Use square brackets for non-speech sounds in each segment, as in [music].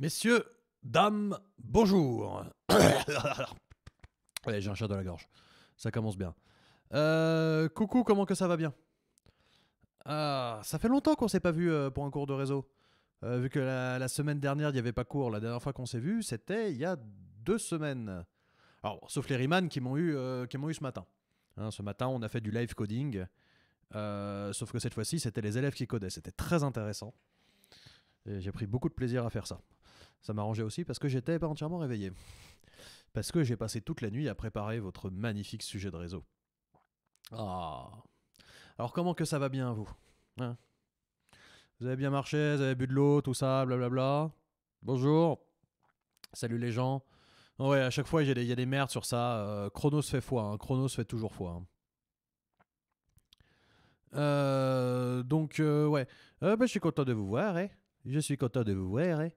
Messieurs, dames, bonjour. [coughs] j'ai un chat dans la gorge. Ça commence bien. Euh, coucou, comment que ça va bien ah, Ça fait longtemps qu'on s'est pas vu euh, pour un cours de réseau. Euh, vu que la, semaine dernière, il n'y avait pas cours. La dernière fois qu'on s'est vu, c'était il y a deux semaines. Alors, sauf les Riemann qui m'ont eu, qui m'ont eu ce matin. Hein, ce matin, on a fait du live coding. sauf que cette fois-ci, c'était les élèves qui codaient. C'était très intéressant. j'ai pris beaucoup de plaisir à faire ça. Ça m'arrangeait aussi parce que j'étais pas entièrement réveillé. Parce que j'ai passé toute la nuit à préparer votre magnifique sujet de réseau. Ah. Alors comment que ça va bien, vous hein Vous avez bien marché, vous avez bu de l'eau, tout ça, blablabla. Bonjour. Salut les gens. Ouais, à chaque fois, il y, a des merdes sur ça. Euh, Chronos fait foi, hein. Chronos fait toujours foi. Hein. Euh, donc, euh, ouais. Euh, bah, je suis content de vous voir, hein. Je suis content de vous voir, hein.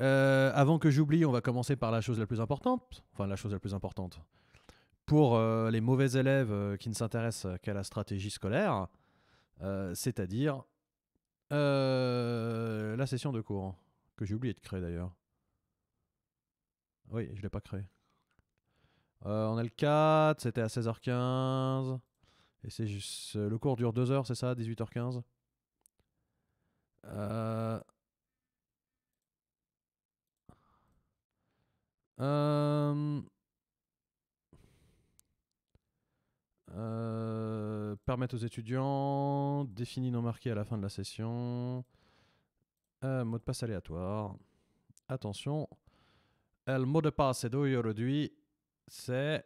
Euh, avant que j'oublie, on va commencer par la chose la plus importante. Enfin, la chose la plus importante. Pour euh, les mauvais élèves euh, qui ne s'intéressent qu'à la stratégie scolaire, c'est-à-dire la session de cours, que j'ai oublié de créer d'ailleurs. Oui, je ne l'ai pas créé. on a le 4, c'était à 16h15. Et c'est juste. Le cours dure 2 heures, c'est ça 18h15 euh. Permettre aux étudiants, définir nos marqués à la fin de la session, euh, mot de passe aléatoire. Attention, le mot de passe d'aujourd'hui, c'est...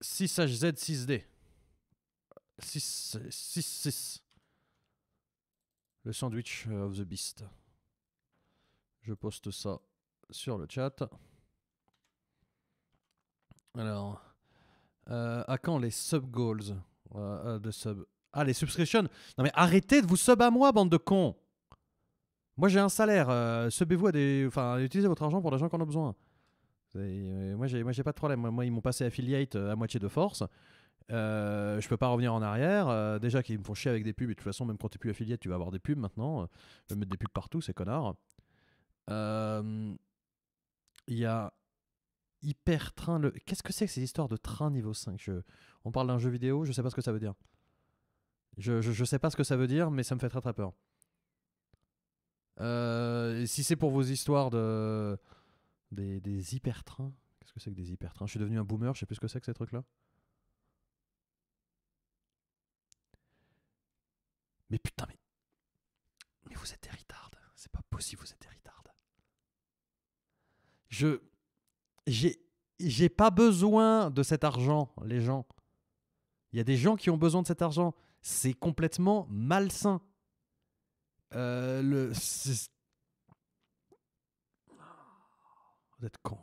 hz 6 d 6, 6, 6. Le sandwich euh, of the beast. Je poste ça sur le chat. Alors, euh, à quand les sub-goals euh, euh, de sub Ah, les subscriptions Non mais arrêtez de vous sub à moi, bande de cons Moi j'ai un salaire, subez-vous à des... Enfin, utilisez votre argent pour les gens qui en ont besoin. Moi j'ai, moi j'ai pas de problème, moi, ils m'ont passé affiliate à moitié de force. je peux pas revenir en arrière. déjà qu'ils me font chier avec des pubs, et de toute façon, même quand t'es plus affiliate tu vas avoir des pubs maintenant. Je vais mettre des pubs partout, ces connards. Euh, il y a hyper train. Le... Qu'est-ce que c'est que ces histoires de train niveau 5 je... On parle d'un jeu vidéo, je sais pas ce que ça veut dire. Je, je, sais pas ce que ça veut dire, mais ça me fait très très peur. Euh, si c'est pour vos histoires de des, hyper trains, qu'est-ce que c'est que des hyper trains Je suis devenu un boomer, je sais plus ce que c'est que ces trucs-là. Mais putain, mais mais vous êtes des retards. C'est pas possible, vous êtes des retards. Je j'ai pas besoin de cet argent, les gens. Il y a des gens qui ont besoin de cet argent. C'est complètement malsain. Euh, le, Vous êtes con.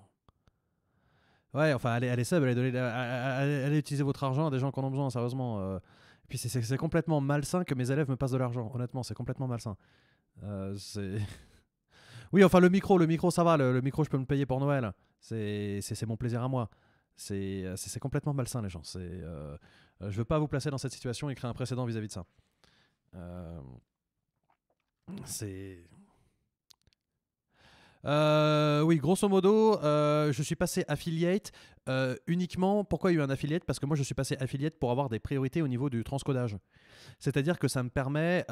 Ouais, enfin, allez, allez sub, allez, donner, allez, utiliser votre argent à des gens qui en ont besoin, sérieusement. Euh. puis c'est complètement malsain que mes élèves me passent de l'argent. Honnêtement, c'est complètement malsain. Euh, c'est. [laughs] Oui, enfin le micro, le micro, ça va. Le, micro, je peux me payer pour Noël. C'est mon plaisir à moi. Euh, c'est complètement malsain, les gens. C'est ne euh, euh, je veux pas vous placer dans cette situation et créer un précédent vis-à-vis de ça. c'est. oui, grosso modo, je suis passé affiliate uniquement. Pourquoi il y a eu un affiliate Parce que moi, je suis passé affiliate pour avoir des priorités au niveau du transcodage. C'est-à-dire que ça me permet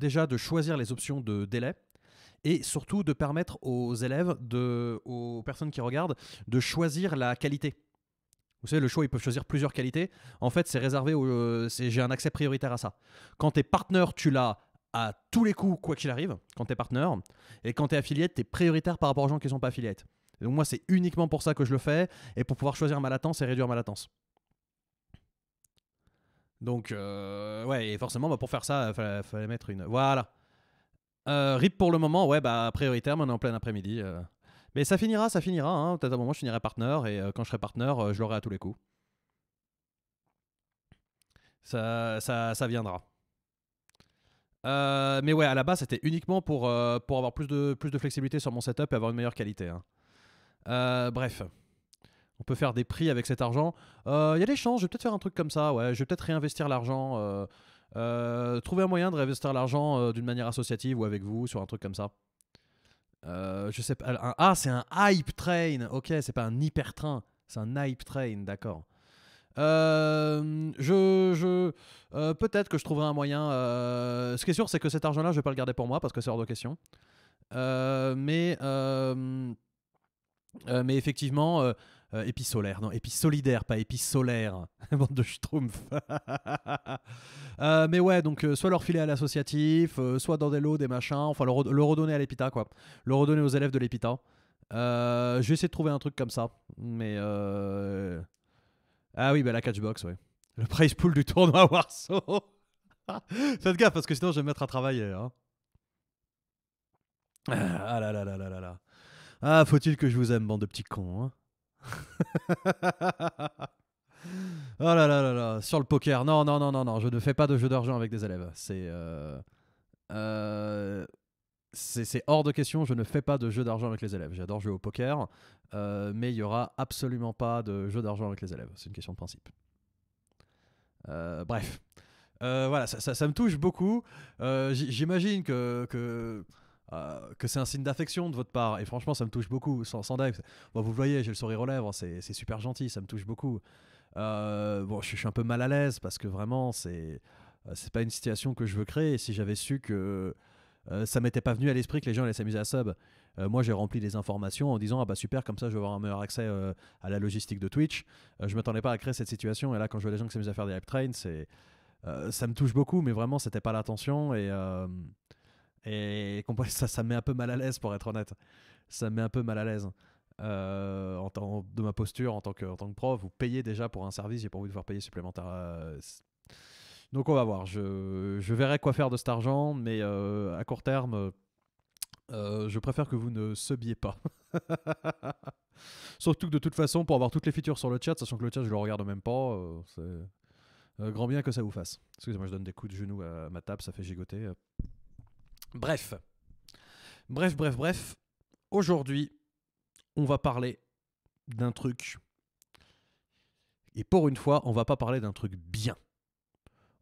déjà de choisir les options de délai et surtout de permettre aux élèves, de, aux personnes qui regardent, de choisir la qualité. Vous savez, le choix, ils peuvent choisir plusieurs qualités. En fait, c'est réservé, euh, j'ai un accès prioritaire à ça. Quand es partenaire, tu l'as à tous les coups, quoi qu'il arrive, quand tu es partenaire. Et quand tu affilié, tu es prioritaire par rapport aux gens qui ne sont pas affiliés. Donc moi, c'est uniquement pour ça que je le fais, et pour pouvoir choisir ma latence et réduire ma latence. Donc, euh, ouais, et forcément, bah, pour faire ça, il fallait mettre une... Voilà. Euh, RIP pour le moment, ouais, bah prioritaire, mais on est en plein après-midi. Euh. Mais ça finira, ça finira. Hein. Peut-être à un moment, je finirai partner. et euh, quand je serai partner, je l'aurai à tous les coups. Ça, ça, ça viendra. mais ouais, à la base, c'était uniquement pour, pour avoir plus de, plus de flexibilité sur mon setup et avoir une meilleure qualité. Hein. bref, on peut faire des prix avec cet argent. Il y a des chances, je vais peut-être faire un truc comme ça. Ouais, je vais peut-être réinvestir l'argent. Euh, trouver un moyen de réinvestir l'argent euh, d'une manière associative ou avec vous sur un truc comme ça. Euh, je sais pas. ah, c'est un hype train. Ok, c'est pas un hyper train. C'est un hype train, d'accord. je, je peut-être que je trouverai un moyen. ce qui est sûr, c'est que cet argent-là, je vais pas le garder pour moi parce que c'est hors de question. mais mais effectivement, euh, épisolaire, non, épisolidaire, pas épisolaire. [laughs] Bande de schtroumpf. [laughs] Euh, mais ouais, donc euh, soit leur filer à l'associatif, euh, soit dans des lots, des machins, enfin le, redonner à l'épita quoi. Le redonner aux élèves de l'épita je vais essayer de trouver un truc comme ça, mais. Ah oui, bah la catchbox, ouais. Le price pool du tournoi à [laughs] Warsaw. Faites gaffe, parce que sinon je vais me mettre à travailler. Hein. Ah là là là là là Ah, faut-il que je vous aime, bande de petits cons. Hein. [laughs] oh là là là là, sur le poker. Non, non, non, non, non, je ne fais pas de jeu d'argent avec des élèves. C'est. Euh, euh, c'est hors de question, je ne fais pas de jeu d'argent avec les élèves. J'adore jouer au poker, euh, mais il n'y aura absolument pas de jeu d'argent avec les élèves. C'est une question de principe. bref. voilà, ça, me touche beaucoup. J'imagine que, que euh, que c'est un signe d'affection de votre part. Et franchement, ça me touche beaucoup. Sans, sans vous voyez, j'ai le sourire aux lèvres, c'est super gentil, ça me touche beaucoup. Euh, bon, je, suis un peu mal à l'aise parce que vraiment, c'est euh, c'est pas une situation que je veux créer. Et si j'avais su que ça m'était pas venu à l'esprit que les gens allaient s'amuser à sub. moi, j'ai rempli les informations en disant Ah bah super, comme ça je vais avoir un meilleur accès à la logistique de Twitch. je m'attendais pas à créer cette situation. Et là, quand je vois les gens qui s'amusent à faire des hype trains, c'est. ça me touche beaucoup, mais vraiment, c'était pas l'attention. Et, et [laughs] ça, ça me met un peu mal à l'aise, pour être honnête. Ça me met un peu mal à l'aise. Euh, en de ma posture en tant, que, en tant que prof, vous payez déjà pour un service, j'ai pas envie de faire payer supplémentaire. Euh, Donc on va voir, je, je, verrai quoi faire de cet argent, mais euh, à court terme, je préfère que vous ne subiez pas. [laughs] Surtout que de toute façon, pour avoir toutes les features sur le chat, sachant que le chat je le regarde même pas, c'est grand bien que ça vous fasse. Excusez-moi, je donne des coups de genoux à ma table, ça fait gigoter. Bref, bref, bref, bref, aujourd'hui, on va parler d'un truc. Et pour une fois, on va pas parler d'un truc bien.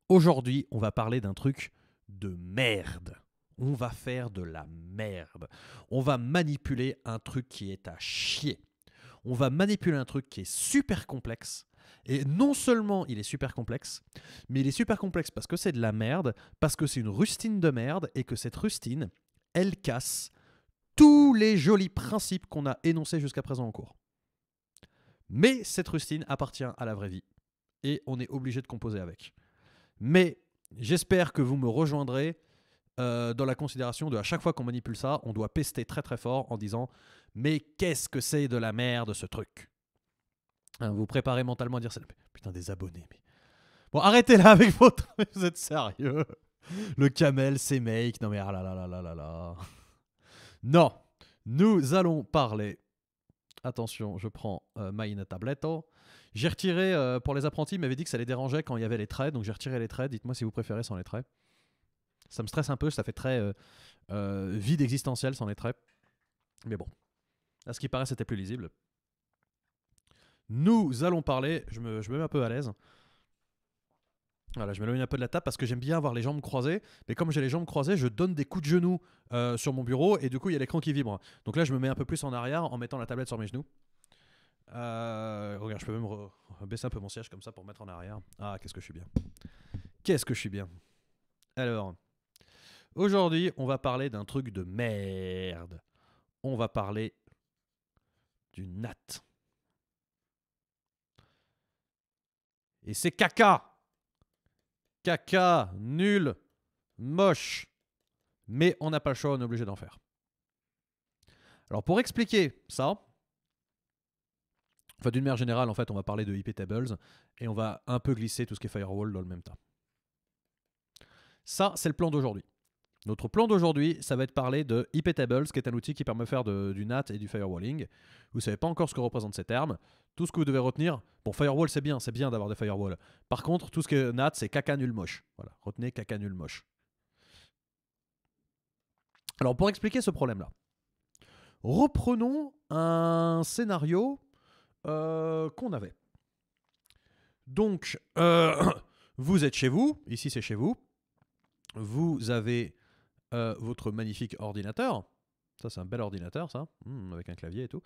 Aujourd'hui, on va parler d'un truc de merde. On va faire de la merde. On va manipuler un truc qui est à chier. On va manipuler un truc qui est super complexe et non seulement il est super complexe, mais il est super complexe parce que c'est de la merde, parce que c'est une rustine de merde, et que cette rustine, elle casse tous les jolis principes qu'on a énoncés jusqu'à présent en cours. Mais cette rustine appartient à la vraie vie, et on est obligé de composer avec. Mais j'espère que vous me rejoindrez euh, dans la considération de à chaque fois qu'on manipule ça, on doit pester très très fort en disant mais qu'est-ce que c'est de la merde ce truc Hein, vous préparez mentalement à dire ça. Putain, des abonnés. Mais... Bon, arrêtez là avec votre. [laughs] vous êtes sérieux Le camel, c'est make. Non, mais ah là là là là là Non Nous allons parler. Attention, je prends euh, ma tablette Tabletto. J'ai retiré euh, pour les apprentis, il m'avait dit que ça les dérangeait quand il y avait les traits, donc j'ai retiré les traits. Dites-moi si vous préférez sans les traits. Ça me stresse un peu, ça fait très euh, vide existentiel sans les traits. Mais bon, à ce qui paraît, c'était plus lisible. Nous allons parler, je me, mets un peu à l'aise. Voilà, je m'éloigne un peu de la table parce que j'aime bien avoir les jambes croisées. Mais comme j'ai les jambes croisées, je donne des coups de genoux euh, sur mon bureau et du coup, il y a l'écran qui vibre. Donc là, je me mets un peu plus en arrière en mettant la tablette sur mes genoux. Euh, regarde, je peux même baisser un peu mon siège comme ça pour mettre en arrière. Ah, qu'est-ce que je suis bien. Qu'est-ce que je suis bien. Alors, aujourd'hui, on va parler d'un truc de merde. On va parler d'une NAT. Et c'est caca. Caca, nul, moche. Mais on n'a pas le choix, on est obligé d'en faire. Alors pour expliquer ça, enfin d'une manière générale, en fait, on va parler de IP tables et on va un peu glisser tout ce qui est firewall dans le même temps. Ça, c'est le plan d'aujourd'hui. Notre plan d'aujourd'hui, ça va être parler de IP Tables, qui est un outil qui permet de faire du NAT et du firewalling. Vous ne savez pas encore ce que représentent ces termes. Tout ce que vous devez retenir, bon, firewall, c'est bien, c'est bien d'avoir des firewalls. Par contre, tout ce que NAT, c'est caca nul moche. Voilà, retenez caca nul moche. Alors, pour expliquer ce problème-là, reprenons un scénario euh, qu'on avait. Donc, euh, [coughs] vous êtes chez vous, ici c'est chez vous, vous avez euh, votre magnifique ordinateur. Ça, c'est un bel ordinateur, ça, hmm, avec un clavier et tout.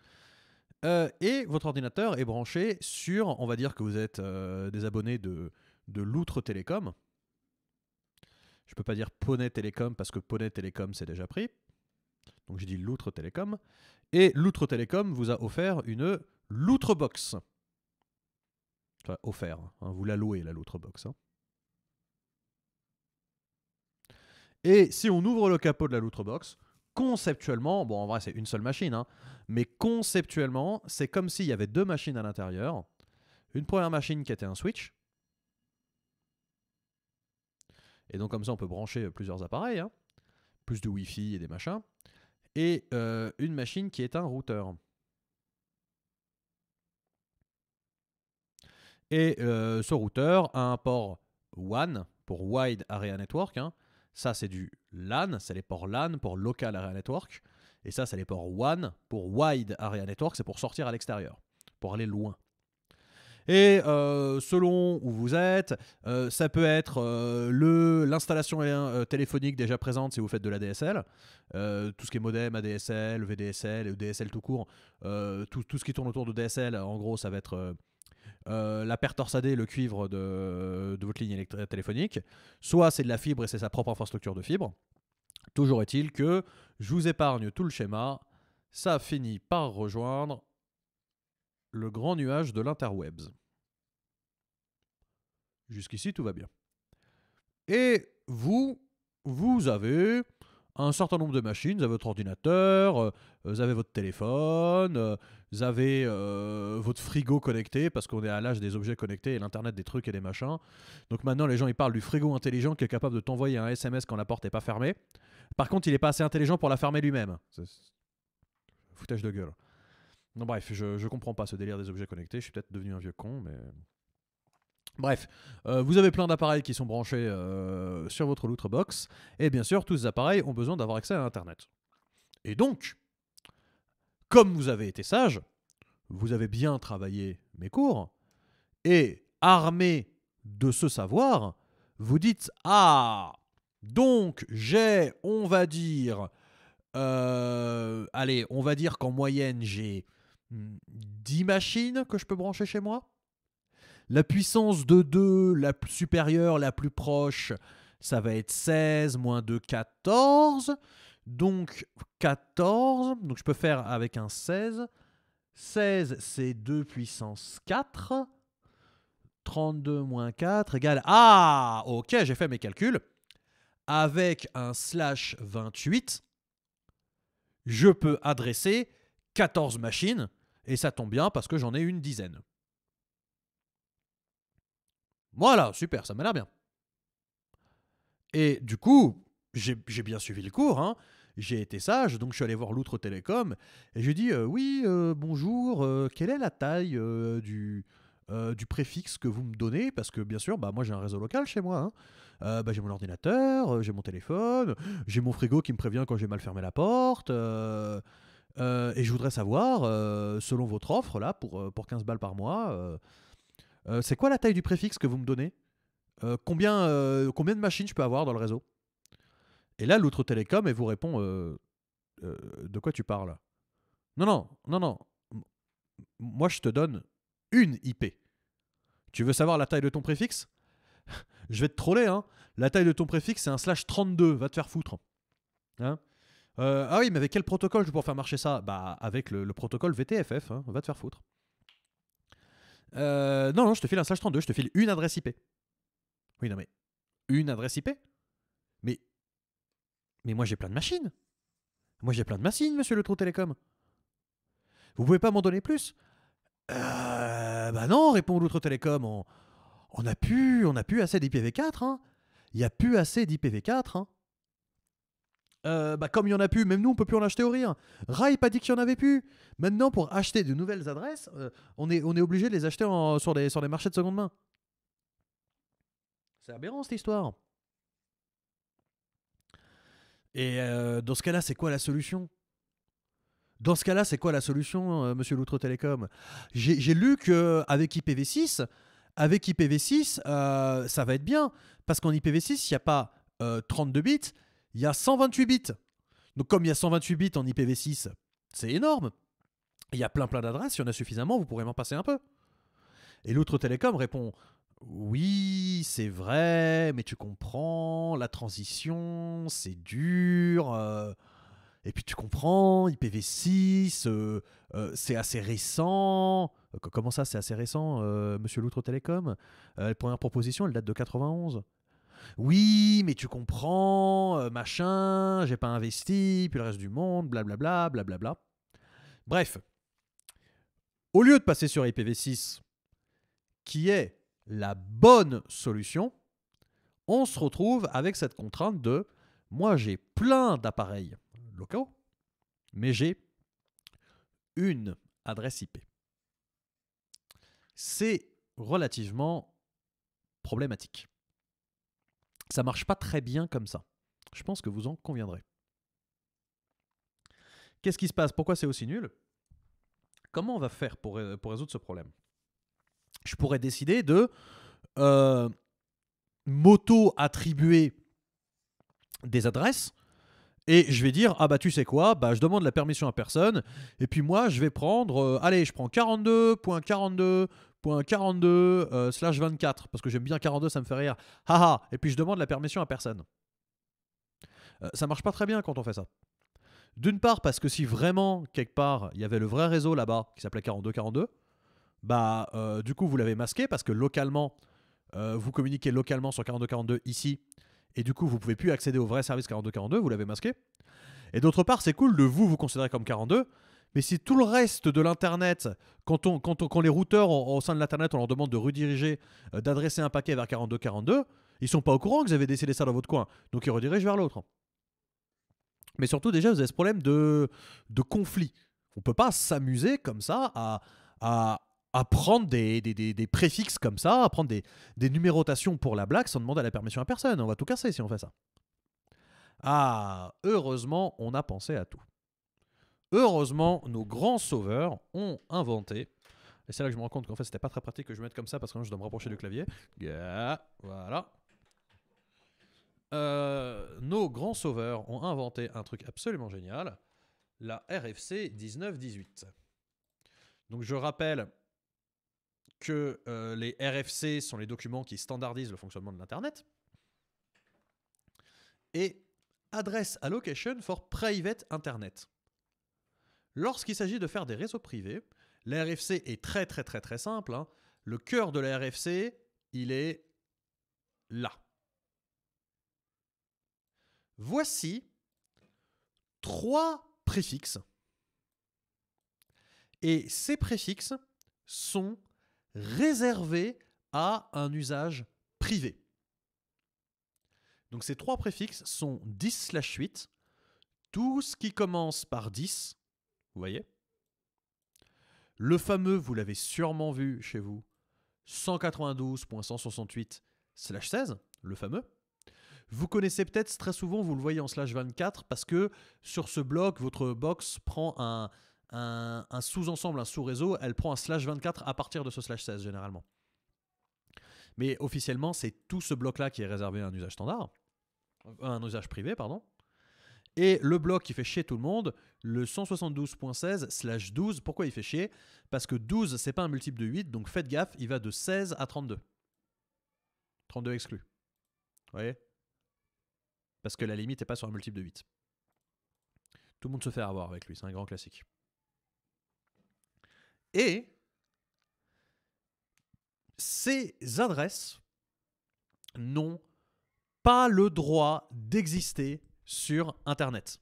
Euh, et votre ordinateur est branché sur, on va dire que vous êtes euh, des abonnés de, de l'outre télécom. Je ne peux pas dire Poney Télécom parce que Poney Télécom c'est déjà pris. Donc j'ai dit l'outre télécom. Et l'outre télécom vous a offert une loutre box. Enfin, offert, hein. vous la louez la loutre box. Hein. Et si on ouvre le capot de la loutre box, conceptuellement, bon en vrai c'est une seule machine, hein, mais conceptuellement c'est comme s'il y avait deux machines à l'intérieur. Une première machine qui était un switch. Et donc comme ça on peut brancher plusieurs appareils, hein. plus de Wi-Fi et des machins. Et euh, une machine qui est un routeur. Et euh, ce routeur a un port WAN pour Wide Area Network, hein, ça, c'est du LAN, c'est les ports LAN pour Local Area Network. Et ça, c'est les ports WAN pour Wide Area Network, c'est pour sortir à l'extérieur, pour aller loin. Et euh, selon où vous êtes, euh, ça peut être euh, l'installation téléphonique déjà présente si vous faites de la DSL, tout ce qui est modem, ADSL, VDSL, DSL tout court, tout, tout, ce qui tourne autour de DSL, en gros, ça va être euh, la paire torsadée, le cuivre de, de votre ligne téléphonique, soit c'est de la fibre et c'est sa propre infrastructure de fibre. Toujours est-il que je vous épargne tout le schéma, ça finit par rejoindre le grand nuage de l'interwebs. Jusqu'ici, tout va bien. Et vous, vous avez un certain nombre de machines à votre ordinateur, euh, euh, vous avez votre téléphone, euh, vous avez euh, votre frigo connecté, parce qu'on est à l'âge des objets connectés et l'Internet des trucs et des machins. Donc maintenant, les gens, ils parlent du frigo intelligent qui est capable de t'envoyer un SMS quand la porte n'est pas fermée. Par contre, il n'est pas assez intelligent pour la fermer lui-même. Foutage de gueule. Non, bref, je, ne comprends pas ce délire des objets connectés. Je suis peut-être devenu un vieux con, mais. Bref, vous avez plein d'appareils qui sont branchés sur votre box et bien sûr, tous ces appareils ont besoin d'avoir accès à Internet. Et donc, comme vous avez été sage, vous avez bien travaillé mes cours, et armé de ce savoir, vous dites Ah, donc j'ai, on va dire, euh, allez, on va dire qu'en moyenne j'ai 10 hmm, machines que je peux brancher chez moi. La puissance de 2, la supérieure, la plus proche, ça va être 16, moins 2, 14. Donc 14, donc je peux faire avec un 16. 16, c'est 2 puissance 4. 32 moins 4 égale... Ah Ok, j'ai fait mes calculs. Avec un slash 28, je peux adresser 14 machines. Et ça tombe bien parce que j'en ai une dizaine. Voilà, super, ça m'a l'air bien. Et du coup, j'ai bien suivi le cours. Hein. J'ai été sage, donc je suis allé voir l'outre télécom et je lui dit euh, Oui, euh, bonjour, euh, quelle est la taille du, du préfixe que vous me donnez Parce que bien sûr, bah, moi j'ai un réseau local chez moi. Hein. bah, j'ai mon ordinateur, j'ai mon téléphone, j'ai mon frigo qui me prévient quand j'ai mal fermé la porte. et je voudrais savoir, selon votre offre, là, pour, pour 15 balles par mois, c'est quoi la taille du préfixe que vous me donnez combien, combien de machines je peux avoir dans le réseau et là, l'autre télécom, elle vous répond De quoi tu parles Non, non, non, non. Moi, je te donne une IP. Tu veux savoir la taille de ton préfixe [laughs] Je vais te troller, hein. La taille de ton préfixe, c'est un slash 32. Va te faire foutre. Hein. ah oui, mais avec quel protocole je peux faire marcher ça Bah, avec le, protocole VTFF. Hein. Va te faire foutre. non, non, je te file un slash 32. Je te file une adresse IP. Oui, non, mais une adresse IP mais moi j'ai plein de machines. Moi j'ai plein de machines, monsieur le télécom. Vous pouvez pas m'en donner plus euh, Bah non, répond l'outre télécom. On, n'a a pu, on a pu assez d'IPv4. Il n'y a plus assez d'IPv4. Hein. comme il n'y en a plus, même nous on peut plus en acheter au rire. rail pas dit qu'il n'y en avait plus. Maintenant pour acheter de nouvelles adresses, euh, on est, on est obligé de les acheter sur, sur les marchés de seconde main. C'est aberrant cette histoire. Et euh, dans ce cas-là, c'est quoi la solution dans ce cas-là, c'est quoi la solution, euh, monsieur Loutre Télécom J'ai lu qu'avec IPv6, avec IPv6, euh, ça va être bien. Parce qu'en IPv6, il n'y a pas 32 bits, il y a 128 bits. Donc, comme il y a 128 bits en IPv6, c'est énorme. Il y a plein plein d'adresses, il y en a suffisamment, vous pourrez m'en passer un peu. Et l'outre télécom répond oui, c'est vrai, mais tu comprends, la transition, c'est dur. Euh, et puis tu comprends, IPv6, euh, euh, c'est assez récent. Comment ça, c'est assez récent, monsieur Loutre Télécom La première proposition, elle date de 91. Oui, mais tu comprends, machin, j'ai pas investi, puis le reste du monde, blablabla, blablabla. Bla bla. Bref, au lieu de passer sur IPv6, qui est la bonne solution, on se retrouve avec cette contrainte de moi j'ai plein d'appareils locaux, mais j'ai une adresse IP. C'est relativement problématique. Ça marche pas très bien comme ça. Je pense que vous en conviendrez. Qu'est-ce qui se passe Pourquoi c'est aussi nul Comment on va faire pour, pour résoudre ce problème je pourrais décider de euh, m'auto-attribuer des adresses et je vais dire, ah bah tu sais quoi, bah je demande la permission à personne, et puis moi je vais prendre, euh, allez, je prends 42.42.42 euh, slash 24, parce que j'aime bien 42, ça me fait rire, haha, et puis je demande la permission à personne. Ça euh, ça marche pas très bien quand on fait ça. D'une part, parce que si vraiment, quelque part, il y avait le vrai réseau là-bas, qui s'appelait 4242, bah euh, du coup vous l'avez masqué parce que localement, euh, vous communiquez localement sur 4242 ici, et du coup vous pouvez plus accéder au vrai service 4242, vous l'avez masqué. Et d'autre part, c'est cool de vous vous considérer comme 42, mais si tout le reste de l'Internet, quand, on, quand, on, quand les routeurs au sein de l'Internet, on leur demande de rediriger, euh, d'adresser un paquet vers 4242, ils sont pas au courant que vous avez décidé ça dans votre coin, donc ils redirigent vers l'autre. Mais surtout, déjà, vous avez ce problème de, de conflit. On peut pas s'amuser comme ça à, à à prendre des, préfixes comme ça, à prendre des, numérotations pour la blague sans demander la permission à personne. On va tout casser si on fait ça. Ah, heureusement, on a pensé à tout. Heureusement, nos grands sauveurs ont inventé. Et c'est là que je me rends compte qu'en fait, c'était pas très pratique que je mette comme ça parce que je dois me rapprocher du clavier. voilà. Euh, nos grands sauveurs ont inventé un truc absolument génial, la RFC 1918. Donc je rappelle que euh, les RFC sont les documents qui standardisent le fonctionnement de l'Internet. Et Address Allocation for Private Internet. Lorsqu'il s'agit de faire des réseaux privés, l'RFC est très très très très simple. Hein. Le cœur de l'RFC, il est là. Voici trois préfixes. Et ces préfixes sont réservé à un usage privé. Donc ces trois préfixes sont 10/8, tout ce qui commence par 10, vous voyez Le fameux, vous l'avez sûrement vu chez vous, 192.168/16, le fameux. Vous connaissez peut-être très souvent, vous le voyez en slash 24, parce que sur ce bloc, votre box prend un, un, sous-ensemble, un sous-réseau, elle prend un slash 24 à partir de ce slash 16 généralement. Mais officiellement, c'est tout ce bloc-là qui est réservé à un usage standard, euh, un usage privé, pardon. Et le bloc qui fait chier tout le monde, le 172.16 slash 12, pourquoi il fait chier Parce que 12, c'est pas un multiple de 8, donc faites gaffe, il va de 16 à 32. 32 exclus. Vous voyez Parce que la limite n'est pas sur un multiple de 8. Tout le monde se fait avoir avec lui, c'est un grand classique. Et ces adresses n'ont pas le droit d'exister sur Internet.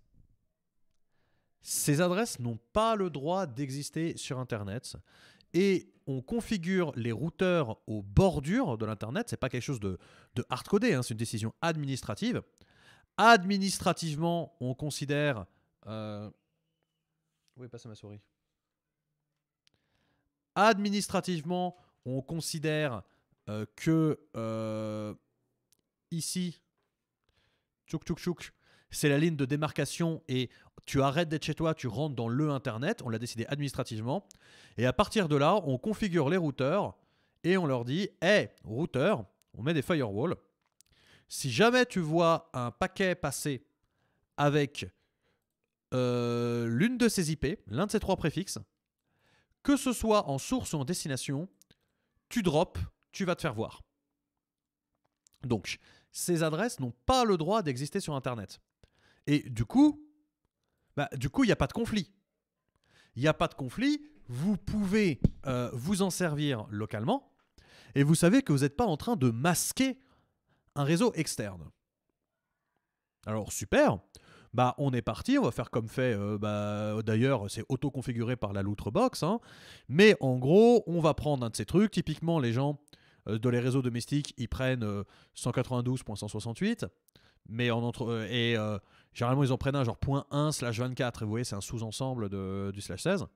Ces adresses n'ont pas le droit d'exister sur Internet. Et on configure les routeurs aux bordures de l'Internet. Ce n'est pas quelque chose de, de hardcodé, hein, c'est une décision administrative. Administrativement, on considère... Euh... Oui, passe ma souris. Administrativement, on considère euh, que euh, ici, tchouk tchouk c'est la ligne de démarcation et tu arrêtes d'être chez toi, tu rentres dans le Internet, on l'a décidé administrativement. Et à partir de là, on configure les routeurs et on leur dit Hé, routeur, on met des firewalls. Si jamais tu vois un paquet passer avec euh, l'une de ces IP, l'un de ces trois préfixes, que ce soit en source ou en destination, tu drops, tu vas te faire voir. Donc, ces adresses n'ont pas le droit d'exister sur Internet. Et du coup, bah, du coup, il n'y a pas de conflit. Il n'y a pas de conflit. Vous pouvez euh, vous en servir localement. Et vous savez que vous n'êtes pas en train de masquer un réseau externe. Alors super, bah on est parti, on va faire comme fait, euh, bah, d'ailleurs c'est auto-configuré par la loutre box, hein. mais en gros on va prendre un de ces trucs, typiquement les gens euh, de les réseaux domestiques ils prennent 192.168, euh, mais en entre et généralement ils en prennent un genre .1 24, et vous voyez c'est un sous-ensemble du slash 16.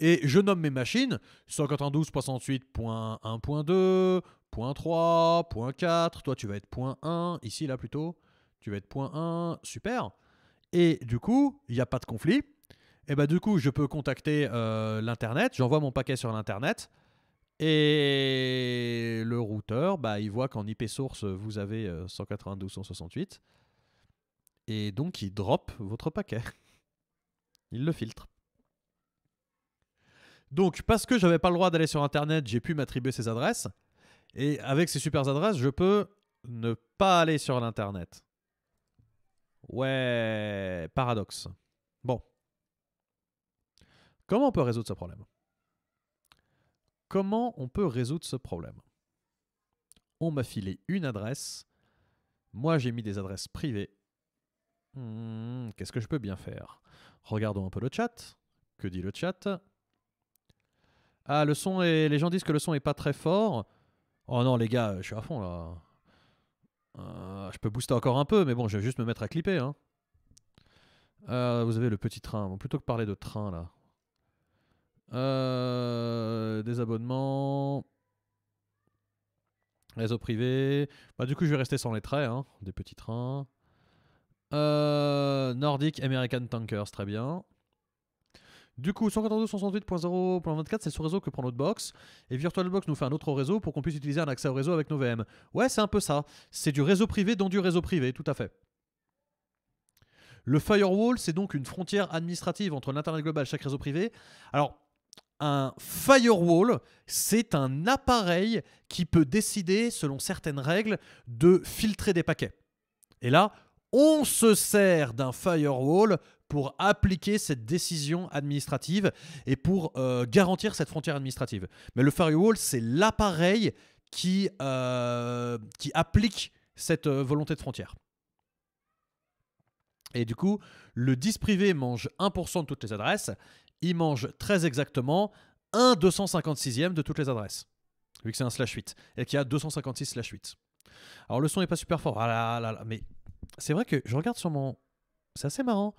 Et je nomme mes machines 192.168.1.2, 3, toi tu vas être 1, ici là plutôt, tu vas être point 1, super. Et du coup, il n'y a pas de conflit. Et bah du coup, je peux contacter euh, l'Internet, j'envoie mon paquet sur l'Internet. Et le routeur, bah, il voit qu'en IP source, vous avez 192.168. Euh, Et donc, il drop votre paquet. [laughs] il le filtre. Donc, parce que je n'avais pas le droit d'aller sur Internet, j'ai pu m'attribuer ces adresses. Et avec ces super adresses, je peux ne pas aller sur l'Internet. Ouais, paradoxe. Bon. Comment on peut résoudre ce problème Comment on peut résoudre ce problème On m'a filé une adresse. Moi, j'ai mis des adresses privées. Hmm, qu'est-ce que je peux bien faire Regardons un peu le chat. Que dit le chat Ah, le son est... les gens disent que le son est pas très fort. Oh non, les gars, je suis à fond là. Euh, je peux booster encore un peu, mais bon, je vais juste me mettre à clipper. Hein. Euh, vous avez le petit train. plutôt que parler de train, là. Euh, des abonnements. Réseau privé. Bah, du coup, je vais rester sans les traits, hein. des petits trains. Nordic American Tankers, très bien. Du coup, 192.168.0.24, c'est ce réseau que prend notre box. Et VirtualBox nous fait un autre réseau pour qu'on puisse utiliser un accès au réseau avec nos VM. Ouais, c'est un peu ça. C'est du réseau privé dans du réseau privé, tout à fait. Le firewall, c'est donc une frontière administrative entre l'Internet global et chaque réseau privé. Alors, un firewall, c'est un appareil qui peut décider, selon certaines règles, de filtrer des paquets. Et là, on se sert d'un firewall pour appliquer cette décision administrative et pour euh, garantir cette frontière administrative. Mais le firewall, c'est l'appareil qui, euh, qui applique cette euh, volonté de frontière. Et du coup, le 10 privé mange 1% de toutes les adresses, il mange très exactement 1 256e de toutes les adresses, vu que c'est un slash 8, et qu'il y a 256 slash 8. Alors le son n'est pas super fort, ah là là là, mais c'est vrai que je regarde sur mon... C'est assez marrant.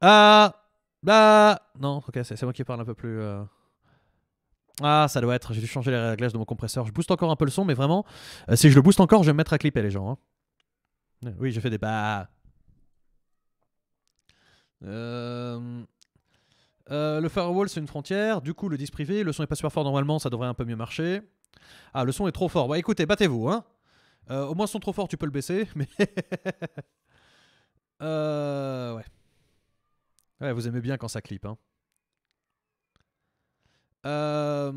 Ah Bah Non, ok, c'est moi qui parle un peu plus. Euh. Ah, ça doit être. J'ai dû changer les réglages de mon compresseur. Je booste encore un peu le son, mais vraiment, euh, si je le booste encore, je vais me mettre à clipper les gens. Hein. Euh, oui, j'ai fait des bah. le firewall, c'est une frontière. Du coup, le disque privé, le son est pas super fort normalement, ça devrait un peu mieux marcher. Ah, le son est trop fort. Bah écoutez, battez-vous. Hein au moins, son trop fort, tu peux le baisser. [laughs] Mais. euh, ouais vous aimez bien quand ça clip. Hein. Euh,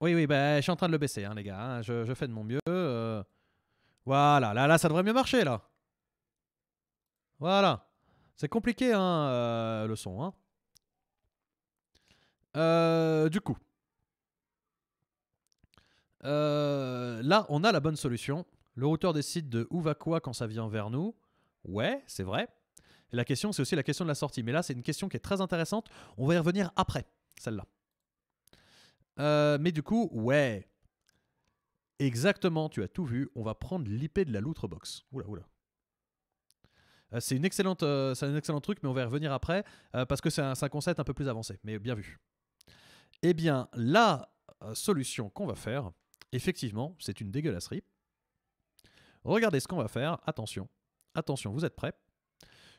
oui, oui, bah, je suis en train de le baisser, hein, les gars. Hein. Je, fais de mon mieux. Euh. Voilà, là, là, ça devrait mieux marcher, là. Voilà. C'est compliqué, hein, euh, le son. Hein. du coup, là, on a la bonne solution. Le routeur décide de où va quoi quand ça vient vers nous. Ouais, c'est vrai la question, c'est aussi la question de la sortie. Mais là, c'est une question qui est très intéressante. On va y revenir après, celle-là. Euh, mais du coup, ouais. Exactement, tu as tout vu. On va prendre l'IP de la loutre box. Oula, oula. Euh, c'est une excellente, euh, c'est un excellent truc, mais on va y revenir après parce que c'est un, un, concept un peu plus avancé. Mais bien vu. Eh bien, la solution qu'on va faire, effectivement, c'est une dégueulasserie. Regardez ce qu'on va faire. Attention, attention, vous êtes prêts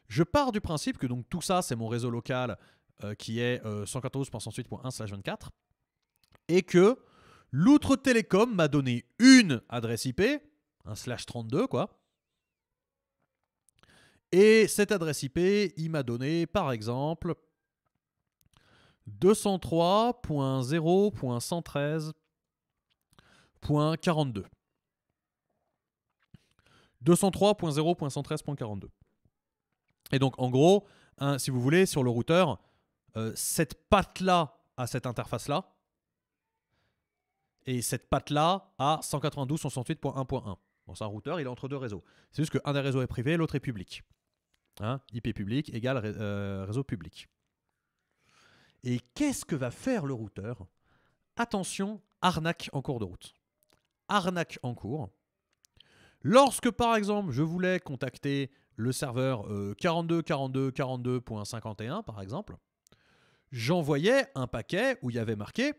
je pars du principe que donc tout ça, c'est mon réseau local euh, qui est 114.168.1/24 euh, et que l'outre télécom m'a donné une adresse IP, un slash 32 quoi. Et cette adresse IP, il m'a donné par exemple 203.0.113.42. 203.0.113.42. Et donc, en gros, si vous voulez, sur le routeur, euh, cette patte-là à cette interface-là, et cette patte-là à 192.168.1.1. Bon, c'est un routeur, il est entre deux réseaux. C'est juste qu'un des réseaux est privé, l'autre est public. IP hein, public égale euh, réseau public. Et qu'est-ce que va faire le routeur Attention, arnaque en cours de route. Arnaque en cours. Lorsque, par exemple, je voulais contacter le serveur 42.42.42.51, euh, par exemple, j'envoyais un paquet où il y avait marqué.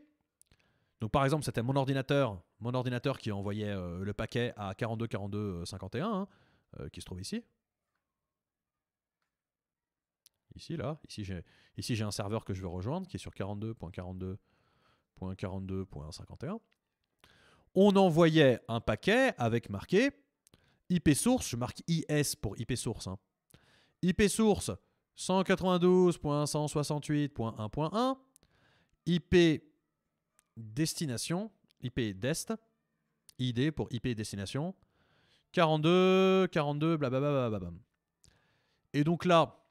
Donc par exemple, c'était mon ordinateur, mon ordinateur qui envoyait euh, le paquet à 42.42.51, hein, euh, qui se trouve ici. Ici là, ici j'ai ici j'ai un serveur que je veux rejoindre qui est sur 42.42.42.51. On envoyait un paquet avec marqué IP source, je marque IS pour IP source. IP hein. source 192.168.1.1. IP destination, IP dest, ID pour IP destination. 42, 42, blablabla. Et donc là,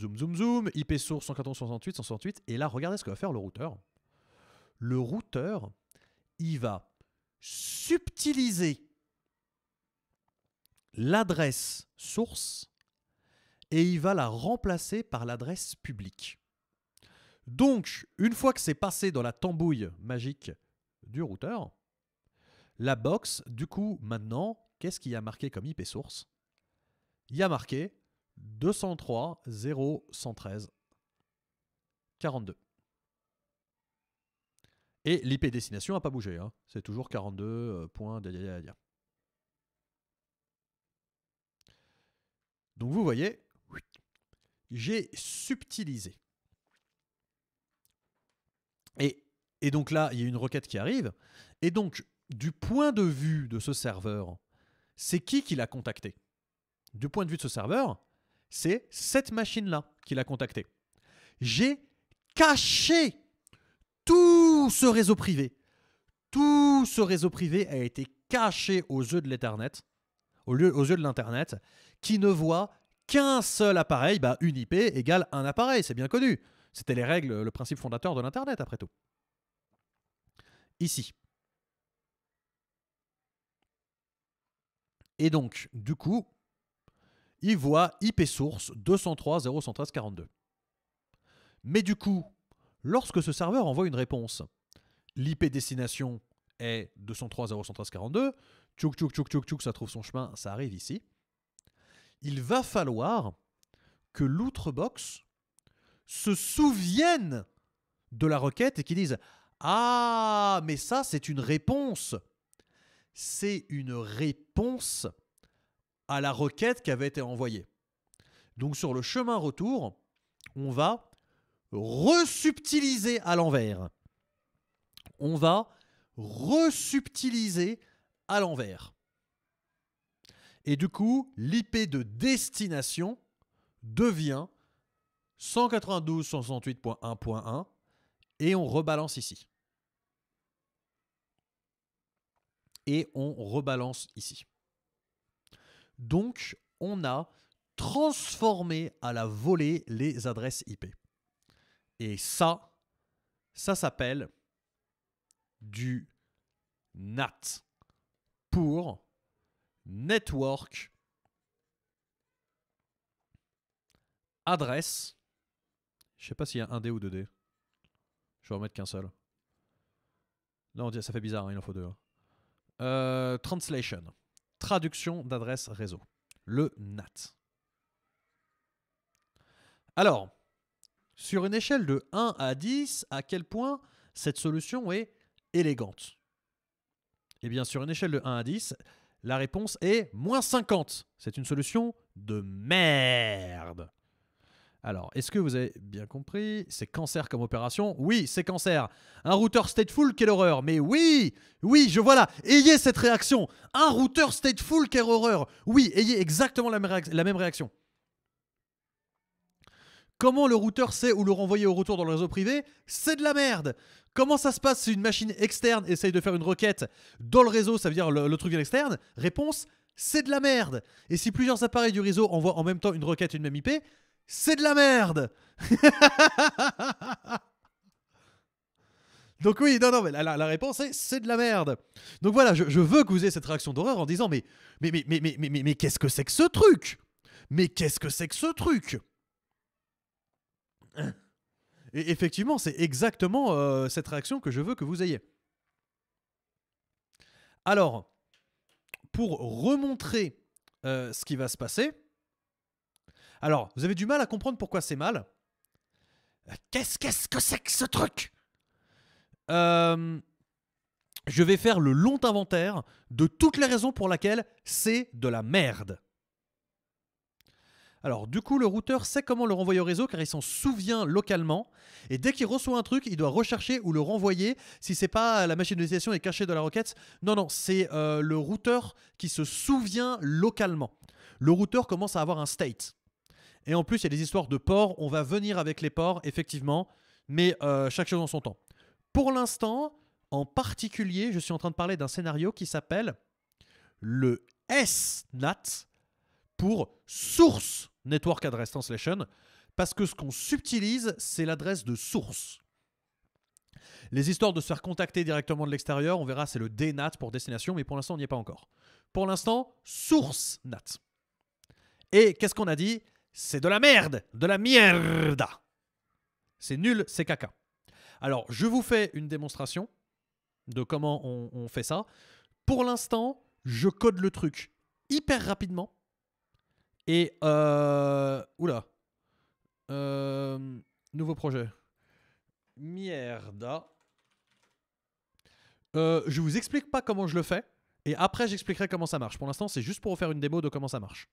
zoom, zoom, zoom, IP source 68, 168. Et là, regardez ce que va faire le routeur. Le routeur, il va subtiliser l'adresse source et il va la remplacer par l'adresse publique. Donc, une fois que c'est passé dans la tambouille magique du routeur, la box, du coup, maintenant, qu'est-ce qu'il y a marqué comme IP source Il y a marqué 203 113 42. Et l'IP destination n'a pas bougé, hein. c'est toujours 42. Donc vous voyez, j'ai subtilisé. Et, donc là, il y a une requête qui arrive. Et donc, du point de vue de ce serveur, c'est qui qui l'a contacté Du point de vue de ce serveur, c'est cette machine-là qui l'a contacté. J'ai caché tout ce réseau privé. Tout ce réseau privé a été caché aux yeux de l'internet, aux yeux de l'Internet qui ne voit qu'un seul appareil, bah, une IP égale un appareil, c'est bien connu. C'était les règles, le principe fondateur de l'Internet, après tout. Ici. Et donc, du coup, il voit IP source 203.0.113.42. Mais du coup, lorsque ce serveur envoie une réponse, l'IP destination est 203.0.113.42, tchouk tchouk tchouk ça trouve son chemin, ça arrive ici il va falloir que l'outrebox se souvienne de la requête et qu'il dise « Ah, mais ça, c'est une réponse. C'est une réponse à la requête qui avait été envoyée. Donc sur le chemin retour, on va resubtiliser à l'envers. On va resubtiliser à l'envers. Et du coup, l'IP de destination devient 192.168.1.1 et on rebalance ici. Et on rebalance ici. Donc, on a transformé à la volée les adresses IP. Et ça, ça s'appelle du NAT pour network, adresse. Je sais pas s'il y a un D ou deux D. Je vais en mettre qu'un seul. Non, ça fait bizarre, hein, il en faut deux. Hein. Euh, translation. Traduction d'adresse réseau. Le NAT. Alors, sur une échelle de 1 à 10, à quel point cette solution est élégante Eh bien, sur une échelle de 1 à 10, la réponse est moins 50. C'est une solution de merde. Alors, est-ce que vous avez bien compris C'est cancer comme opération Oui, c'est cancer. Un routeur stateful, quelle horreur Mais oui Oui, je vois là Ayez cette réaction Un routeur stateful, quelle horreur Oui, ayez exactement la même réaction. Comment le routeur sait où le renvoyer au retour dans le réseau privé C'est de la merde Comment ça se passe si une machine externe essaye de faire une requête dans le réseau, ça veut dire le, truc vient l'externe Réponse, c'est de la merde Et si plusieurs appareils du réseau envoient en même temps une requête une même IP, c'est de la merde [laughs] Donc oui, non, non, mais la, réponse est c'est de la merde. Donc voilà, je, veux que vous ayez cette réaction d'horreur en disant mais mais mais mais mais, mais, mais qu'est-ce que c'est que ce truc Mais qu'est-ce que c'est que ce truc et effectivement, c'est exactement euh, cette réaction que je veux que vous ayez. Alors, pour remontrer euh, ce qui va se passer, alors, vous avez du mal à comprendre pourquoi c'est mal. Euh, qu'est-ce -ce que c'est que ce truc Je vais faire le long inventaire de toutes les raisons pour lesquelles c'est de la merde. Alors du coup, le routeur sait comment le renvoyer au réseau car il s'en souvient localement. Et dès qu'il reçoit un truc, il doit rechercher ou le renvoyer. Si c'est pas la machine de est cachée de la requête, non, non, c'est euh, le routeur qui se souvient localement. Le routeur commence à avoir un state. Et en plus, il y a des histoires de ports. On va venir avec les ports, effectivement, mais euh, chaque chose en son temps. Pour l'instant, en particulier, je suis en train de parler d'un scénario qui s'appelle le SNAT pour source Network Address Translation, parce que ce qu'on subtilise, c'est l'adresse de source. Les histoires de se faire contacter directement de l'extérieur, on verra, c'est le DNAT pour destination, mais pour l'instant, on n'y est pas encore. Pour l'instant, source NAT. Et qu'est-ce qu'on a dit C'est de la merde De la mierda C'est nul, c'est caca. Alors, je vous fais une démonstration de comment on fait ça. Pour l'instant, je code le truc hyper rapidement et. Euh, oula. Euh, nouveau projet. Mierda. Euh, je vous explique pas comment je le fais. Et après, j'expliquerai comment ça marche. Pour l'instant, c'est juste pour vous faire une démo de comment ça marche.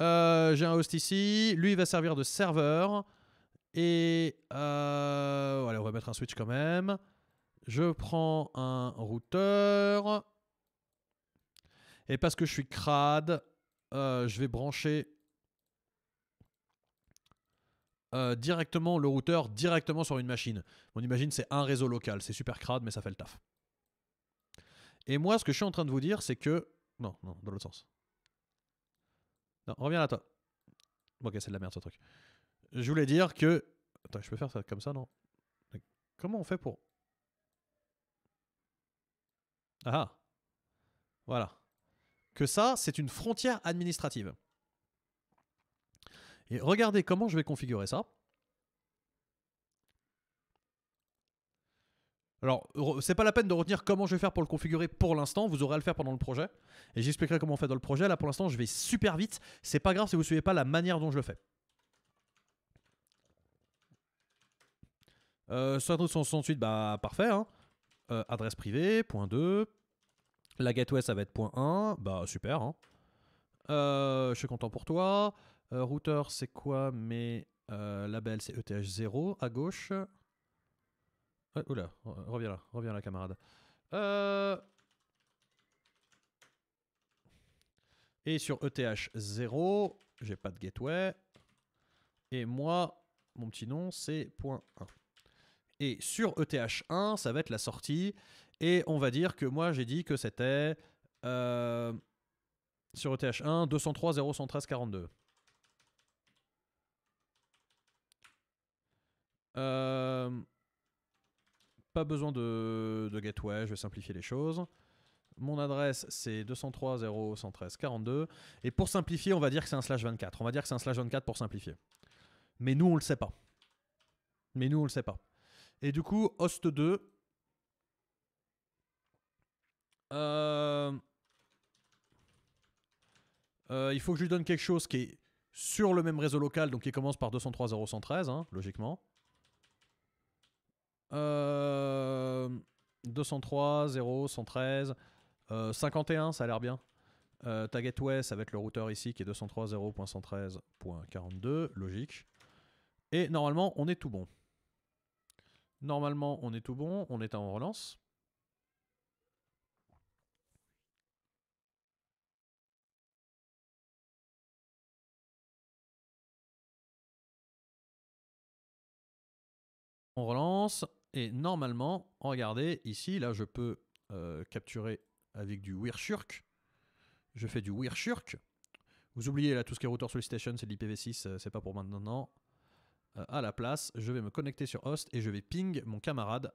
Euh, j'ai un host ici. Lui, il va servir de serveur. Et. Euh, on va mettre un switch quand même. Je prends un routeur. Et parce que je suis crade, euh, je vais brancher euh, directement le routeur directement sur une machine. On imagine c'est un réseau local, c'est super crade, mais ça fait le taf. Et moi, ce que je suis en train de vous dire, c'est que. Non, non, dans l'autre sens. Non, reviens là, toi. Ok, c'est de la merde ce truc. Je voulais dire que. Attends, je peux faire ça comme ça, non Comment on fait pour. Ah, ah. Voilà que ça, c'est une frontière administrative. Et regardez comment je vais configurer ça. Alors, c'est pas la peine de retenir comment je vais faire pour le configurer pour l'instant, vous aurez à le faire pendant le projet. Et j'expliquerai comment on fait dans le projet. Là, pour l'instant, je vais super vite. C'est pas grave si vous suivez pas la manière dont je le fais. Euh, 68, bah parfait. Hein. Euh, adresse privée, point 2, la gateway, ça va être point 1. Bah, super. Hein. Euh, je suis content pour toi. Euh, Router, c'est quoi Mais euh, label, c'est ETH0 à gauche. oula, reviens là, reviens là, camarade. Et sur ETH0, j'ai pas de gateway. Et moi, mon petit nom, c'est .1. Et sur ETH1, ça va être la sortie et on va dire que moi, j'ai dit que c'était euh, sur ETH1 203 42. pas besoin de, gateway, je vais simplifier les choses. Mon adresse, c'est 203 Et pour simplifier, on va dire que c'est un slash 24. On va dire que c'est un slash 24 pour simplifier. Mais nous, on le sait pas. Mais nous, on le sait pas. Et du coup, host 2, euh, euh, il faut que je lui donne quelque chose qui est sur le même réseau local, donc qui commence par 203.0.113 hein, logiquement. Euh... 51, euh, ça a l'air bien. ta West, ça va être le routeur ici qui est 203.0.113.42 logique. Et normalement, on est tout bon. Normalement, on est tout bon, on est en relance. On relance. Et normalement, regardez, ici, là, je peux euh, capturer avec du Wirshurk. Je fais du Wirshurk. Vous oubliez, là, tout ce qui est Router solicitation, c'est l'IPv6, euh, c'est pas pour maintenant. Euh, à la place, je vais me connecter sur host et je vais ping mon camarade.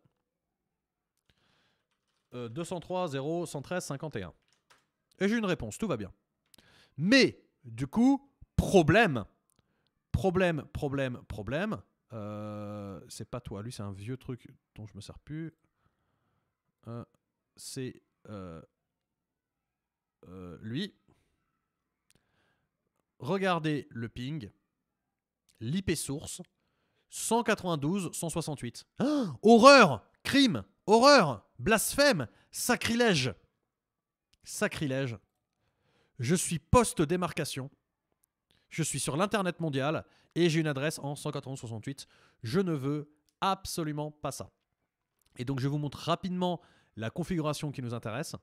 203 0 113 51. Et j'ai une réponse, tout va bien. Mais, du coup, problème. Problème, problème, problème. Euh, c'est pas toi. Lui, c'est un vieux truc dont je me sers plus. Euh, c'est euh, lui. Regardez le ping, l'IP source, 192, 168. Ah, horreur, crime, horreur, blasphème, sacrilège. Sacrilège. Je suis post-démarcation. Je suis sur l'Internet mondial et j'ai une adresse en 18168. Je ne veux absolument pas ça. Et donc je vous montre rapidement la configuration qui nous intéresse.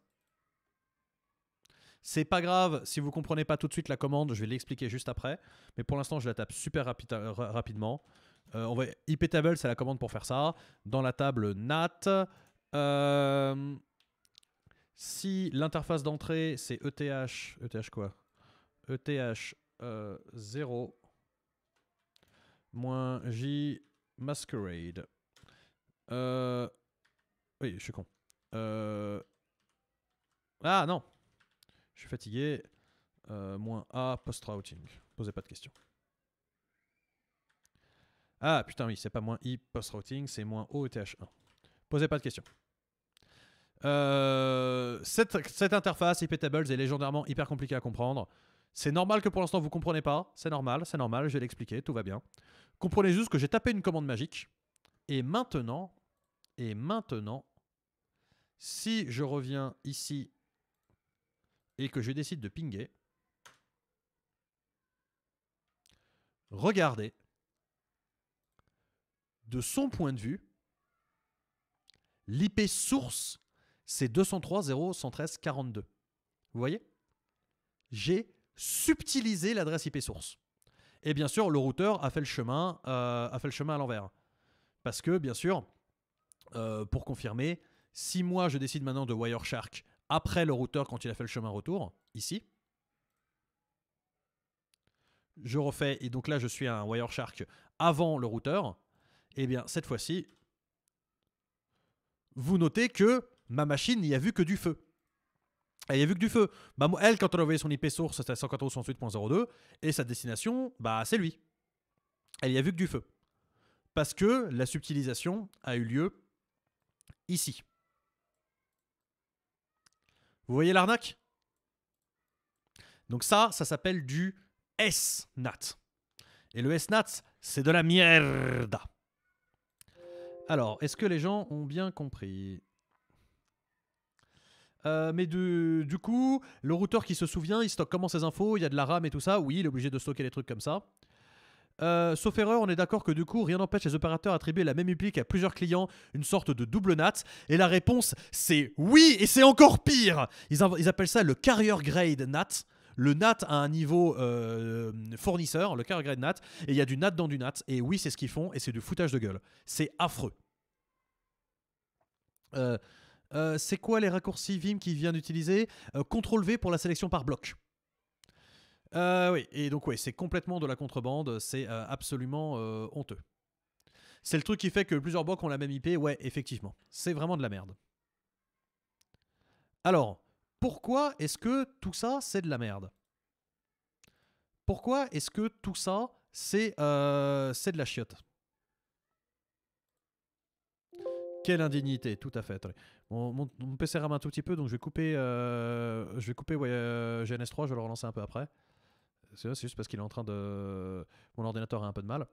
C'est pas grave si vous ne comprenez pas tout de suite la commande, je vais l'expliquer juste après. Mais pour l'instant, je la tape super euh, rapidement. Euh, on va IP c'est la commande pour faire ça. Dans la table NAT, euh, si l'interface d'entrée c'est ETH, ETH quoi ETH 0 Moins J Masquerade. Euh, oui, je suis con. Euh, ah non Je suis fatigué. Euh, moins A post-routing. Posez pas de questions. Ah putain, oui, c'est pas moins I post-routing, c'est moins O TH1. Posez pas de questions. cette, interface IP Tables est légendairement hyper compliquée à comprendre. C'est normal que pour l'instant vous comprenez pas. C'est normal, c'est normal, je vais l'expliquer, tout va bien. Comprenez juste que j'ai tapé une commande magique. Et maintenant, et maintenant, si je reviens ici et que je décide de pinger, regardez, de son point de vue, l'IP source, c'est 203.0.113.42. Vous voyez J'ai subtilisé l'adresse IP source. Et bien sûr, le routeur a fait le chemin, euh, a fait le chemin à l'envers. Parce que, bien sûr, euh, pour confirmer, si moi je décide maintenant de Wireshark après le routeur quand il a fait le chemin retour, ici, je refais, et donc là je suis à un Wireshark avant le routeur, et eh bien cette fois-ci, vous notez que ma machine n'y a vu que du feu. Elle a vu que du feu. Bah, elle, quand on a envoyé son IP source, c'était 114.168.02, et sa destination, bah, c'est lui. Elle y a vu que du feu. Parce que la subtilisation a eu lieu ici. Vous voyez l'arnaque Donc ça, ça s'appelle du SNAT. Et le SNAT, c'est de la merde. Alors, est-ce que les gens ont bien compris euh, mais du, du, coup, le routeur qui se souvient, il stocke comment ses infos Il y a de la RAM et tout ça Oui, il est obligé de stocker les trucs comme ça. Euh, sauf erreur, on est d'accord que du coup, rien n'empêche les opérateurs d'attribuer la même UPI à plusieurs clients, une sorte de double NAT. Et la réponse, c'est oui, et c'est encore pire ils, ils, appellent ça le carrier grade NAT. Le NAT à un niveau euh, fournisseur, le carrier grade NAT, et il y a du NAT dans du NAT. Et oui, c'est ce qu'ils font, et c'est du foutage de gueule. C'est affreux. Euh, euh, c'est quoi les raccourcis Vim qu'il vient d'utiliser euh, Contrôle V pour la sélection par bloc. Euh, oui, et donc oui, c'est complètement de la contrebande, c'est absolument honteux. C'est le truc qui fait que plusieurs blocs ont la même IP, ouais, effectivement. C'est vraiment de la merde. Alors, pourquoi est-ce que tout ça, c'est de la merde Pourquoi est-ce que tout ça, c'est de la chiotte Quelle indignité, tout à fait. Mon, mon, PC rame un tout petit peu, donc je vais couper, euh, je vais couper euh, GNS3, je vais le relancer un peu après. C'est juste parce qu'il est en train de. Mon ordinateur a un peu de mal.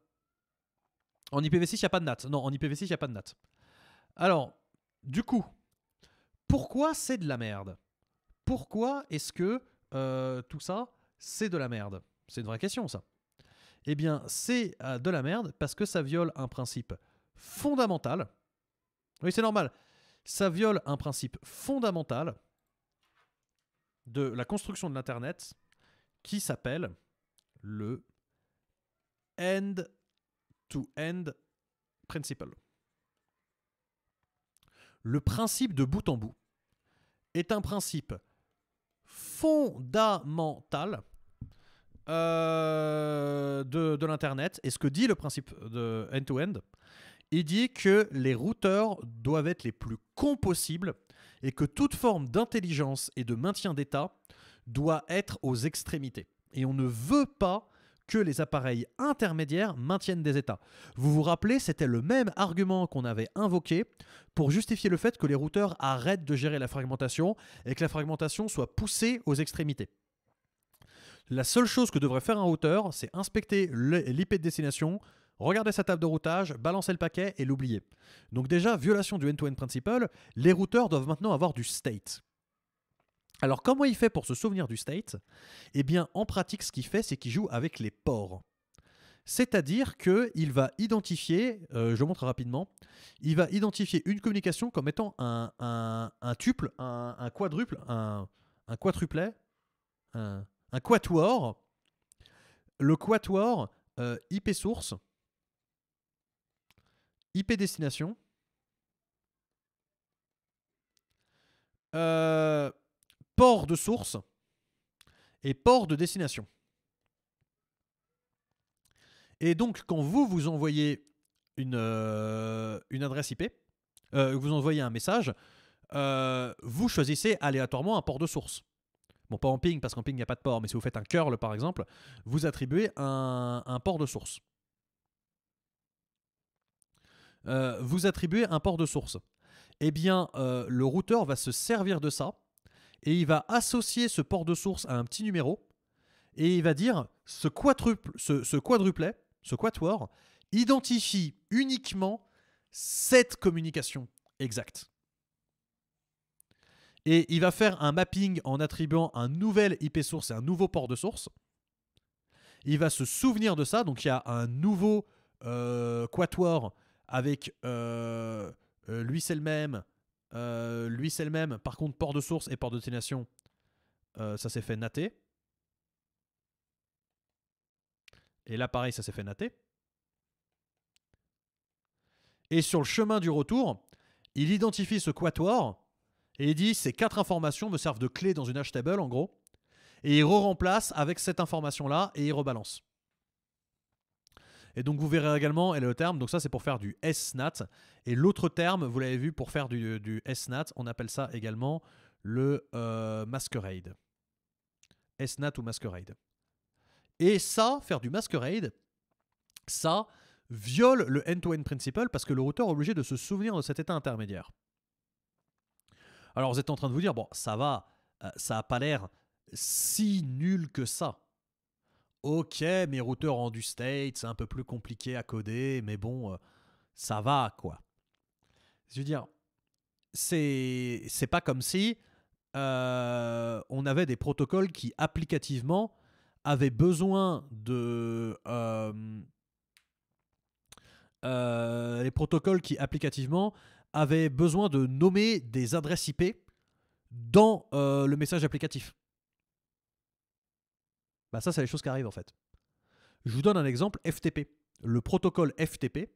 En IPv6, il n'y a pas de NAT. Non, en IPv6, il n'y a pas de NAT. Alors, du coup, pourquoi c'est de la merde Pourquoi est-ce que euh, tout ça, c'est de la merde C'est une vraie question, ça. Eh bien, c'est de la merde parce que ça viole un principe fondamental. Oui, c'est normal ça viole un principe fondamental de la construction de l'Internet qui s'appelle le end-to-end principle. Le principe de bout en bout est un principe fondamental euh, de, l'Internet. Et ce que dit le principe de end-to-end, end to end il dit que les routeurs doivent être les plus cons possibles et que toute forme d'intelligence et de maintien d'état doit être aux extrémités. Et on ne veut pas que les appareils intermédiaires maintiennent des états. Vous vous rappelez, c'était le même argument qu'on avait invoqué pour justifier le fait que les routeurs arrêtent de gérer la fragmentation et que la fragmentation soit poussée aux extrémités. La seule chose que devrait faire un routeur, c'est inspecter l'IP de destination, regardez sa table de routage, balancez le paquet et l'oubliez. Donc déjà, violation du end-to-end principle, les routeurs doivent maintenant avoir du state. Alors comment il fait pour se souvenir du state Eh bien en pratique ce qu'il fait c'est qu'il joue avec les ports. C'est-à-dire qu'il va identifier, euh, je montre rapidement, il va identifier une communication comme étant un, tuple, un, quadruple, un, quadruplet, un, quatuor. Le quatuor euh, IP source, IP destination. Euh, port de source et port de destination. Et donc, quand vous vous envoyez une, euh, une adresse IP, euh, vous envoyez un message, vous choisissez aléatoirement un port de source. Bon, pas en ping, parce qu'en ping, il n'y a pas de port, mais si vous faites un curl, par exemple, vous attribuez un port de source. Euh, vous attribuez un port de source. Eh bien, euh, le routeur va se servir de ça et il va associer ce port de source à un petit numéro et il va dire ce, quadruple, ce, ce quadruplet, ce quatuor, identifie uniquement cette communication exacte. Et il va faire un mapping en attribuant un nouvel IP source et un nouveau port de source. Il va se souvenir de ça, donc il y a un nouveau euh, quator avec euh, euh, lui c'est le même, euh, lui c'est le même, par contre port de source et port de destination, ça s'est fait naté. Et là pareil, ça s'est fait naté. Et sur le chemin du retour, il identifie ce quator et il dit ces quatre informations me servent de clé dans une hash table en gros. Et il re-remplace avec cette information là et il rebalance. Et donc vous verrez également, et le terme, donc ça c'est pour faire du SNAT. Et l'autre terme, vous l'avez vu, pour faire du, SNAT, on appelle ça également le euh, masquerade. SNAT ou masquerade. Et ça, faire du masquerade, ça viole le end-to-end principle parce que le routeur est obligé de se souvenir de cet état intermédiaire. Alors vous êtes en train de vous dire, bon, ça va, euh, ça n'a pas l'air si nul que ça ok, mes routeurs en du state, c'est un peu plus compliqué à coder, mais bon, euh, ça va, quoi. Je veux dire, c'est, c'est pas comme si euh, on avait des protocoles qui, applicativement, avaient besoin de. Euh, les protocoles qui, applicativement, avaient besoin de nommer des adresses IP dans le message applicatif. Bah, ça, c'est les choses qui arrivent en fait. Je vous donne un exemple FTP. Le protocole FTP,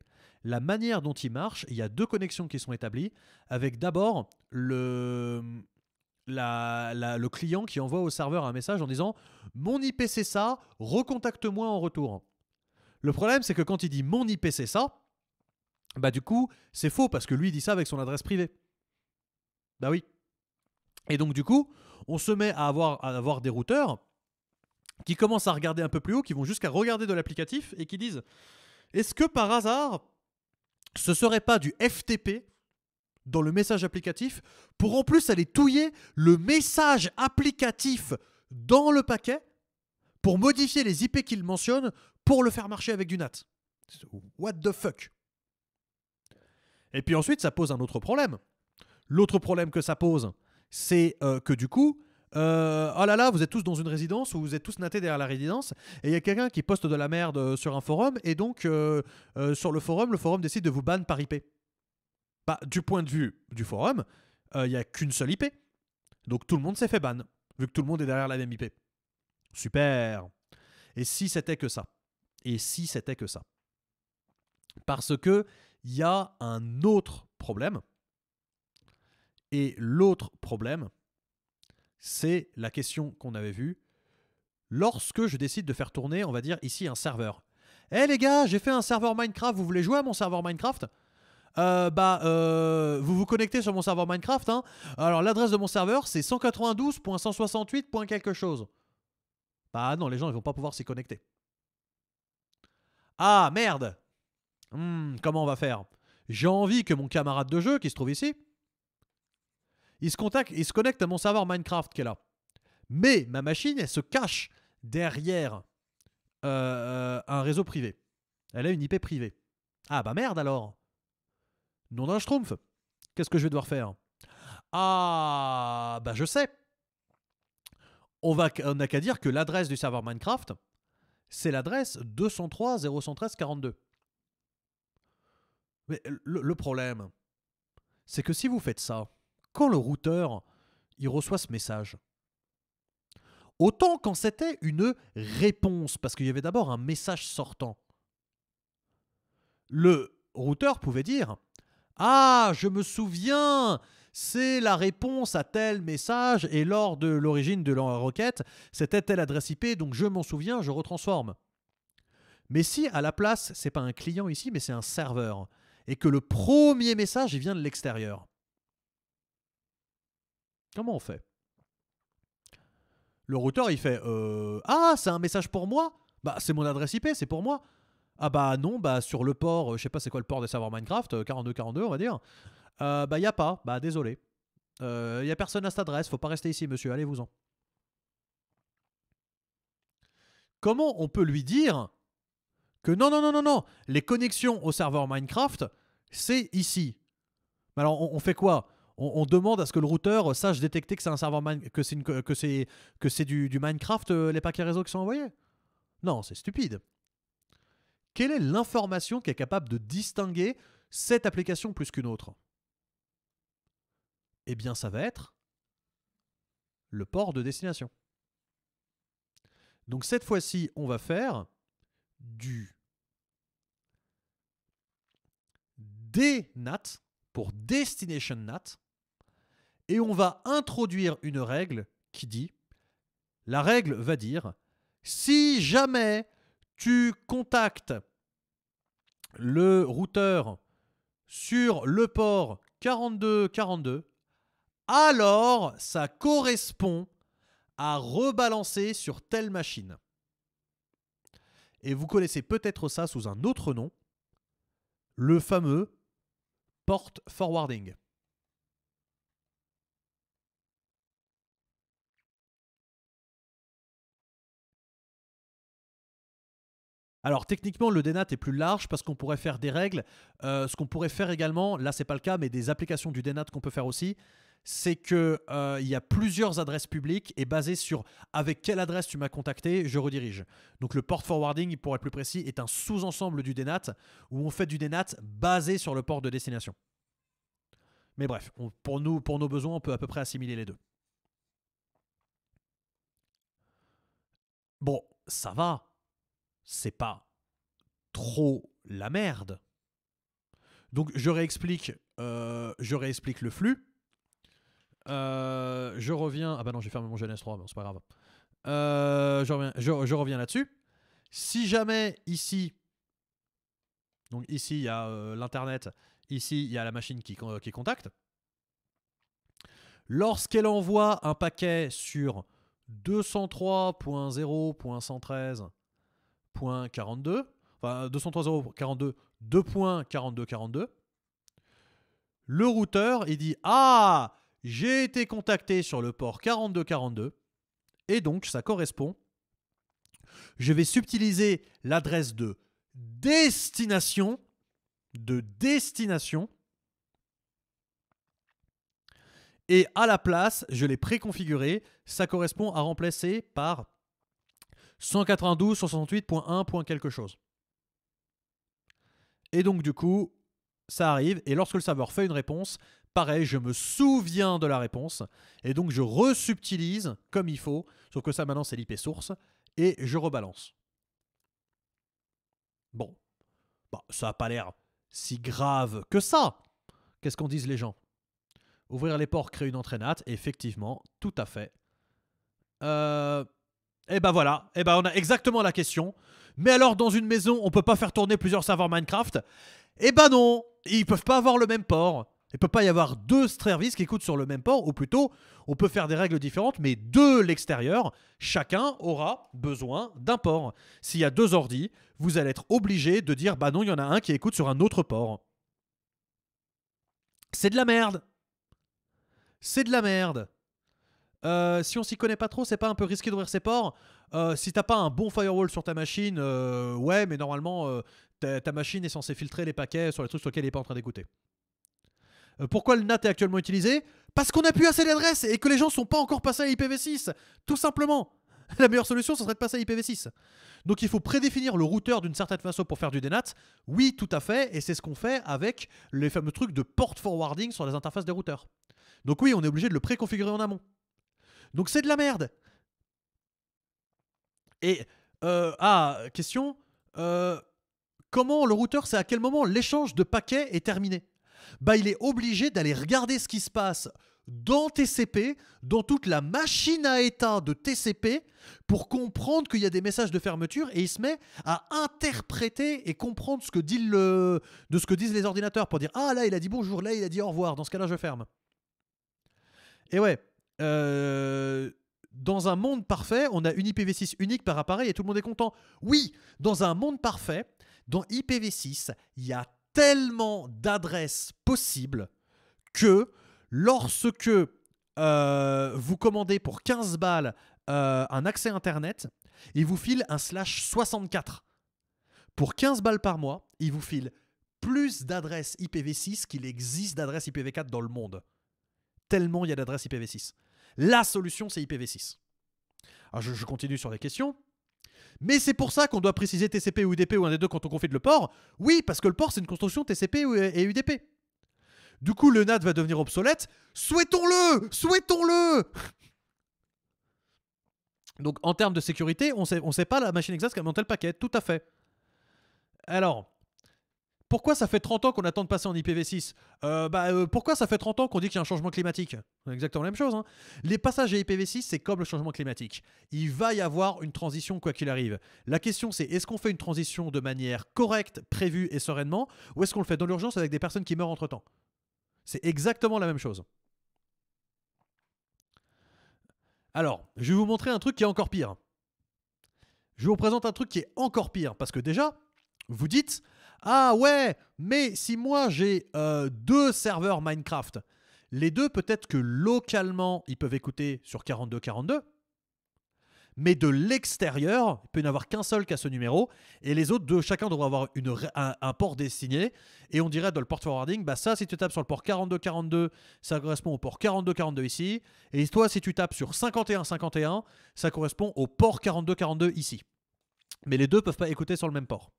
la manière dont il marche, il y a deux connexions qui sont établies, avec d'abord le, la, le client qui envoie au serveur un message en disant Mon IP c'est ça, recontacte-moi en retour. Le problème, c'est que quand il dit Mon IP c'est ça, bah du coup, c'est faux parce que lui, il dit ça avec son adresse privée. Bah oui. Et donc, du coup, on se met à avoir, à avoir des routeurs qui commencent à regarder un peu plus haut, qui vont jusqu'à regarder de l'applicatif et qui disent est-ce que par hasard, ce serait pas du FTP dans le message applicatif pour en plus aller touiller le message applicatif dans le paquet pour modifier les IP qu'il mentionne pour le faire marcher avec du NAT What the fuck Et puis ensuite, ça pose un autre problème. L'autre problème que ça pose, c'est euh, que du coup, euh, oh là là, vous êtes tous dans une résidence ou vous êtes tous natés derrière la résidence et il y a quelqu'un qui poste de la merde euh, sur un forum et donc euh, sur le forum, le forum décide de vous ban par IP. Bah, du point de vue du forum, il n'y a qu'une seule IP. Donc tout le monde s'est fait ban, vu que tout le monde est derrière la même IP. Super. Et si c'était que ça Et si c'était que ça Parce que il y a un autre problème. Et l'autre problème, c'est la question qu'on avait vue lorsque je décide de faire tourner, on va dire ici, un serveur. Eh les gars, j'ai fait un serveur Minecraft, vous voulez jouer à mon serveur Minecraft euh, bah, euh, vous vous connectez sur mon serveur Minecraft. Hein. Alors, l'adresse de mon serveur, c'est 192.168. quelque chose. Bah non, les gens, ils vont pas pouvoir s'y connecter. Ah, merde hmm, Comment on va faire J'ai envie que mon camarade de jeu, qui se trouve ici, il se, il se connecte à mon serveur Minecraft qui est là. Mais ma machine, elle se cache derrière euh, euh, un réseau privé. Elle a une IP privée. Ah bah merde alors Non d'un schtroumpf Qu'est-ce que je vais devoir faire Ah bah je sais On n'a on qu'à dire que l'adresse du serveur Minecraft, c'est l'adresse 203 Mais le problème, c'est que si vous faites ça, quand le routeur il reçoit ce message, autant quand c'était une réponse, parce qu'il y avait d'abord un message sortant, le routeur pouvait dire Ah, je me souviens, c'est la réponse à tel message, et lors de l'origine de la requête, c'était telle adresse IP, donc je m'en souviens, je retransforme. Mais si à la place, c'est pas un client ici, mais c'est un serveur, et que le premier message, vient de l'extérieur, Comment on fait Le routeur, il fait euh, Ah, c'est un message pour moi Bah, c'est mon adresse IP, c'est pour moi. Ah bah non, bah sur le port, euh, je sais pas c'est quoi le port des serveurs Minecraft, 4242 euh, on va dire. Euh, bah y a pas, bah désolé. Il y a personne à cette adresse, faut pas rester ici monsieur, allez-vous-en. Comment on peut lui dire que non, non, non, non, non, les connexions au serveur Minecraft, c'est ici. Mais alors on fait quoi on, demande à ce que le routeur sache détecter que c'est un serveur que que c'est que c'est du, Minecraft euh, les paquets réseau qui sont envoyés. Non, c'est stupide. Quelle est l'information qui est capable de distinguer cette application plus qu'une autre Eh bien, ça va être le port de destination. Donc cette fois-ci, on va faire du DNAT pour destination NAT et on va introduire une règle qui dit, la règle va dire, si jamais tu contactes le routeur sur le port 4242, alors ça correspond à rebalancer sur telle machine. Et vous connaissez peut-être ça sous un autre nom, le fameux port forwarding. Alors techniquement, le DNAT est plus large parce qu'on pourrait faire des règles. Euh, ce qu'on pourrait faire également, là c'est pas le cas, mais des applications du DNAT qu'on peut faire aussi, c'est que euh, il y a plusieurs adresses publiques et basées sur avec quelle adresse tu m'as contacté, je redirige. Donc le port forwarding, pour être plus précis, est un sous-ensemble du DNAT où on fait du DNAT basé sur le port de destination. Mais bref, pour, nous, pour nos besoins, on peut à peu près assimiler les deux. Bon, ça va c'est pas trop la merde. Donc je réexplique, euh, je réexplique le flux. Euh, je reviens. Ah bah j'ai fermé mon mais c'est pas grave. Euh, je reviens, là-dessus. Si jamais ici, donc ici il y a l'internet, ici il y a la machine qui, qui contacte. Lorsqu'elle envoie un paquet sur 203.0.113 2.42, 2.4242. Le routeur, il dit Ah, j'ai été contacté sur le port 4242, et donc ça correspond. Je vais subtiliser l'adresse de destination, de destination, et à la place, je l'ai préconfiguré, ça correspond à remplacer par 192 point quelque chose. Et donc du coup, ça arrive, et lorsque le serveur fait une réponse, pareil, je me souviens de la réponse, et donc je resubtilise comme il faut, sauf que ça maintenant c'est l'IP source, et je rebalance. Bon, bah, ça n'a pas l'air si grave que ça. Qu'est-ce qu'on disent les gens Ouvrir les ports, créer une entraînate, effectivement, tout à fait. Euh, et eh ben voilà, et eh ben on a exactement la question. Mais alors dans une maison, on peut pas faire tourner plusieurs serveurs Minecraft Eh ben non, ils peuvent pas avoir le même port. Il peut pas y avoir deux services qui écoutent sur le même port, ou plutôt, on peut faire des règles différentes, mais de l'extérieur, chacun aura besoin d'un port. S'il y a deux ordi, vous allez être obligé de dire bah non, il y en a un qui écoute sur un autre port. C'est de la merde. C'est de la merde. Euh, si on s'y connaît pas trop, c'est pas un peu risqué d'ouvrir ses ports. Euh, si t'as pas un bon firewall sur ta machine, euh, ouais, mais normalement, ta, machine est censée filtrer les paquets sur les trucs sur lesquels il n'est pas en train d'écouter. Pourquoi le NAT est actuellement utilisé Parce qu'on a plus assez d'adresses et que les gens sont pas encore passés à IPv6, tout simplement. [laughs] La meilleure solution, ce serait de passer à IPv6. Donc il faut prédéfinir le routeur d'une certaine façon pour faire du DNAT. Oui, tout à fait, et c'est ce qu'on fait avec les fameux trucs de port forwarding sur les interfaces des routeurs. Donc oui, on est obligé de le préconfigurer en amont. Donc c'est de la merde. Et, euh, ah, question, euh, comment le routeur sait à quel moment l'échange de paquets est terminé Bah, il est obligé d'aller regarder ce qui se passe dans TCP, dans toute la machine à état de TCP, pour comprendre qu'il y a des messages de fermeture et il se met à interpréter et comprendre ce que dit le, de ce que disent les ordinateurs pour dire Ah là, il a dit bonjour, là, il a dit au revoir, dans ce cas-là, je ferme. Et ouais, euh, dans un monde parfait, on a une IPv6 unique par appareil et tout le monde est content. Oui, dans un monde parfait, dans IPv6, il y a tellement d'adresses possibles que lorsque euh, vous commandez pour 15 balles euh, un accès Internet, il vous file un slash 64. Pour 15 balles par mois, il vous file plus d'adresses IPv6 qu'il existe d'adresses IPv4 dans le monde. Tellement il y a d'adresses IPv6. La solution, c'est IPv6. Alors, je, continue sur les questions. Mais c'est pour ça qu'on doit préciser TCP ou UDP ou un des deux quand on confie le port. Oui, parce que le port, c'est une construction TCP euh, et UDP. Du coup, le NAT va devenir obsolète. Souhaitons-le Souhaitons-le Donc, en termes de sécurité, on sait, ne sait pas la machine exacte qui a monté le paquet. Tout à fait. Alors, pourquoi ça fait 30 ans qu'on attend de passer en IPv6 euh, bah, euh, Pourquoi ça fait 30 ans qu'on dit qu'il y a un changement climatique exactement la même chose. Hein. Les passages à IPv6, c'est comme le changement climatique. Il va y avoir une transition quoi qu'il arrive. La question, c'est est-ce qu'on fait une transition de manière correcte, prévue et sereinement, ou est-ce qu'on le fait dans l'urgence avec des personnes qui meurent entre-temps C'est exactement la même chose. Alors, je vais vous montrer un truc qui est encore pire. Je vous présente un truc qui est encore pire, parce que déjà, vous dites... Ah ouais, mais si moi j'ai euh, deux serveurs Minecraft, les deux peut-être que localement ils peuvent écouter sur 4242, mais de l'extérieur, il peut n'y avoir qu'un seul qui ce numéro, et les autres deux, chacun devrait avoir une, un, port destiné. et on dirait dans le port forwarding, bah ça, si tu tapes sur le port 4242, ça correspond au port 4242 ici, et toi, si tu tapes sur 5151, ça correspond au port 4242 ici. Mais les deux peuvent pas écouter sur le même port.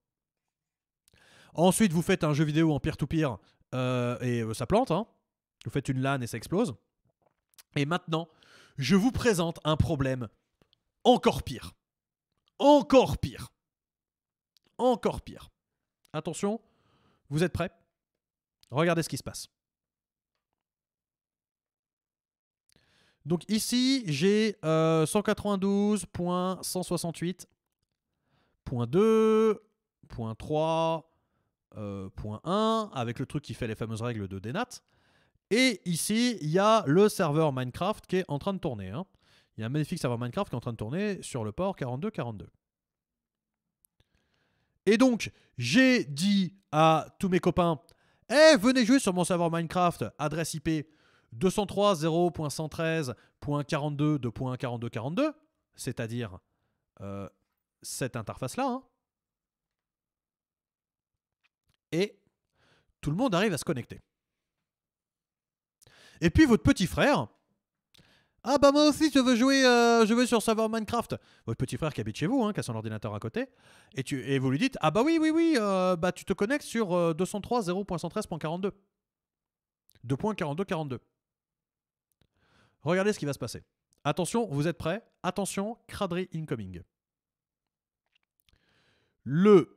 Ensuite, vous faites un jeu vidéo en peer-to-peer euh, et euh, ça plante. Hein. Vous faites une LAN et ça explose. Et maintenant, je vous présente un problème encore pire. Encore pire. Encore pire. Attention, vous êtes prêts Regardez ce qui se passe. Donc ici, j'ai 192.168.2.3 euh, euh, avec le truc qui fait les fameuses règles de Denat. Et ici, il y a le serveur Minecraft qui est en train de tourner. Hein. Il y a un magnifique serveur Minecraft qui est en train de tourner sur le port 4242. Et donc, j'ai dit à tous mes copains, eh, venez jouer sur mon serveur Minecraft, adresse IP 203.0.113.42.42.42, c'est-à-dire euh, cette interface-là. Hein et tout le monde arrive à se connecter. Et puis votre petit frère, ah bah moi aussi je veux jouer, euh, je veux sur serveur Minecraft. Votre petit frère qui habite chez vous, hein, qui a son ordinateur à côté, et, tu, et vous lui dites, ah bah oui oui oui, euh, bah tu te connectes sur 203.0.113.42. Euh, 2.42.42. Regardez ce qui va se passer. Attention, vous êtes prêts Attention, craderie incoming. Le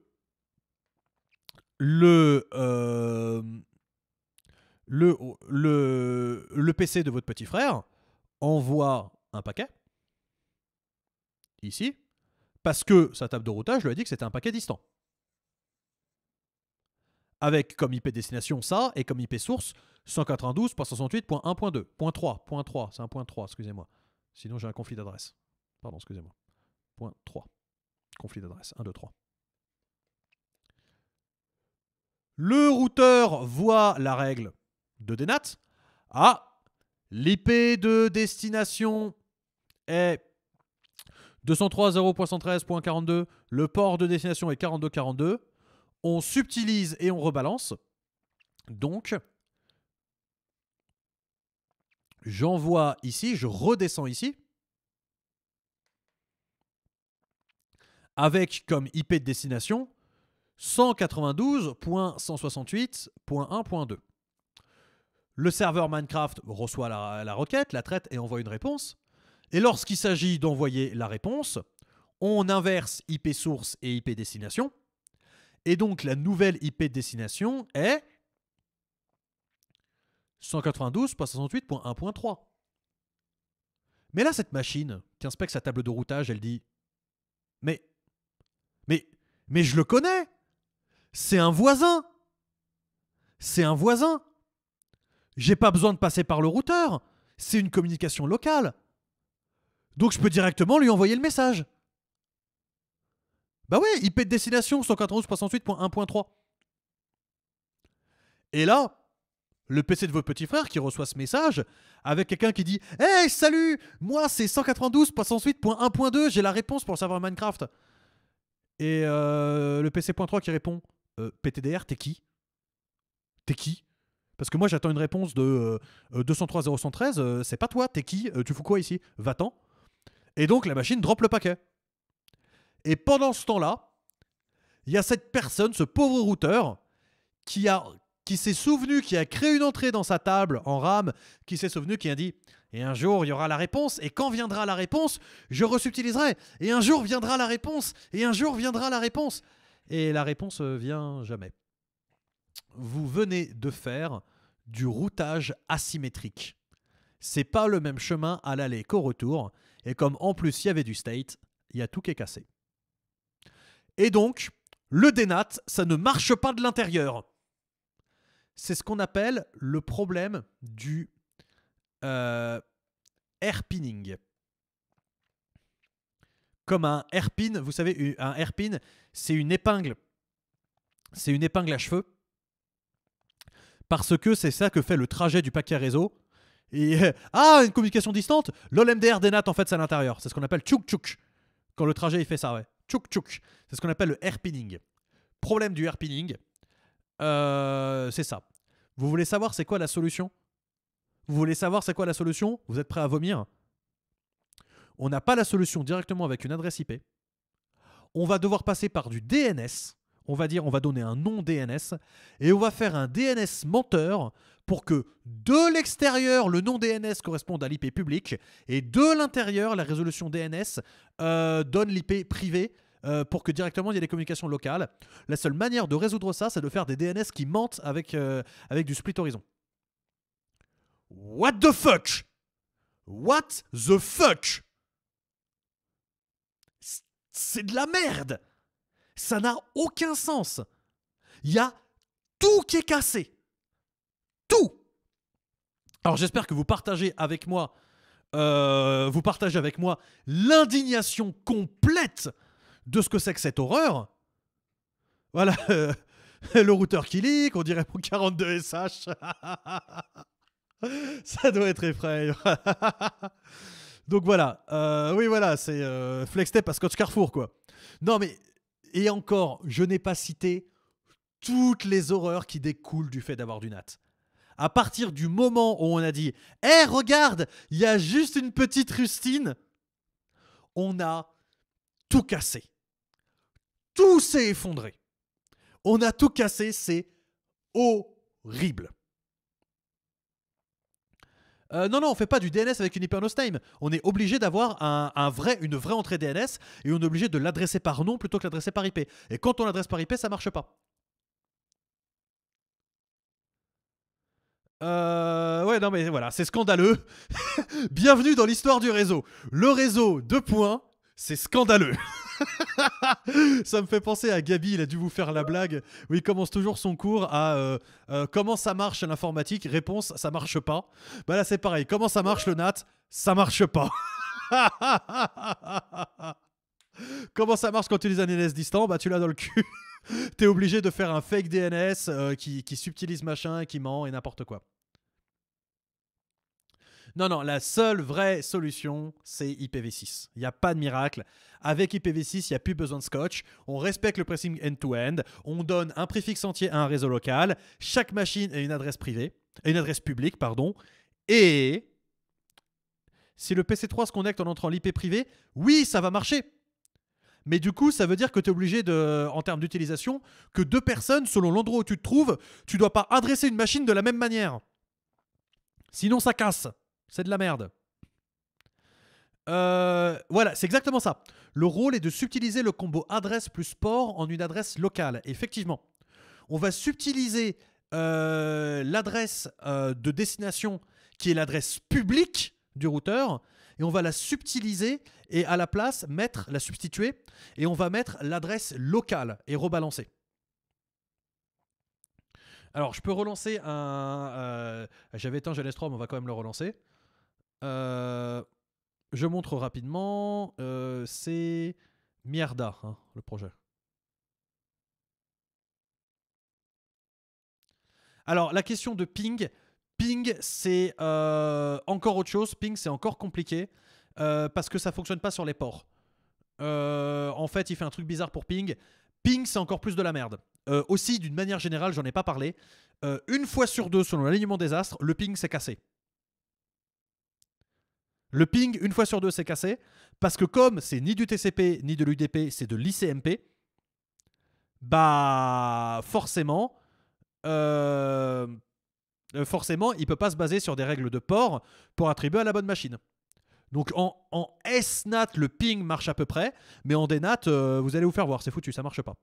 euh, le, le, le, PC de votre petit frère envoie un paquet, ici, parce que sa table de routage lui a dit que c'était un paquet distant. Avec comme IP destination ça, et comme IP source 192.168.1.2.3.3 c'est un point 3, excusez-moi. Sinon j'ai un conflit d'adresse. Pardon, excusez-moi. Point 3. Conflit d'adresse, 1, 2, 3. Le routeur voit la règle de Denat. Ah, l'IP de destination est 203.0.113.42. Le port de destination est 4242. On subtilise et on rebalance. Donc, j'envoie ici, je redescends ici. Avec comme IP de destination 192.168.1.2. Le serveur Minecraft reçoit la, requête, la traite et envoie une réponse. Et lorsqu'il s'agit d'envoyer la réponse, on inverse IP source et IP destination. Et donc la nouvelle IP destination est 192.168.1.3. Mais là, cette machine qui inspecte sa table de routage, elle dit Mais, mais, mais je le connais c'est un voisin. C'est un voisin. J'ai pas besoin de passer par le routeur. C'est une communication locale. Donc je peux directement lui envoyer le message. Bah ouais, IP de destination 192.168.1.3. Et là, le PC de votre petit frère qui reçoit ce message avec quelqu'un qui dit Hey, salut Moi, c'est 192.168.1.2, j'ai la réponse pour savoir Minecraft. Et euh, le PC.3 qui répond euh, PTDR, t'es qui T'es qui Parce que moi, j'attends une réponse de 203.0.113, 203 013, c'est pas toi, t'es qui euh, Tu fous quoi ici Va-t'en. Et donc, la machine drop le paquet. Et pendant ce temps-là, il y a cette personne, ce pauvre routeur, qui, a, qui s'est souvenu, qui a créé une entrée dans sa table en RAM, qui s'est souvenu, qui a dit Et un jour, il y aura la réponse, et quand viendra la réponse, je resubtiliserai, et un jour viendra la réponse, et un jour viendra la réponse. Et la réponse euh, vient jamais. Vous venez de faire du routage asymétrique. C'est pas le même chemin à l'aller qu'au retour, et comme en plus il y avait du state, il y a tout qui est cassé. Et donc, le DNAT, ça ne marche pas de l'intérieur. C'est ce qu'on appelle le problème du euh, airpinning comme un hairpin. Vous savez, un hairpin, c'est une épingle. C'est une épingle à cheveux. Parce que c'est ça que fait le trajet du paquet réseau. [laughs] ah, une communication distante LOL MDR des en fait, c'est à l'intérieur. C'est ce qu'on appelle tchouk tchouk. Quand le trajet, il fait ça, ouais. Tchouk tchouk. C'est ce qu'on appelle le hairpinning. Problème du hairpinning, euh, c'est ça. Vous voulez savoir c'est quoi la solution Vous voulez savoir c'est quoi la solution Vous êtes prêt à vomir on n'a pas la solution directement avec une adresse IP, on va devoir passer par du DNS, on va dire, on va donner un nom DNS, et on va faire un DNS menteur pour que de l'extérieur, le nom DNS corresponde à l'IP public, et de l'intérieur, la résolution DNS euh, donne l'IP privée. Euh, pour que directement il y ait des communications locales. La seule manière de résoudre ça, c'est de faire des DNS qui mentent avec, euh, avec du split horizon. What the fuck What the fuck c'est de la merde. Ça n'a aucun sens. Il y a tout qui est cassé. Tout. Alors j'espère que vous partagez avec moi, euh, vous partagez avec moi l'indignation complète de ce que c'est que cette horreur. Voilà, [laughs] le routeur qui lit, on dirait pour 42 SH. Ça doit être effrayant. [laughs] Donc voilà, euh, oui voilà, c'est euh, à Scotch Carrefour quoi. Non mais, et encore, je n'ai pas cité toutes les horreurs qui découlent du fait d'avoir du nat. À partir du moment où on a dit « Eh, regarde, il y a juste une petite rustine !» On a tout cassé. Tout s'est effondré. On a tout cassé, c'est horrible. Euh, non, non, on fait pas du DNS avec une hypernostime. On est obligé d'avoir un, vrai, une vraie entrée DNS et on est obligé de l'adresser par nom plutôt que l'adresser par IP. Et quand on l'adresse par IP, ça marche pas. Euh, ouais, non, mais voilà, c'est scandaleux. [laughs] Bienvenue dans l'histoire du réseau. Le réseau, deux points. C'est scandaleux. [laughs] ça me fait penser à Gabi, il a dû vous faire la blague. Oui, il commence toujours son cours à euh, euh, comment ça marche l'informatique. Réponse, ça marche pas. Bah là, c'est pareil. Comment ça marche le NAT Ça marche pas. [laughs] comment ça marche quand tu les un DNS distant Bah tu l'as dans le cul. [laughs] T'es obligé de faire un fake DNS euh, qui, qui subtilise machin, qui ment et n'importe quoi. Non, non, la seule vraie solution, c'est IPv6. Il n'y a pas de miracle. Avec IPv6, il n'y a plus besoin de scotch. On respecte le pressing end-to-end. On donne un préfixe entier à un réseau local. Chaque machine a une adresse privée, une adresse publique, pardon. Et si le PC3 se connecte en entrant l'IP privé, oui, ça va marcher. Mais du coup, ça veut dire que tu es obligé, de, en termes d'utilisation, que deux personnes, selon l'endroit où tu te trouves, tu dois pas adresser une machine de la même manière. Sinon, ça casse. C'est de la merde. Euh, voilà, c'est exactement ça. Le rôle est de subtiliser le combo adresse plus port en une adresse locale. Effectivement, on va subtiliser euh, l'adresse euh, de destination qui est l'adresse publique du routeur et on va la subtiliser et à la place mettre la substituer et on va mettre l'adresse locale et rebalancer. Alors je peux relancer un. J'avais éteint GLS3, mais on va quand même le relancer. Euh, je montre rapidement. Euh, c'est Mierda, hein, le projet. Alors, la question de ping. Ping, c'est euh, encore autre chose. Ping, c'est encore compliqué parce que ça fonctionne pas sur les ports. en fait, il fait un truc bizarre pour ping. Ping, c'est encore plus de la merde. aussi, d'une manière générale, j'en ai pas parlé. une fois sur deux, selon l'alignement des astres, le ping s'est cassé. Le ping, une fois sur deux, c'est cassé, parce que comme c'est ni du TCP ni de l'UDP, c'est de l'ICMP, bah forcément, euh, euh, forcément, il ne peut pas se baser sur des règles de port pour attribuer à la bonne machine. Donc en, en SNAT, le ping marche à peu près, mais en DNAT, euh, vous allez vous faire voir, c'est foutu, ça marche pas.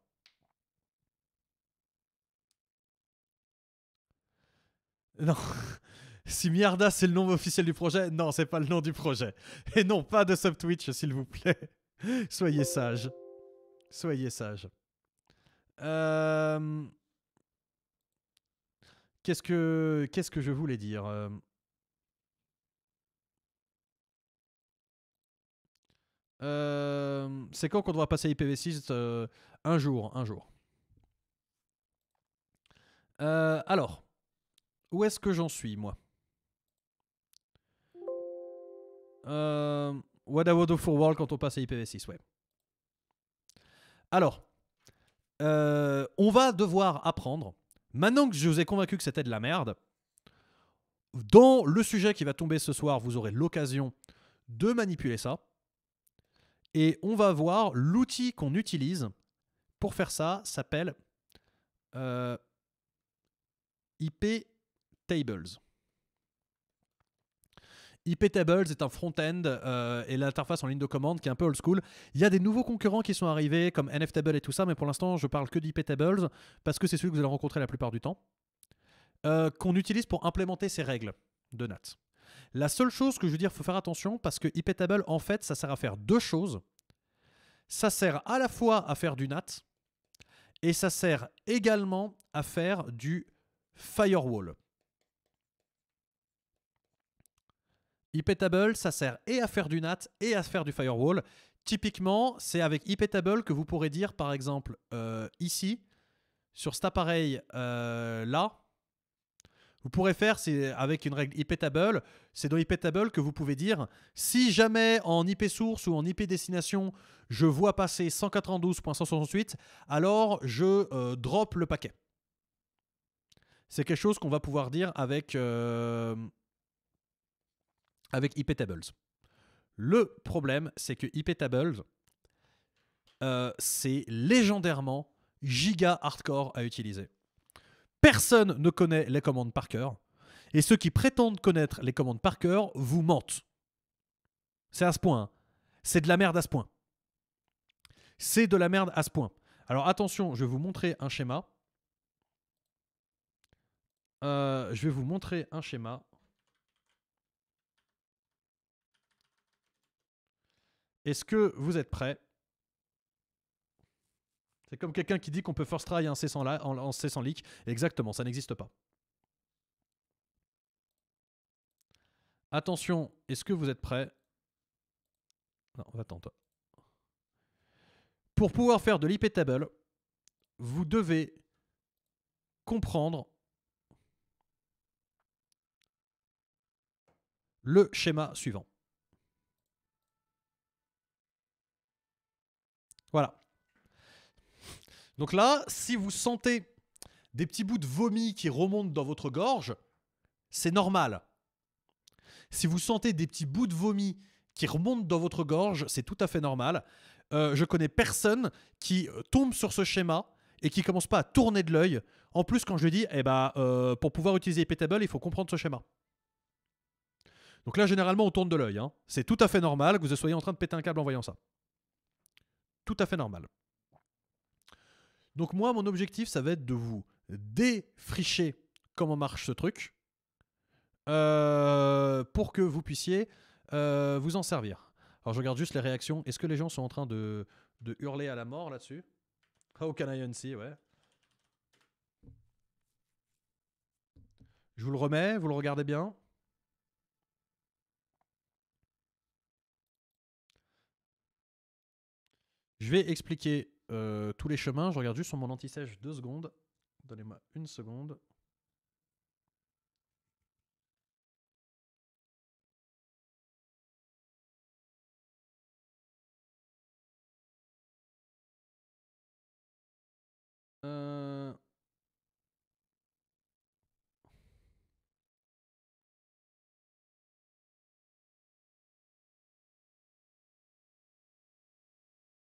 Non, [laughs] Si Miarda c'est le nom officiel du projet, non, c'est pas le nom du projet. Et non, pas de sub Twitch, s'il vous plaît. [laughs] Soyez sages. Soyez sages. Euh, qu'est-ce que qu'est-ce que je voulais dire euh? Euh, C'est quand qu'on doit passer IPv6 Un jour, un jour. alors, où est-ce que j'en suis, moi Euh, what about World quand on passe à IPv6, ouais. Alors, euh, on va devoir apprendre, maintenant que je vous ai convaincu que c'était de la merde, dans le sujet qui va tomber ce soir, vous aurez l'occasion de manipuler ça. Et on va voir l'outil qu'on utilise pour faire ça, s'appelle euh, IP Tables. IP Tables est un front-end euh, et l'interface en ligne de commande qui est un peu old school. Il y a des nouveaux concurrents qui sont arrivés comme NF e et tout ça, mais pour l'instant, je parle que d'IP Tables parce que c'est celui que vous allez rencontrer la plupart du temps, euh, qu'on utilise pour implémenter ces règles de NAT. La seule chose que je veux dire, il faut faire attention parce que IP en fait, ça sert à faire deux choses. Ça sert à la fois à faire du NAT et ça sert également à faire du firewall. Ipetable, ça sert et à faire du NAT et à faire du firewall. Typiquement, c'est avec Ipetable que vous pourrez dire, par exemple, euh, ici, sur cet appareil euh, là, vous pourrez faire, c'est avec une règle iptable, c'est dans iptable que vous pouvez dire si jamais en IP source ou en IP destination, je vois passer 192.168, alors je euh, drop le paquet. C'est quelque chose qu'on va pouvoir dire avec, avec IP Le problème, c'est que IP euh, c'est légendairement giga hardcore à utiliser. Personne ne connaît les commandes par cœur, et ceux qui prétendent connaître les commandes par cœur vous mentent. C'est à ce point. Hein. C'est de la merde à ce point. C'est de la merde à ce point. Alors attention, je vais vous montrer un schéma. Euh, je vais vous montrer un schéma. Est-ce que vous êtes prêts C'est comme quelqu'un qui dit qu'on peut first try en C100, en, leak. Exactement, ça n'existe pas. Attention, est-ce que vous êtes prêts Non, va-t'en toi. Pour pouvoir faire de l'IP table, vous devez comprendre le schéma suivant. Voilà. Donc là, si vous sentez des petits bouts de vomi qui remontent dans votre gorge, c'est normal. Si vous sentez des petits bouts de vomi qui remontent dans votre gorge, c'est tout à fait normal. Je euh, je connais personne qui euh, tombe sur ce schéma et qui commence pas à tourner de l'œil. En plus, quand je lui dis, eh ben, euh, pour pouvoir utiliser Petable, il faut comprendre ce schéma. Donc là, généralement, on tourne de l'œil. Hein. C'est tout à fait normal que vous soyez en train de péter un câble en voyant ça tout à fait normal. Donc moi, mon objectif, ça va être de vous défricher comment marche ce truc euh, pour que vous puissiez euh, vous en servir. Alors je regarde juste les réactions. Est-ce que les gens sont en train de, hurler à la mort là-dessus How oh, can I unsee, ouais. Je vous le remets, vous le regardez bien. Je vais expliquer euh, tous les chemins. Je regarde juste sur mon anti-sèche deux secondes. Donnez-moi une seconde. Euh...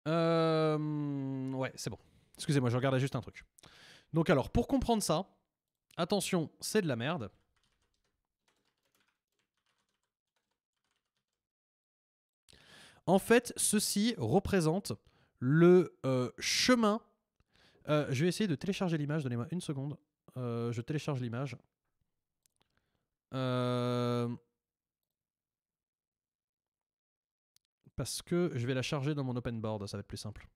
Euh, ouais, c'est bon. Excusez-moi, je regardais juste un truc. Donc alors, pour comprendre ça, attention, c'est de la merde. En fait, ceci représente le euh, chemin. Euh, je vais essayer de télécharger l'image, donnez-moi une seconde. Euh, je télécharge l'image. Euh... parce que je vais la charger dans mon open board, ça va être plus simple.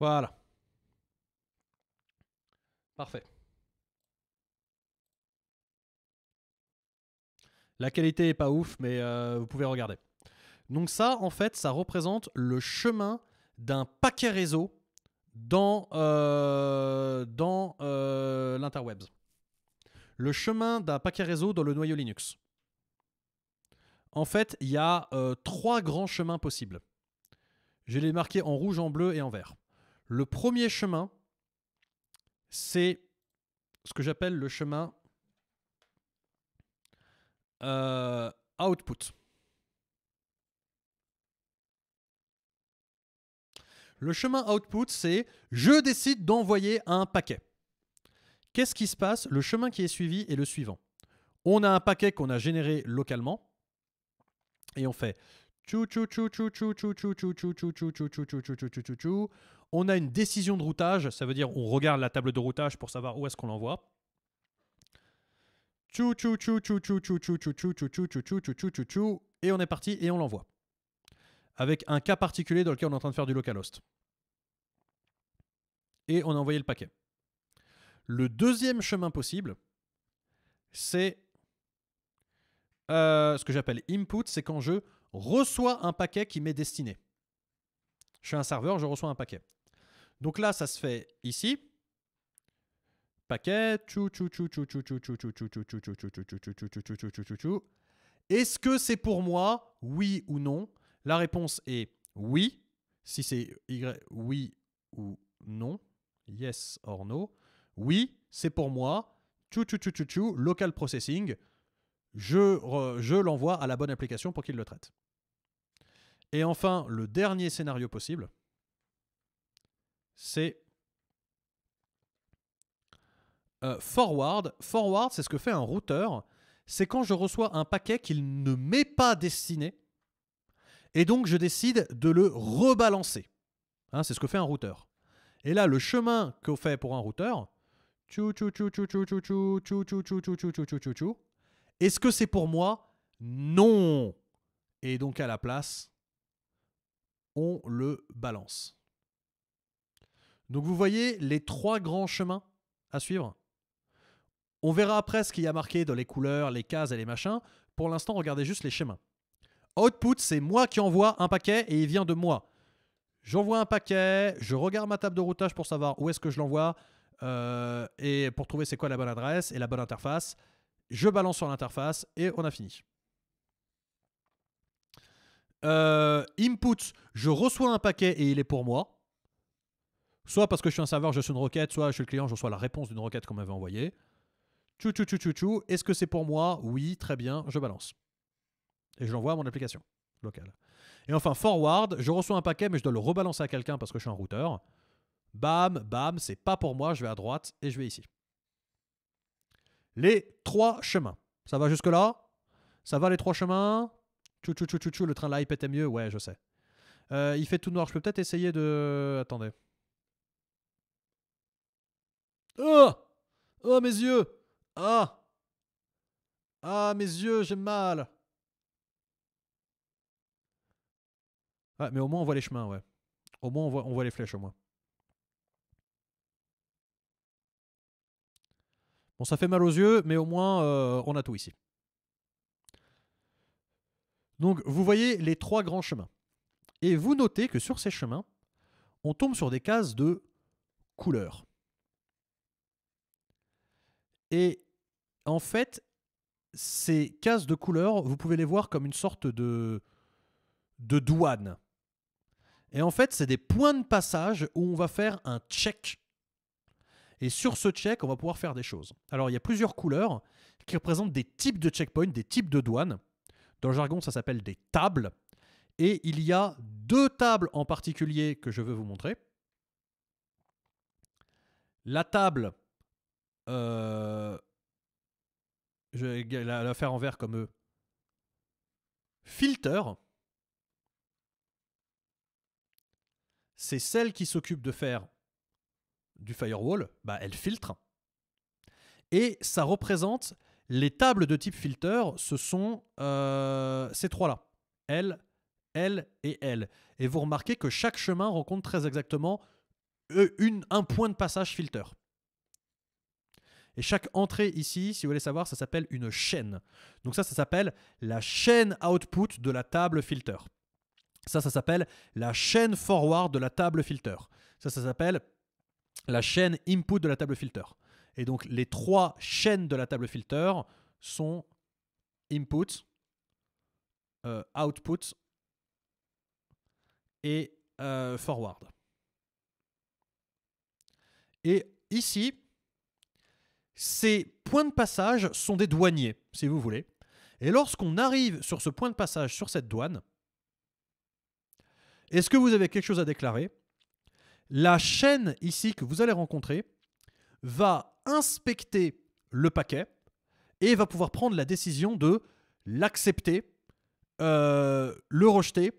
Voilà. Parfait. La qualité est pas ouf, mais euh, vous pouvez regarder. Donc ça, en fait, ça représente le chemin d'un paquet réseau dans, euh, dans euh, l'interwebs. Le chemin d'un paquet réseau dans le noyau Linux. En fait, il y a euh, trois grands chemins possibles. Je les marqué en rouge, en bleu et en vert. Le premier chemin, c'est ce que j'appelle le chemin output. le chemin output, c'est je décide d'envoyer un paquet. Qu'est-ce qui se passe Le chemin qui est suivi est le suivant. On a un paquet qu'on a généré localement et on fait chou chou chou chou chou chou chou chou chou chou chou chou chou chou chou chou chou chou chou. On a une décision de routage, ça veut dire on regarde la table de routage pour savoir où est-ce qu'on l'envoie. Chou chou chou chou chou chou chou chou chou chou chou chou chou chou chou chou chou et on est parti et on l'envoie avec un cas particulier dans lequel on est en train de faire du localhost. Et on a envoyé le paquet. Le deuxième chemin possible, c'est ce que j'appelle input, c'est quand je reçois un paquet qui m'est destiné. Je suis un serveur, je reçois un paquet. Donc là, ça se fait ici. Paquet. Est-ce que c'est pour moi Oui ou non la réponse est oui, si c'est Y, oui ou non, yes or no. Oui, c'est pour moi, local processing, je, je l'envoie à la bonne application pour qu'il le traite. Et enfin, le dernier scénario possible, c'est euh, forward. Forward, c'est ce que fait un routeur. C'est quand je reçois un paquet qu'il ne m'est pas destiné, et donc, je décide de le rebalancer. c'est ce que fait un routeur. Et là, le chemin qu'on fait pour un routeur, est-ce que c'est pour moi Non Et donc, à la place, on le balance. Donc, vous voyez les trois grands chemins à suivre on verra après ce qu'il y a marqué dans les couleurs, les cases et les machins. Pour l'instant, regardez juste les chemins. Output, c'est moi qui envoie un paquet et il vient de moi. J'envoie un paquet, je regarde ma table de routage pour savoir où est-ce que je l'envoie euh, et pour trouver c'est quoi la bonne adresse et la bonne interface. Je balance sur l'interface et on a fini. Euh, input, je reçois un paquet et il est pour moi. Soit parce que je suis un serveur, je suis une requête, soit je suis le client, je reçois la réponse d'une requête qu'on m'avait envoyée. Chou chou chou chou chou. Est-ce que c'est pour moi Oui, très bien, je balance et je l'envoie à mon application locale. Et enfin, forward, je reçois un paquet, mais je dois le rebalancer à quelqu'un parce que je suis un routeur. Bam, bam, c'est pas pour moi, je vais à droite et je vais ici. Les trois chemins. Ça va jusque-là Ça va les trois chemins Chou, chou, chou, chou, le train là il mieux, ouais, je sais. Euh, il fait tout noir, je peux peut-être essayer de. Attendez. Oh Oh mes yeux Ah Ah mes yeux, j'ai mal mais au moins on voit les chemins, ouais. Au moins on voit, les flèches, au moins. Bon, ça fait mal aux yeux, mais au moins euh, on a tout ici. Donc vous voyez les trois grands chemins. Et vous notez que sur ces chemins, on tombe sur des cases de couleurs. Et en fait, ces cases de couleurs, vous pouvez les voir comme une sorte de, de douane. Et en fait, c'est des points de passage où on va faire un check. Et sur ce check, on va pouvoir faire des choses. Alors, il y a plusieurs couleurs qui représentent des types de checkpoints, des types de douanes. Dans le jargon, ça s'appelle des tables. Et il y a deux tables en particulier que je veux vous montrer. La table, euh, je vais la, faire en vert comme euh, filter, c'est celle qui s'occupe de faire du firewall, bah, elle filtre. Et ça représente les tables de type filter, ce sont euh, ces trois-là. L, L et L. Et vous remarquez que chaque chemin rencontre très exactement euh, un point de passage filter. Et chaque entrée ici, si vous voulez savoir, ça s'appelle une chaîne. Donc ça, ça s'appelle la chaîne output de la table filter. Ça, ça s'appelle la chaîne forward de la table filter. Ça, ça s'appelle la chaîne input de la table filter. Et donc, les trois chaînes de la table filter sont input, euh, output et euh, forward. Et ici, ces points de passage sont des douaniers, si vous voulez. Et lorsqu'on arrive sur ce point de passage, sur cette douane, est-ce que vous avez quelque chose à déclarer La chaîne ici que vous allez rencontrer va inspecter le paquet et va pouvoir prendre la décision de l'accepter, euh, le rejeter,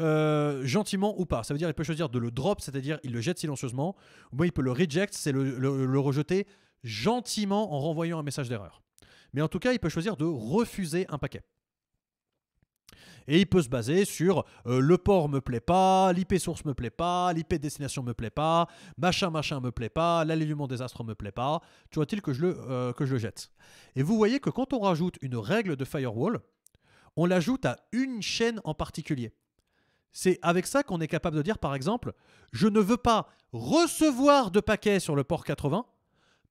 euh, gentiment ou pas. Ça veut dire qu'il peut choisir de le drop, c'est-à-dire il le jette silencieusement, ou il peut le reject, c'est le, rejeter gentiment en renvoyant un message d'erreur. Mais en tout cas, il peut choisir de refuser un paquet et il peut se baser sur euh, le port me plaît pas, l'IP source me plaît pas, l'IP destination me plaît pas, machin machin me plaît pas, l'alignement des astres me plaît pas. Tu vois-t-il que je le euh, que je le jette Et vous voyez que quand on rajoute une règle de firewall, on l'ajoute à une chaîne en particulier. C'est avec ça qu'on est capable de dire, par exemple, je ne veux pas recevoir de paquets sur le port 80,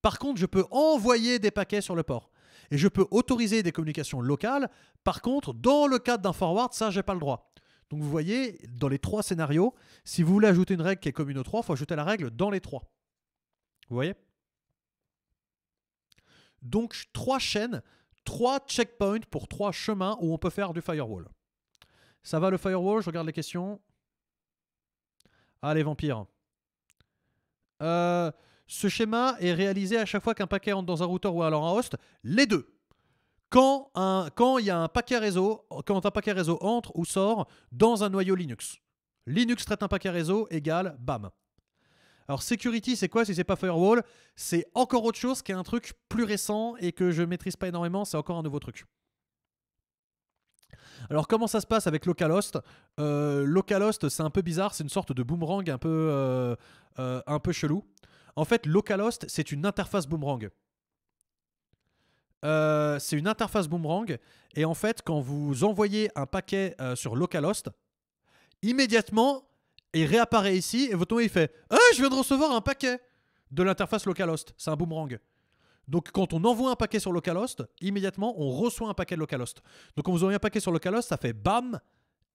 par contre, je peux envoyer des paquets sur le port et je peux autoriser des communications locales. Par contre, dans le cadre d'un forward, ça, j'ai pas le droit. Donc vous voyez, dans les trois scénarios, si vous voulez ajouter une règle qui est commune aux trois, il faut ajouter la règle dans les trois. Vous voyez Donc trois chaînes, trois checkpoints pour trois chemins où on peut faire du firewall. Ça va le firewall Je regarde les questions. Allez, les vampires. Euh, ce schéma est réalisé à chaque fois qu'un paquet entre dans un routeur ou alors un host, les deux. Quand un, quand il un paquet réseau, quand un paquet réseau entre ou sort dans un noyau Linux. Linux traite un paquet réseau égale bam. Alors security, c'est quoi si c'est pas firewall C'est encore autre chose qui est un truc plus récent et que je maîtrise pas énormément, c'est encore un nouveau truc. Alors comment ça se passe avec localhost euh, Localhost, c'est un peu bizarre, c'est une sorte de boomerang un peu, euh, euh, un peu chelou. En fait, localhost, c'est une interface boomerang. Euh, c'est une interface boomerang. Et en fait, quand vous envoyez un paquet euh, sur localhost, immédiatement, il réapparaît ici et votre nom il fait ah, je viens de recevoir un paquet de l'interface localhost. C'est un boomerang. Donc, quand on envoie un paquet sur localhost, immédiatement, on reçoit un paquet de localhost. Donc, quand vous envoyez un paquet sur localhost, ça fait bam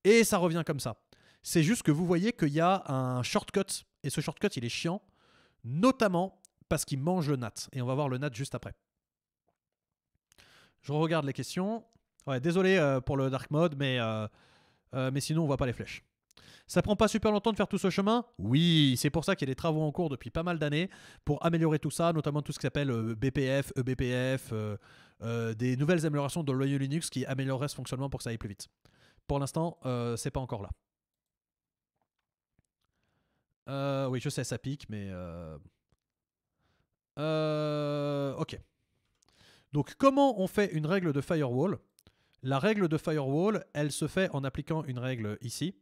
et ça revient comme ça. C'est juste que vous voyez qu'il y a un shortcut. Et ce shortcut, il est chiant notamment parce qu'il mange le nat. Et on va voir le nat juste après. Je regarde les questions. désolé euh, pour le dark mode, mais, euh, euh, mais sinon on voit pas les flèches. Ça prend pas super longtemps de faire tout ce chemin Oui, c'est pour ça qu'il y a des travaux en cours depuis pas mal d'années pour améliorer tout ça, notamment tout ce qui s'appelle BPF, EBPF, des nouvelles améliorations de Loyal Linux qui amélioreraient ce fonctionnement pour que ça aille plus vite. Pour l'instant, c'est pas encore là. Euh, oui, je sais, ça pique, mais. Euh, euh, ok. Donc, comment on fait une règle de firewall La règle de firewall, elle se fait en appliquant une règle ici.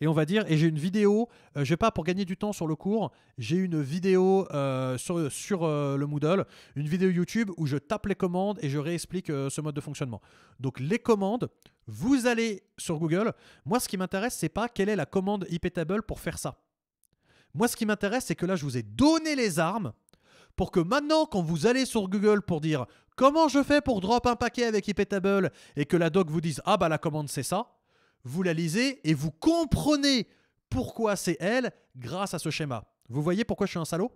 Et on va dire, et j'ai une vidéo, je vais pas pour gagner du temps sur le cours, j'ai une vidéo sur, sur le Moodle, une vidéo YouTube où je tape les commandes et je réexplique ce mode de fonctionnement. Donc les commandes, vous allez sur Google. Moi, ce qui m'intéresse, c'est pas quelle est la commande IPtable pour faire ça moi, ce qui m'intéresse, c'est que là, je vous ai donné les armes pour que maintenant, quand vous allez sur Google pour dire comment je fais pour drop un paquet avec Ipetable et que la doc vous dise ah bah la commande c'est ça, vous la lisez et vous comprenez pourquoi c'est elle grâce à ce schéma. Vous voyez pourquoi je suis un salaud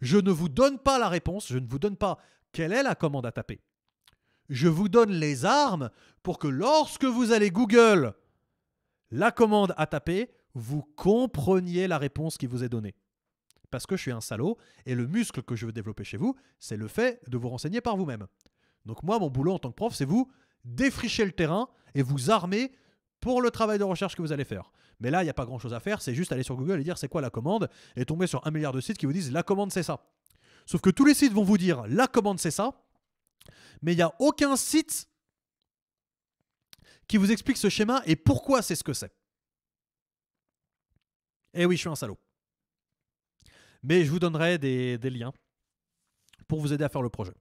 Je ne vous donne pas la réponse, je ne vous donne pas quelle est la commande à taper. Je vous donne les armes pour que lorsque vous allez Google la commande à taper, vous compreniez la réponse qui vous est donnée. Parce que je suis un salaud, et le muscle que je veux développer chez vous, c'est le fait de vous renseigner par vous-même. Donc moi, mon boulot en tant que prof, c'est vous défricher le terrain et vous armer pour le travail de recherche que vous allez faire. Mais là, il n'y a pas grand-chose à faire, c'est juste aller sur Google et dire c'est quoi la commande, et tomber sur un milliard de sites qui vous disent la commande c'est ça. Sauf que tous les sites vont vous dire la commande c'est ça, mais il n'y a aucun site qui vous explique ce schéma et pourquoi c'est ce que c'est. Eh oui, je suis un salaud. Mais je vous donnerai des, liens pour vous aider à faire le projet.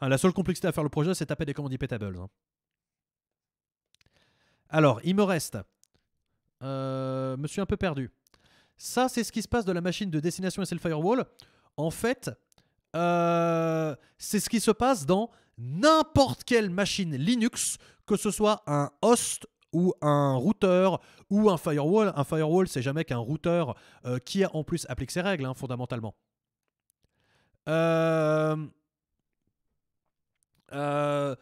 Hein, la seule complexité à faire le projet, c'est taper des commandes IP hein. Alors, il me reste. Euh, me suis un peu perdu. Ça, c'est ce qui se passe de la machine de destination et le Firewall. En fait, euh, c'est ce qui se passe dans n'importe quelle machine Linux, que ce soit un host ou un routeur ou un firewall. Un firewall, c'est jamais qu'un routeur euh, qui a en plus applique ses règles, hein, fondamentalement. Euh, euh,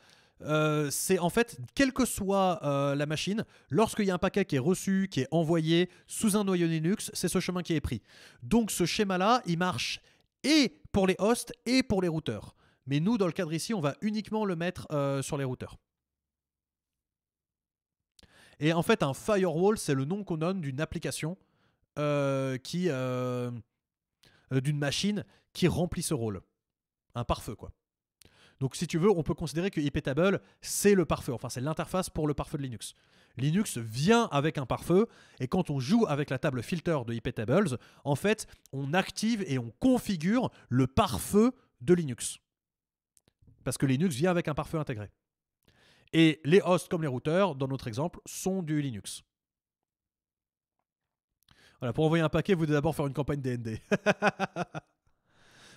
c'est en fait, quelle que soit la machine, lorsqu'il y a un paquet qui est reçu, qui est envoyé sous un noyau Linux, c'est ce chemin qui est pris. Donc ce schéma-là, il marche et pour les hosts et pour les routeurs. Mais nous, dans le cadre ici, on va uniquement le mettre sur les routeurs. Et en fait, un firewall, c'est le nom qu'on donne d'une application euh, qui. Euh, euh, d'une machine qui remplit ce rôle. Un pare-feu, quoi. Donc, si tu veux, on peut considérer que Iptable, c'est le pare-feu. Enfin, c'est l'interface pour le pare-feu de Linux. Linux vient avec un pare-feu, et quand on joue avec la table filter de Iptables, en fait, on active et on configure le pare-feu de Linux. Parce que Linux vient avec un pare-feu intégré. Et les hosts comme les routeurs, dans notre exemple, sont du Linux. Voilà, pour envoyer un paquet, vous devez d'abord faire une campagne DND. [laughs]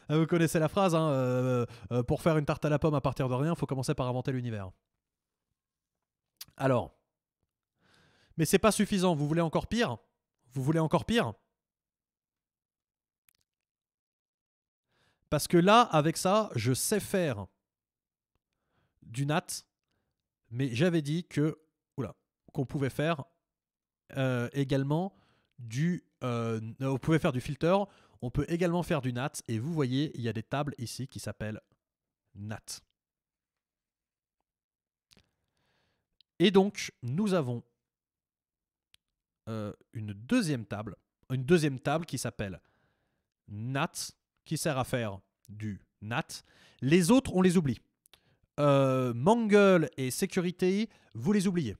Ah, vous connaissez la phrase, hein, euh, euh, pour faire une tarte à la pomme à partir de rien, il faut commencer par inventer l'univers. Alors, mais c'est pas suffisant, vous voulez encore pire Vous voulez encore pire Parce que là, avec ça, je sais faire du NAT mais j'avais dit que qu'on pouvait faire euh, également du, vous euh, on faire du filter. On peut également faire du NAT. Et vous voyez, il y a des tables ici qui s'appellent NAT. Et donc, nous avons euh, une deuxième table, une deuxième table qui s'appelle NAT, qui sert à faire du NAT. Les autres, on les oublie. Euh, Mangle et Security, vous les oubliez.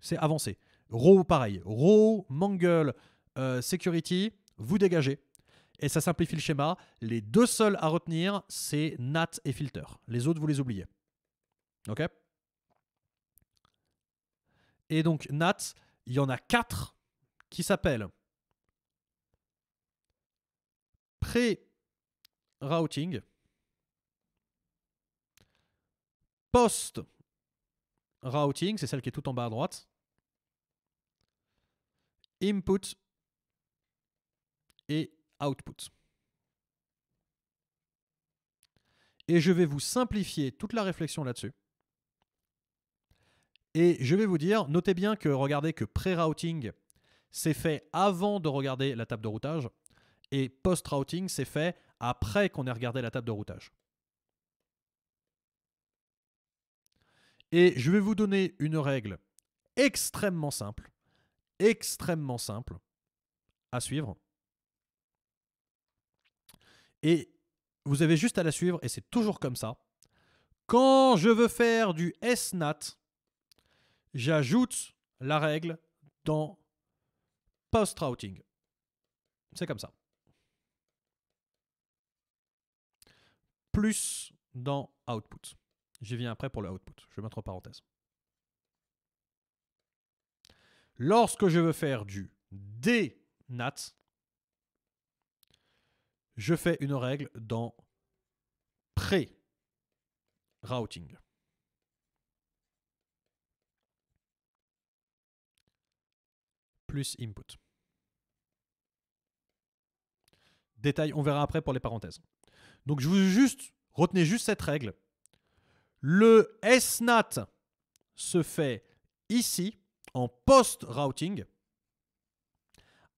C'est avancé. Raw, pareil. Raw, Mangle, euh, Security, vous dégagez. Et ça simplifie le schéma. Les deux seuls à retenir, c'est Nat et Filter. Les autres, vous les oubliez. OK Et donc, Nat, il y en a quatre qui s'appellent pré-routing, post-routing, c'est celle qui est tout en bas à droite. Input et output. Et je vais vous simplifier toute la réflexion là-dessus. Et je vais vous dire, notez bien que regardez que pré-routing, c'est fait avant de regarder la table de routage, et post-routing, c'est fait après qu'on ait regardé la table de routage. Et je vais vous donner une règle extrêmement simple, extrêmement simple à suivre. Et vous avez juste à la suivre, et c'est toujours comme ça. Quand je veux faire du SNAT, j'ajoute la règle dans post-routing. C'est comme ça. Plus dans output. J'y viens après pour le output. Je vais mettre en parenthèse. Lorsque je veux faire du dnat, je fais une règle dans pré-routing. Plus input. Détail, on verra après pour les parenthèses. Donc je vous juste, retenez juste cette règle le SNAT se fait ici, en post-routing,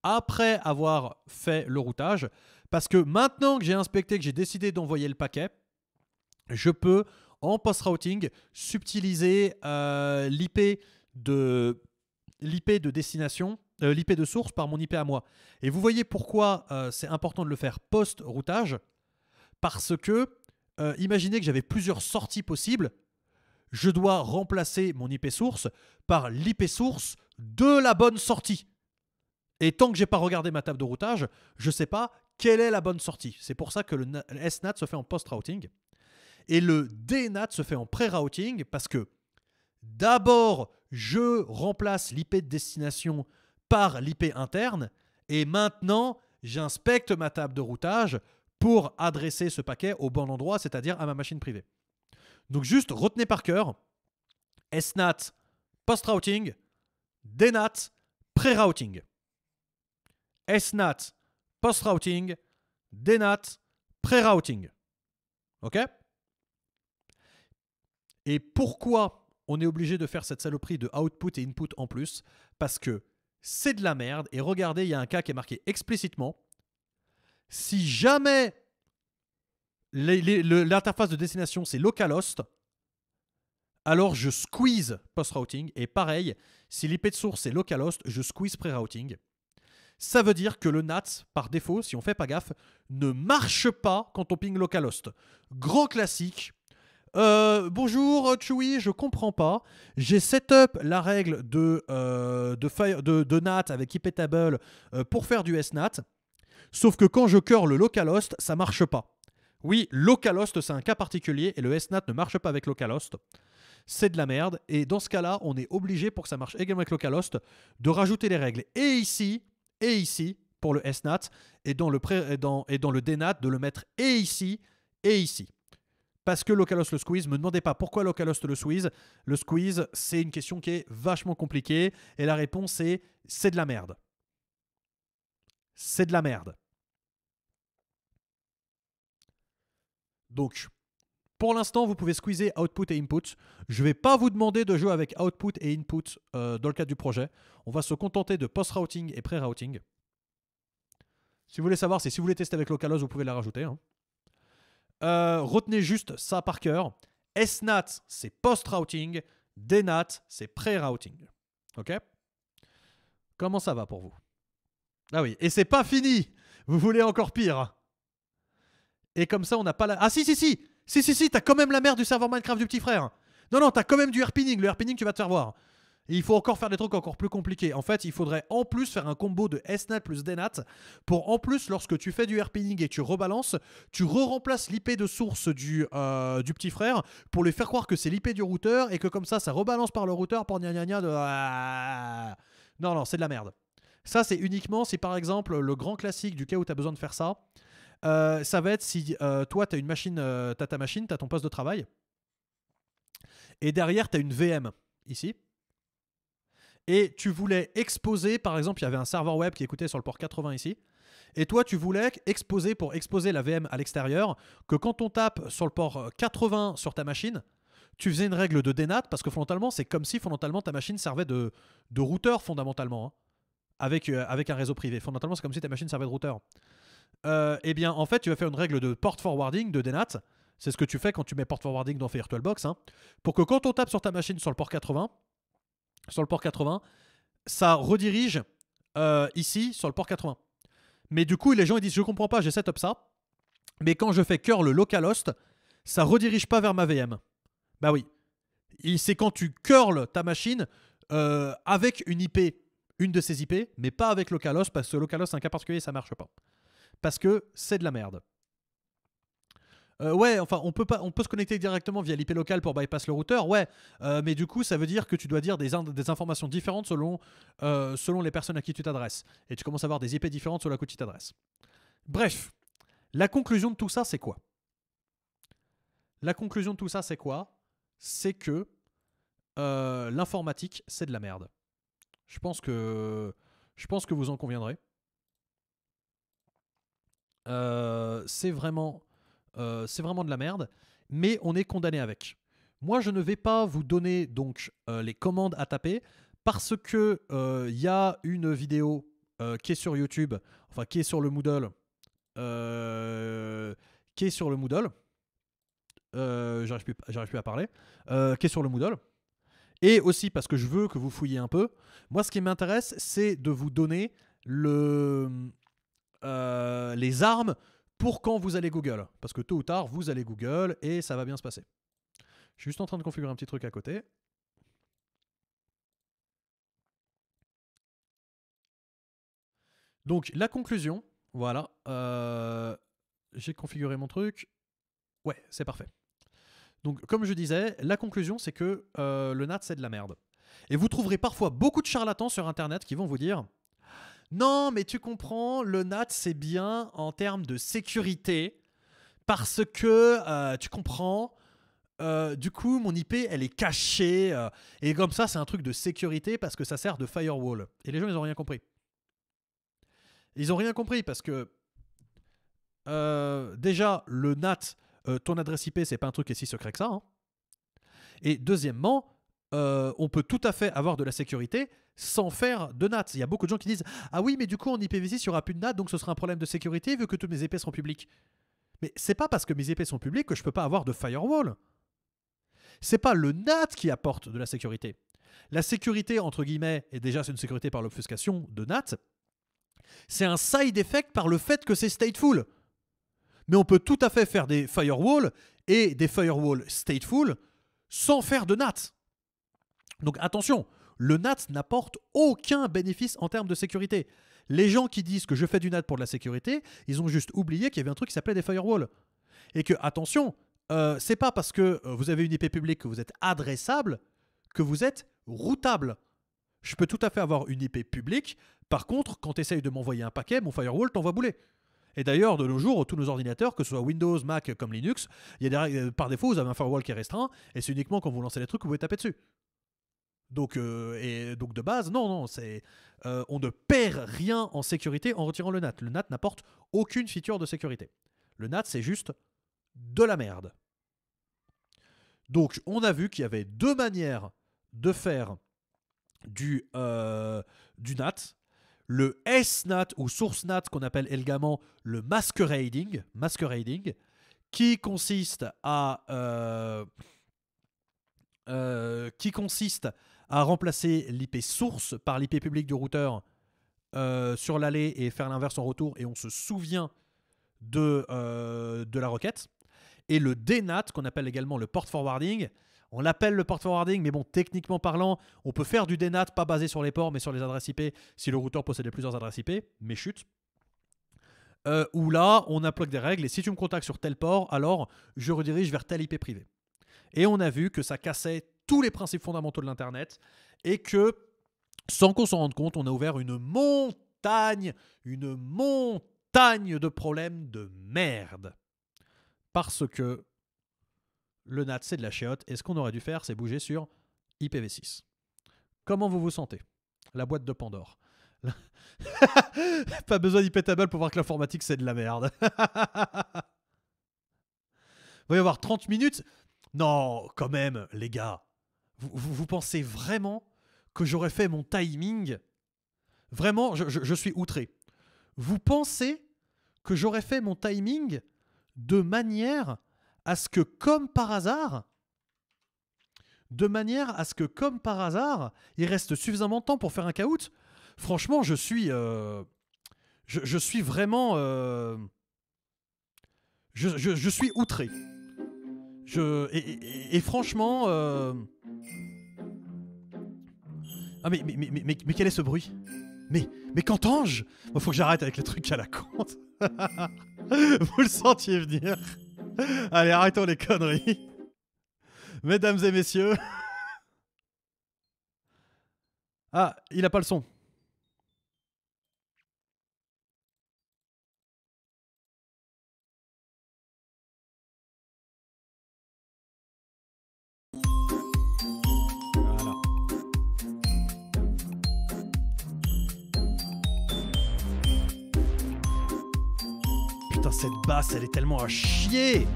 après avoir fait le routage, parce que maintenant que j'ai inspecté, que j'ai décidé d'envoyer le paquet, je peux, en post-routing, subtiliser euh, l'IP de l'IP de destination, euh, l'IP de source par mon IP à moi. Et vous voyez pourquoi euh, c'est important de le faire post-routage, parce que euh, imaginez que j'avais plusieurs sorties possibles, je dois remplacer mon IP source par l'IP source de la bonne sortie. Et tant que j'ai pas regardé ma table de routage, je ne sais pas quelle est la bonne sortie. C'est pour ça que le SNAT se fait en post-routing et le DNAT se fait en pré-routing parce que d'abord je remplace l'IP de destination par l'IP interne et maintenant j'inspecte ma table de routage pour adresser ce paquet au bon endroit, c'est-à-dire à ma machine privée. Donc juste retenez par cœur SNAT post-routing, DNAT pré-routing. SNAT post-routing, DNAT pré-routing. OK Et pourquoi on est obligé de faire cette saloperie de output et input en plus Parce que c'est de la merde. Et regardez, il y a un cas qui est marqué explicitement. Si jamais l'interface de destination c'est localhost, alors je squeeze post-routing. Et pareil, si l'IP de source est localhost, je squeeze pré-routing. Ça veut dire que le NAT, par défaut, si on fait pas gaffe, ne marche pas quand on ping localhost. Grand classique. Euh, bonjour Chewy, je comprends pas. J'ai setup la règle de, euh, de, NAT avec IP table euh, pour faire du SNAT. Sauf que quand je cœur le localhost, ça marche pas. Oui, localhost, c'est un cas particulier et le SNAT ne marche pas avec localhost. C'est de la merde. Et dans ce cas-là, on est obligé, pour que ça marche également avec localhost, de rajouter les règles. Et ici, et ici, pour le SNAT, et dans le, et dans, le DNAT, de le mettre et ici, et ici parce que Localhost le squeeze. Me demandez pas pourquoi Localhost le squeeze. Le squeeze, c'est une question qui est vachement compliquée. Et la réponse est c'est de la merde. C'est de la merde. Donc, pour l'instant, vous pouvez squeezer output et input. Je ne vais pas vous demander de jouer avec output et input euh, dans le cadre du projet. On va se contenter de post-routing et pré-routing. Si vous voulez savoir, c'est si vous voulez tester avec Localhost, vous pouvez la rajouter. Hein. Euh, retenez juste ça par cœur. SNAT, c'est post-routing. DNAT, c'est pré-routing. OK Comment ça va pour vous Ah oui, et c'est pas fini Vous voulez encore pire et comme ça, on n'a pas la. Ah si, si, si Si, si, si, t'as quand même la merde du serveur Minecraft du petit frère Non, non, t'as quand même du airpinning. Le airpinning, tu vas te faire voir. il faut encore faire des trucs encore plus compliqués. En fait, il faudrait en plus faire un combo de SNAT plus DNAT pour en plus, lorsque tu fais du airpinning et que tu rebalances, tu re-remplaces l'IP de source du, euh, du petit frère pour lui faire croire que c'est l'IP du routeur et que comme ça, ça rebalance par le routeur pour gna gna gna de. non, non, c'est de la merde. Ça, c'est uniquement si par exemple le grand classique du cas où tu besoin de faire ça, euh, ça va être si euh, toi, tu as une machine, euh, ta machine, tu as ton poste de travail, et derrière, tu as une VM ici. Et tu voulais exposer, par exemple, il y avait un serveur web qui écoutait sur le port 80 ici. Et toi, tu voulais exposer pour exposer la VM à l'extérieur, que quand on tape sur le port 80 sur ta machine, tu faisais une règle de DNAT parce que fondamentalement, c'est comme si fondamentalement ta machine servait de, de routeur fondamentalement. Hein, avec, avec un réseau privé. Fondamentalement, c'est comme si ta machine servait de routeur. Euh, eh bien, en fait, tu vas faire une règle de port forwarding de DNAT. C'est ce que tu fais quand tu mets port forwarding dans VirtualBox. Hein. pour que quand on tape sur ta machine sur le port 80, sur le port 80, ça redirige euh, ici sur le port 80. Mais du coup, les gens ils disent Je comprends pas, j'ai setup ça. Mais quand je fais curl localhost, ça redirige pas vers ma VM. Bah oui. C'est quand tu curl ta machine euh, avec une IP, une de ces IP, mais pas avec localhost, parce que localhost c'est un cas particulier, ça marche pas parce que c'est de la merde. Euh, ouais, enfin, on peut, pas, on peut se connecter directement via l'IP locale pour bypass le routeur, ouais, euh, mais du coup, ça veut dire que tu dois dire des, des informations différentes selon, euh, selon les personnes à qui tu t'adresses. Et tu commences à avoir des IP différentes selon à qui tu t'adresses. Bref, la conclusion de tout ça, c'est quoi La conclusion de tout ça, c'est quoi C'est que l'informatique, c'est de la merde. Je pense que, je pense que vous en conviendrez. Euh, c'est vraiment, euh, vraiment de la merde, mais on est condamné avec. Moi, je ne vais pas vous donner donc euh, les commandes à taper parce que il y a une vidéo qui est sur YouTube, enfin qui est sur le Moodle, qui est sur le Moodle. j'arrive plus, plus, à parler, qui est sur le Moodle. Et aussi parce que je veux que vous fouillez un peu. Moi, ce qui m'intéresse, c'est de vous donner le, euh, les armes pour quand vous allez Google. Parce que tôt ou tard, vous allez Google et ça va bien se passer. Je suis juste en train de configurer un petit truc à côté. Donc la conclusion, voilà. Euh, j'ai configuré mon truc. Ouais, c'est parfait. Donc comme je disais, la conclusion c'est que euh, le NAT c'est de la merde. Et vous trouverez parfois beaucoup de charlatans sur Internet qui vont vous dire non, mais tu comprends, le NAT, c'est bien en termes de sécurité, parce que euh, tu comprends, euh, du coup, mon IP, elle est cachée. Euh, et comme ça, c'est un truc de sécurité parce que ça sert de firewall. Et les gens, ils n'ont rien compris. Ils n'ont rien compris parce que, déjà, le NAT, ton adresse IP, c'est pas un truc si secret que ça. Hein. Et deuxièmement, euh, on peut tout à fait avoir de la sécurité sans faire de NAT. Il y a beaucoup de gens qui disent Ah oui, mais du coup, en IPv6, il n'y aura plus de NAT, donc ce sera un problème de sécurité vu que toutes mes épées seront publiques. Mais c'est pas parce que mes épées sont publiques que je peux pas avoir de firewall. C'est pas le NAT qui apporte de la sécurité. La sécurité, entre guillemets, et déjà c'est une sécurité par l'obfuscation de NAT, c'est un side effect par le fait que c'est stateful. Mais on peut tout à fait faire des firewalls et des firewalls stateful sans faire de NAT. Donc attention, le NAT n'apporte aucun bénéfice en termes de sécurité. Les gens qui disent que je fais du NAT pour de la sécurité, ils ont juste oublié qu'il y avait un truc qui s'appelait des firewalls. Et que, attention, euh, c'est pas parce que euh, vous avez une IP publique que vous êtes adressable que vous êtes routable. Je peux tout à fait avoir une IP publique. Par contre, quand tu essayes de m'envoyer un paquet, mon firewall t'envoie bouler. Et d'ailleurs, de nos jours, tous nos ordinateurs, que ce soit Windows, Mac comme Linux, euh, par défaut, vous avez un firewall qui est restreint, et c'est uniquement quand vous lancez les trucs que vous pouvez taper dessus. Donc, euh, et donc de base, non, non, c'est, euh, on ne perd rien en sécurité en retirant le NAT. Le NAT n'apporte aucune feature de sécurité. Le NAT, c'est juste de la merde. Donc, on a vu qu'il y avait deux manières de faire du, euh, du NAT. Le SNAT ou source NAT qu'on appelle élégamment le masquerading, masquerading qui consiste à qui consiste à remplacer l'IP source par l'IP public du routeur euh, sur l'aller et faire l'inverse en retour, et on se souvient de, euh, de la requête. Et le DNAT, qu'on appelle également le port forwarding, on l'appelle le port forwarding, mais bon, techniquement parlant, on peut faire du DNAT pas basé sur les ports, mais sur les adresses IP, si le routeur possédait plusieurs adresses IP, mais chute. Euh, où là, on applique des règles, et si tu me contactes sur tel port, alors je redirige vers tel IP privé. Et on a vu que ça cassait tous les principes fondamentaux de l'Internet et que, sans qu'on s'en rende compte, on a ouvert une montagne, une montagne de problèmes de merde. Parce que le NAT, c'est de la chiotte, et ce qu'on aurait dû faire, c'est bouger sur IPv6. Comment vous vous sentez La boîte de Pandore. [laughs] Pas besoin d'IPtable pour voir que l'informatique, c'est de la merde. Il [laughs] va y avoir 30 minutes. Non, quand même, les gars, vous, pensez vraiment que j'aurais fait mon timing Vraiment, je, suis outré. Vous pensez que j'aurais fait mon timing de manière à ce que, comme par hasard, de manière à ce que, comme par hasard, il reste suffisamment de temps pour faire un caout. Franchement, je suis, euh, je, suis vraiment, euh, je, suis outré. et, franchement, euh, ah, mais, mais, quel est ce bruit Mais, mais qu'entends-je faut que j'arrête avec les trucs à la con. [laughs] Vous le sentiez venir. Allez, arrêtons les conneries. Mesdames et messieurs. Ah, il a pas le son. cette basse, elle est tellement à chier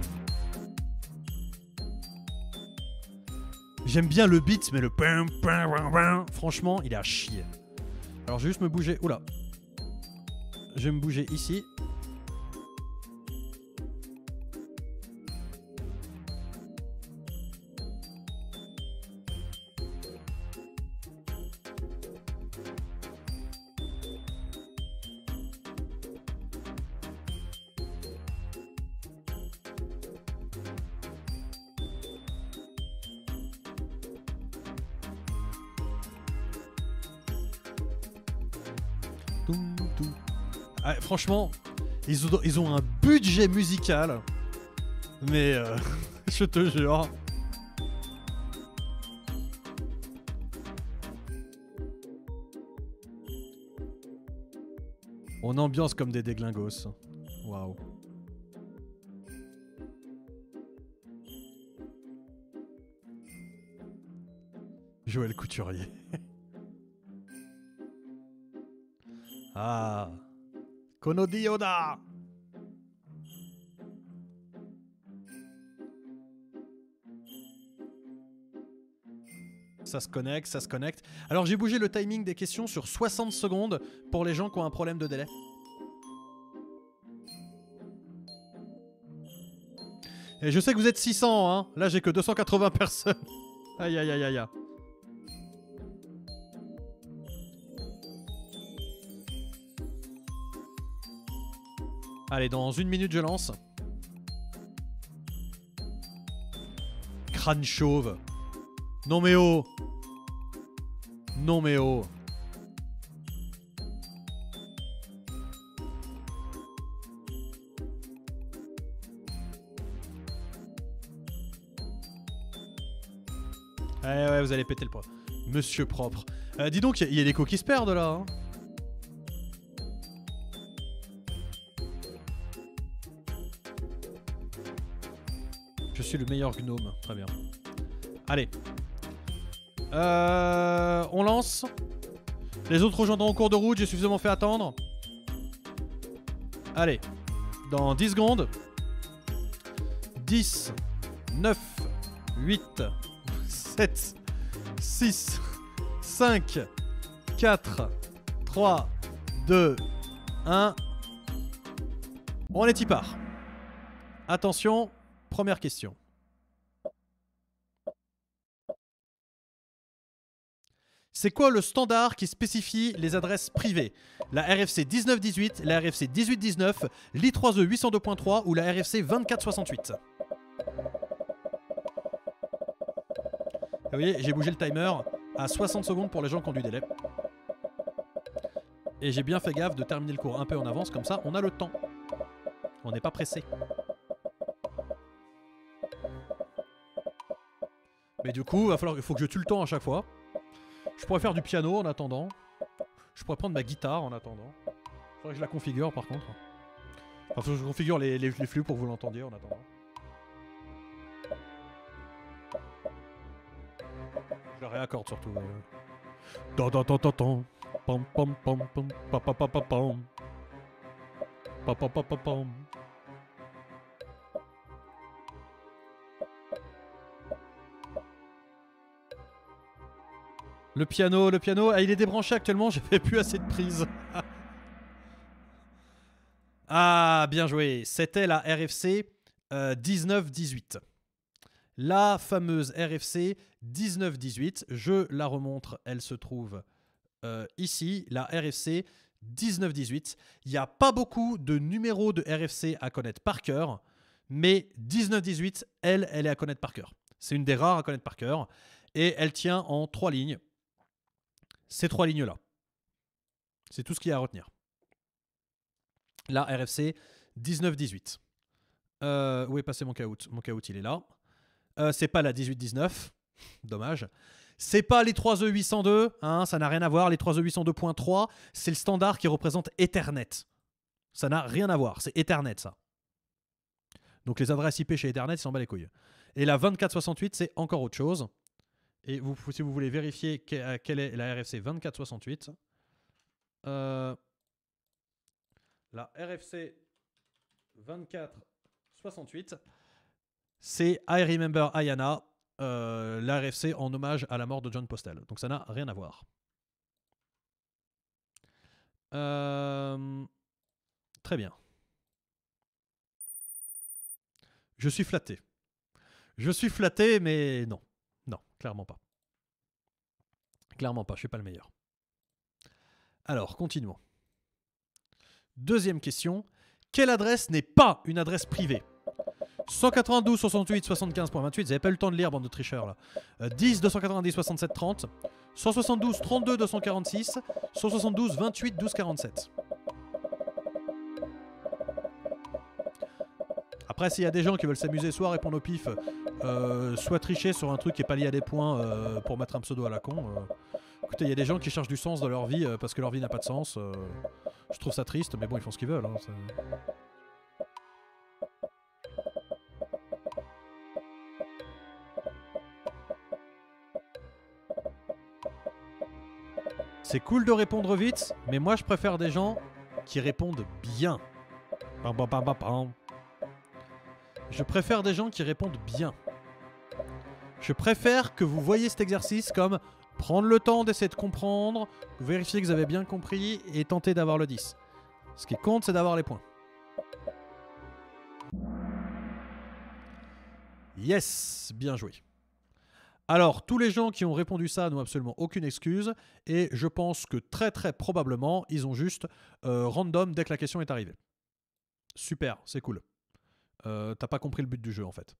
J'aime bien le beat, mais le franchement, il est à chier. Alors je vais juste me bouger. Oula. Je vais me bouger ici. franchement, ils ont, un budget musical. Mais euh, [laughs] je te jure. On ambiance comme des déglingos. Waouh. Joël Couturier. [laughs] ah. Kono ça se connecte, ça se connecte. Alors j'ai bougé le timing des questions sur 60 secondes pour les gens qui ont un problème de délai. Et je sais que vous êtes 600, hein. Là j'ai que 280 personnes. Aïe aïe aïe aïe. Allez, dans une minute, je lance. Crâne chauve. Non mais oh. Non mais Ouais, oh. eh ouais, vous allez péter le poids. Monsieur propre. Euh, dis donc, il y, a des coquilles qui se perdent là. Hein. le meilleur gnome. Très bien. Allez. Euh, on lance. Les autres rejoindront en cours de route, j'ai suffisamment fait attendre. Allez. Dans 10 secondes. 10, 9, 8, 7, 6, 5, 4, 3, 2, 1. On est y part. Attention, Première question. C'est quoi le standard qui spécifie les adresses privées La RFC 1918, la RFC 1819, l'I3E 802.3 ou la RFC 2468 Vous voyez, j'ai bougé le timer à 60 secondes pour les gens qui ont du délai. Et j'ai bien fait gaffe de terminer le cours un peu en avance, comme ça on a le temps. On n'est pas pressé. Mais du coup, il faut que je tue le temps à chaque fois. Je pourrais faire du piano en attendant. Je pourrais prendre ma guitare en attendant. Faudrait que je la configure par contre. Enfin, que je configure les, flux pour que vous l'entendiez en attendant. Je la réaccorde surtout. pam. Le piano, le piano. Ah, il est débranché actuellement, [laughs] j'avais plus assez de prise. [laughs] ah, bien joué. C'était la RFC 1918. Euh, la fameuse RFC 1918. Je la remontre, elle se trouve euh, ici. La RFC 1918. Il n'y a pas beaucoup de numéros de RFC à connaître par cœur, mais 1918, elle, elle est à connaître par cœur. C'est une des rares à connaître par cœur. Et elle tient en trois lignes ces trois lignes-là. C'est tout ce qu'il y a à retenir. Là, RFC 19-18. Euh, où est passé mon caout Mon caout, il est là. Euh, c'est pas la 1819, 19 Dommage. C'est pas les 3 E802. Hein, ça n'a rien à voir. Les 3 E802.3, c'est le standard qui représente Ethernet. Ça n'a rien à voir. C'est Ethernet, ça. Donc les adresses IP chez Ethernet, ils s'en bat les couilles. Et la 2468, c'est encore autre chose. Et vous, si vous voulez vérifier euh, quelle est la RFC 2468, euh, la RFC 2468, c'est I Remember Ayana, euh, la RFC en hommage à la mort de John Postel. Donc ça n'a rien à voir. Euh, très bien. Je suis flatté. Je suis flatté, mais non. Clairement pas. Clairement pas, je ne suis pas le meilleur. Alors, continuons. Deuxième question. Quelle adresse n'est pas une adresse privée 192 68 75.28, vous n'avez pas eu le temps de lire, bande de tricheurs là. 10 290 67 30, 172 32 246, 172 28 12 47. Après, s'il y a des gens qui veulent s'amuser, soit répondre au pif, euh, soit tricher sur un truc qui est pas lié à des points euh, pour mettre un pseudo à la con. Euh. Écoutez, il y a des gens qui cherchent du sens dans leur vie parce que leur vie n'a pas de sens. je trouve ça triste, mais bon, ils font ce qu'ils veulent. Hein, C'est cool de répondre vite, mais moi je préfère des gens qui répondent bien. Je préfère des gens qui répondent bien. Je préfère que vous voyez cet exercice comme prendre le temps d'essayer de comprendre, vérifier que vous avez bien compris et tenter d'avoir le 10. Ce qui compte, c'est d'avoir les points. Yes, bien joué. Alors, tous les gens qui ont répondu ça n'ont absolument aucune excuse, et je pense que très très probablement, ils ont juste euh, random dès que la question est arrivée. Super, c'est cool. Euh, t'as pas compris le but du jeu en fait.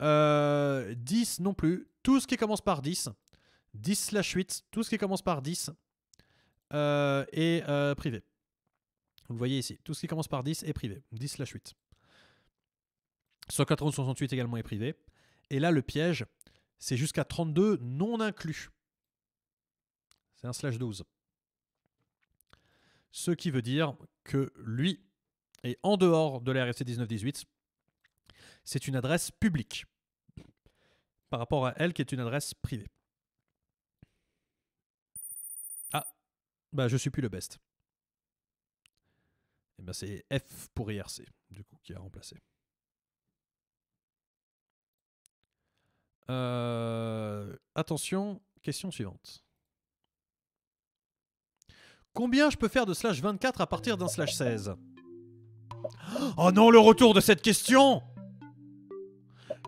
10 euh, non plus. Tout ce qui commence par 10. 10 slash 8. Tout ce qui commence par 10. Euh, euh, privé. Vous voyez ici. Tout ce qui commence par 10 est privé. 10 slash 8. 180 68 également est privé. Et là, le piège, c'est jusqu'à 32 non inclus. C'est un slash 12. Ce qui veut dire que lui est en dehors de la RFC 1918 c'est une adresse publique par rapport à elle qui est une adresse privée. Ah, bah je suis plus le best. Et eh ben, c'est F pour IRC, du coup, qui a remplacé. Euh, attention, question suivante. Combien je peux faire de slash 24 à partir d'un slash 16 Oh non, le retour de cette question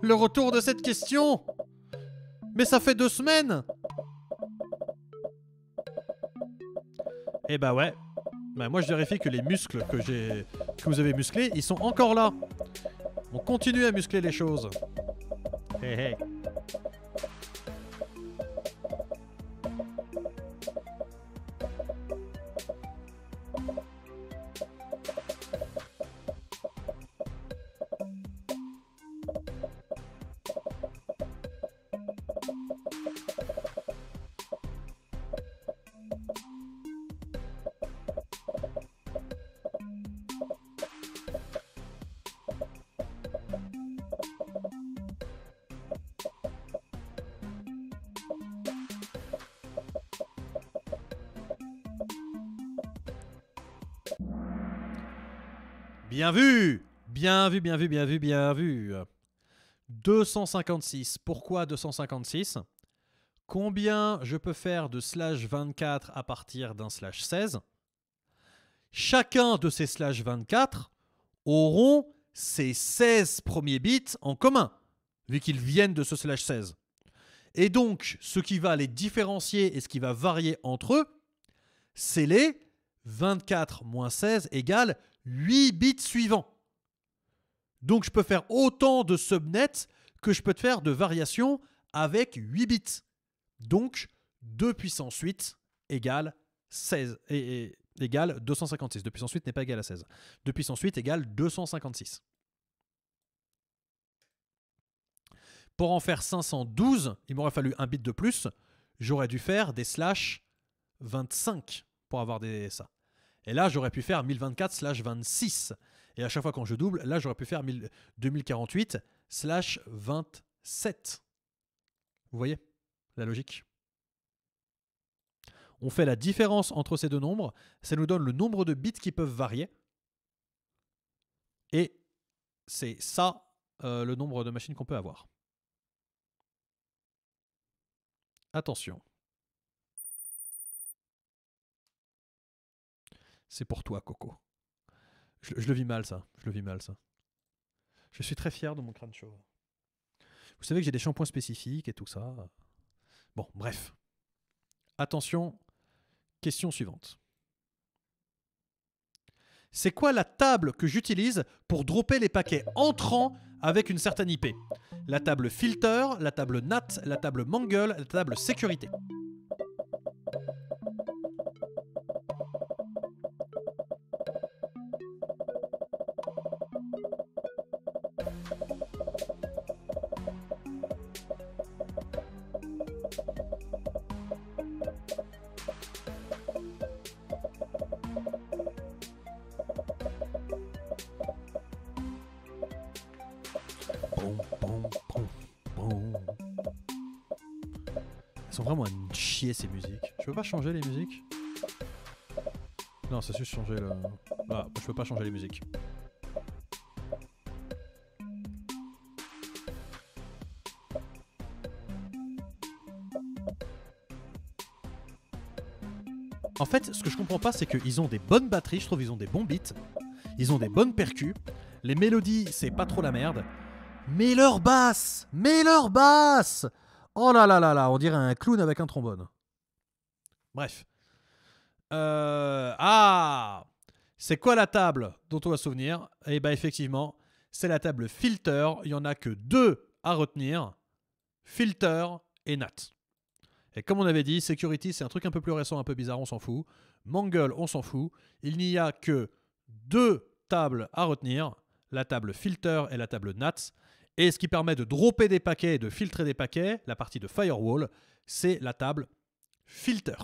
le retour de cette question Mais ça fait deux semaines Eh bah ouais. Bah moi je vérifie que les muscles que j'ai que vous avez musclé ils sont encore là. On continue à muscler les choses. Hé hé. Bien vu, bien vu, bien vu, bien vu. 256. Pourquoi 256 Combien je peux faire de slash 24 à partir d'un slash 16 Chacun de ces slash 24 auront ces 16 premiers bits en commun, vu qu'ils viennent de ce slash 16. Et donc, ce qui va les différencier et ce qui va varier entre eux, c'est les 24 moins 16 égale 8 bits suivants. Donc je peux faire autant de subnets que je peux te faire de variations avec 8 bits. Donc 2 puissance 8 égale 16 et, égale 256. 2 puissance 8 n'est pas égal à 16. 2 puissance 8 égale 256. Pour en faire 512, il m'aurait fallu un bit de plus. J'aurais dû faire des slash 25 pour avoir des, ça. Et là, j'aurais pu faire 1024 slash 26 et à chaque fois quand je double, là, j'aurais pu faire 2048 slash 27. Vous voyez la logique On fait la différence entre ces deux nombres. Ça nous donne le nombre de bits qui peuvent varier. Et c'est ça euh, le nombre de machines qu'on peut avoir. Attention. C'est pour toi, Coco. Je, le vis mal, ça. Je le vis mal, ça. Je suis très fier de mon crâne Vous savez que j'ai des shampoings spécifiques et tout ça. Bon, bref. Attention, question suivante. C'est quoi la table que j'utilise pour dropper les paquets entrants avec une certaine IP La table filter, la table NAT, la table mangle, la table sécurité. sont vraiment à chier ces musiques. Je peux pas changer les musiques Non, c'est juste changer le... Ah, je peux pas changer les musiques. En fait, ce que je comprends pas, c'est qu'ils ont des bonnes batteries, je trouve, ils ont des bons beats, ils ont des bonnes percus, les mélodies, c'est pas trop la merde, mais leur basse Mais leur basse Oh là là là là, on dirait un clown avec un trombone. Bref. Euh, ah C'est quoi la table dont on va se souvenir Eh bien, effectivement, c'est la table filter. Il n'y en a que deux à retenir filter et NAT. Et comme on avait dit, security, c'est un truc un peu plus récent, un peu bizarre, on s'en fout. Mangle, on s'en fout. Il n'y a que deux tables à retenir la table filter et la table NAT. Et ce qui permet de dropper des paquets et de filtrer des paquets, la partie de firewall, c'est la table filter.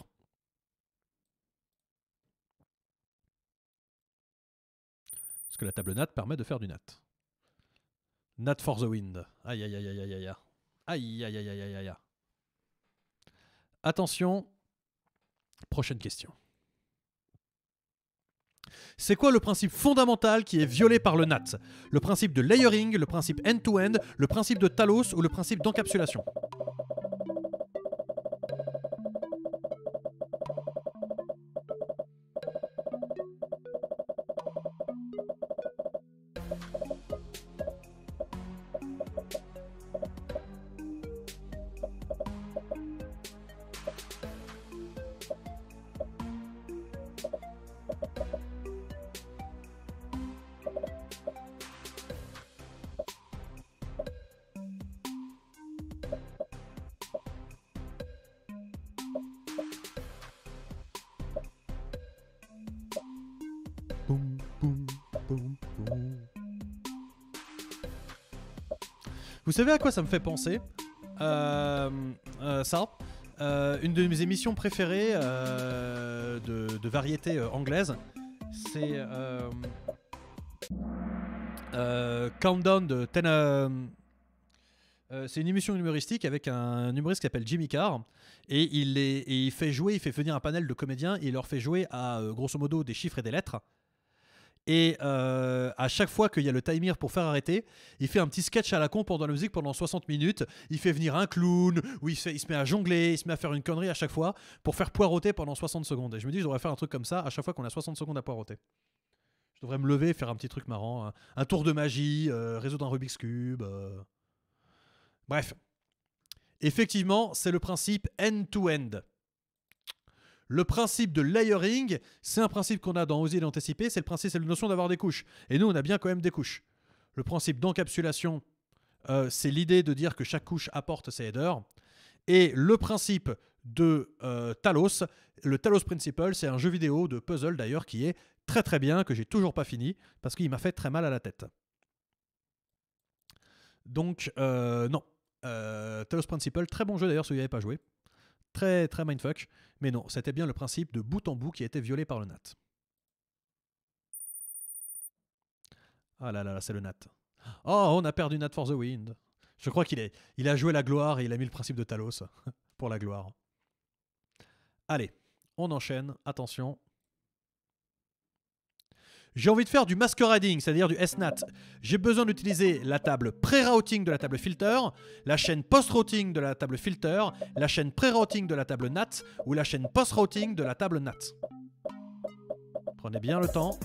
Parce que la table NAT permet de faire du NAT. NAT for the wind. Aïe aïe aïe aïe aïe aïe. Aïe aïe aïe aïe aïe aïe. Attention, prochaine question. C'est quoi le principe fondamental qui est violé par le NAT Le principe de layering, le principe end-to-end, le principe de Talos ou le principe d'encapsulation savez à quoi ça me fait penser euh, euh, Ça. Euh, une de mes émissions préférées de, variété anglaise, c'est Countdown de Ten. c'est une émission humoristique avec un humoriste qui s'appelle Jimmy Carr et il, il fait jouer, il fait venir un panel de comédiens et il leur fait jouer à grosso modo des chiffres et des lettres et euh, à chaque fois qu'il y a le timer pour faire arrêter, il fait un petit sketch à la con pendant la musique pendant 60 minutes. Il fait venir un clown, où il, se met à jongler, il se met à faire une connerie à chaque fois pour faire poireauter pendant 60 secondes. Et je me dis, je devrais faire un truc comme ça à chaque fois qu'on a 60 secondes à poireauter. Je devrais me lever, faire un petit truc marrant, un tour de magie, euh, résoudre un Rubik's Cube. Euh. Bref. Effectivement, c'est le principe end-to-end. end to end le principe de layering, c'est un principe qu'on a dans Ozil anticipé, c'est le principe, c'est la notion d'avoir des couches. Et nous, on a bien quand même des couches. Le principe d'encapsulation, euh, c'est l'idée de dire que chaque couche apporte ses headers. Et le principe de euh, Talos, le Talos Principle, c'est un jeu vidéo de puzzle d'ailleurs qui est très très bien, que j'ai toujours pas fini, parce qu'il m'a fait très mal à la tête. Donc, euh, non. Talos Principle, très bon jeu d'ailleurs si vous n'y avez pas joué. Très, très mindfuck. Mais non, c'était bien le principe de bout en bout qui a été violé par le NAT. Ah là là, là c'est le NAT. Oh, on a perdu NAT for the Wind. Je crois qu'il est, il a joué la gloire et il a mis le principe de Talos [laughs] pour la gloire. Allez, on enchaîne. Attention. J'ai envie de faire du masquerading, c'est-à-dire du SNAT. J'ai besoin d'utiliser la table pré-routing de la table filter, la chaîne post-routing de la table filter, la chaîne pré-routing de la table NAT ou la chaîne post-routing de la table NAT. Prenez bien le temps.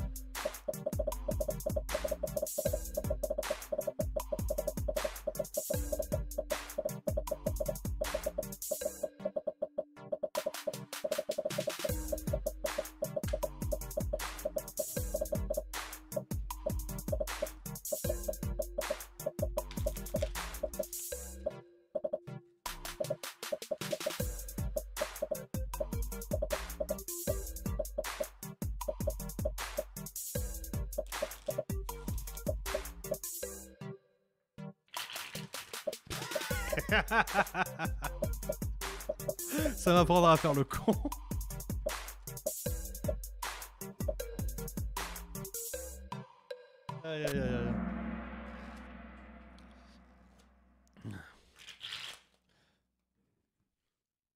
ça m'apprendra à faire le con.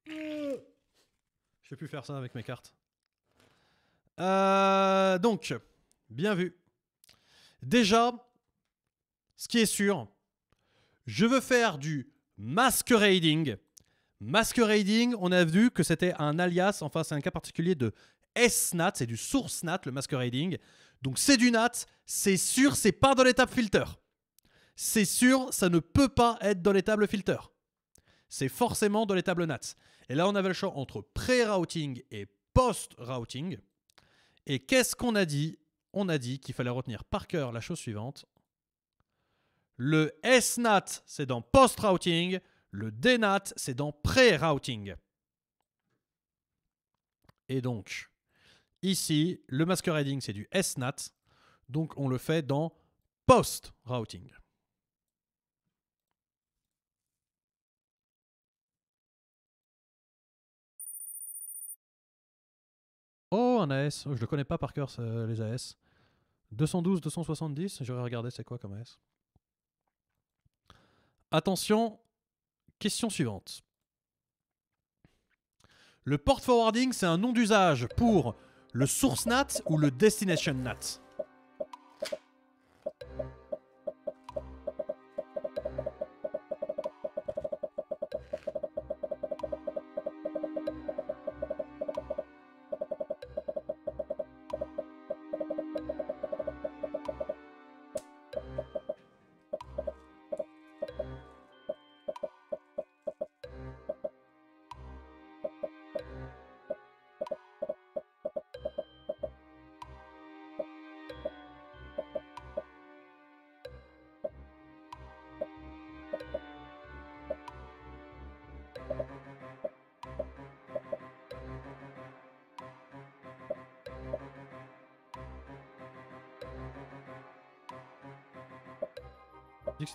Je vais plus faire ça avec mes cartes. Euh, donc, bien vu. Déjà, ce qui est sûr, je veux faire du masquerading. Masquerading, on a vu que c'était un alias, enfin c'est un cas particulier de SNAT, c'est du source NAT, le masquerading. Donc c'est du NAT, c'est sûr, c'est pas dans l'étape tables filter. C'est sûr, ça ne peut pas être dans les tables filter. C'est forcément dans les tables NAT. Et là, on avait le choix entre pré-routing et post-routing. Et qu'est-ce qu'on a dit On a dit qu'il fallait retenir par cœur la chose suivante. Le SNAT, c'est dans post-routing. Le DNAT, c'est dans pré-routing. Et donc, ici, le masquerading, c'est du SNAT. Donc, on le fait dans post-routing. Oh, un AS. Oh, je le connais pas par cœur, les AS. 212, 270, j'aurais regardé c'est quoi comme AS. Attention, Question suivante. Le port forwarding, c'est un nom d'usage pour le source NAT ou le destination NAT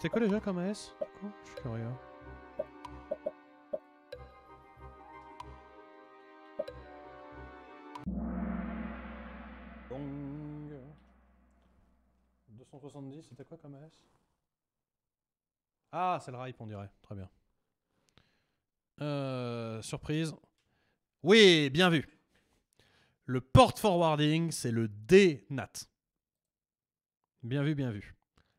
C'était quoi déjà comme AS Je suis Donc... 270, c'était quoi comme AS Ah, c'est le Ripe, on dirait. Très bien. Euh, surprise. Oui, bien vu. Le port forwarding, c'est le DNAT. Bien vu, bien vu.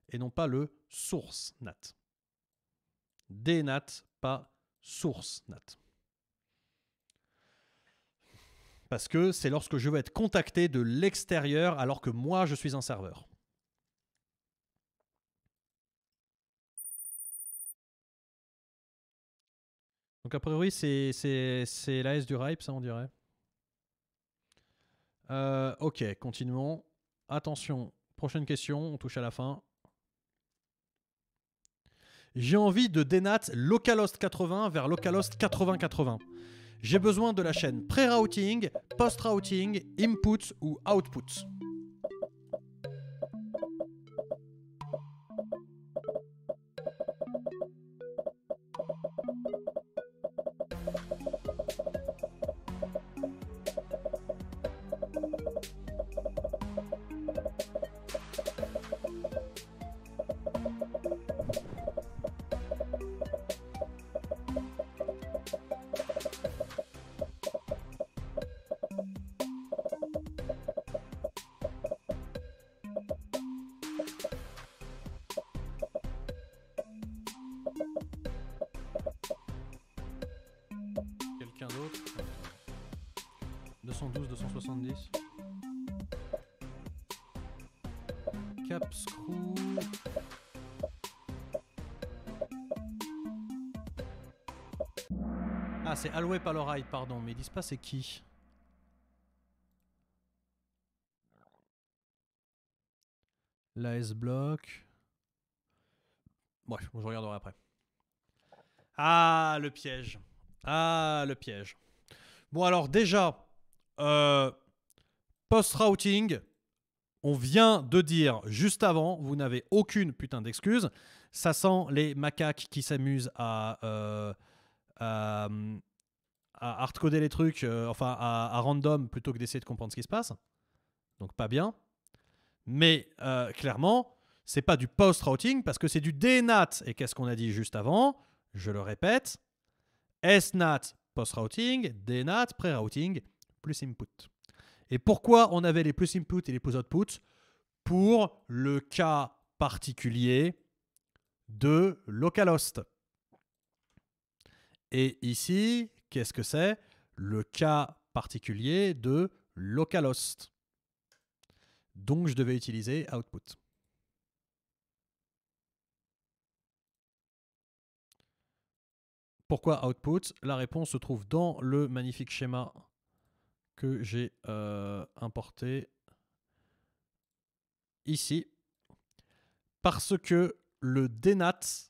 Et non pas le source nat. Des pas source nat. Parce que c'est lorsque je veux être contacté de l'extérieur alors que moi je suis un serveur. Donc a priori c'est l'AS du RIPE, ça on dirait. Euh, ok, continuons. Attention, prochaine question, on touche à la fin. J'ai envie de dénat localhost 80 vers localhost 8080. J'ai besoin de la chaîne pré-routing, post-routing, inputs ou outputs. alloué par l'oreille, pardon, mais ils disent pas c'est qui. La S-Block. Bref, bon, je regarderai après. Ah, le piège. Ah, le piège. Bon, alors déjà, euh, post-routing, on vient de dire juste avant, vous n'avez aucune putain d'excuse. Ça sent les macaques qui s'amusent à, euh, hum, à hardcoder les trucs, euh, enfin à, random plutôt que d'essayer de comprendre ce qui se passe. Donc pas bien. Mais clairement, euh, clairement, c'est pas du post-routing parce que c'est du DNAT. Et qu'est-ce qu'on a dit juste avant Je le répète. SNAT post-routing, DNAT pré-routing, plus input. Et pourquoi on avait les plus input et les plus output Pour le cas particulier de localhost. Et ici, Qu'est-ce que c'est Le cas particulier de localhost. Donc je devais utiliser output. Pourquoi output La réponse se trouve dans le magnifique schéma que j'ai euh, importé ici. Parce que le DNAT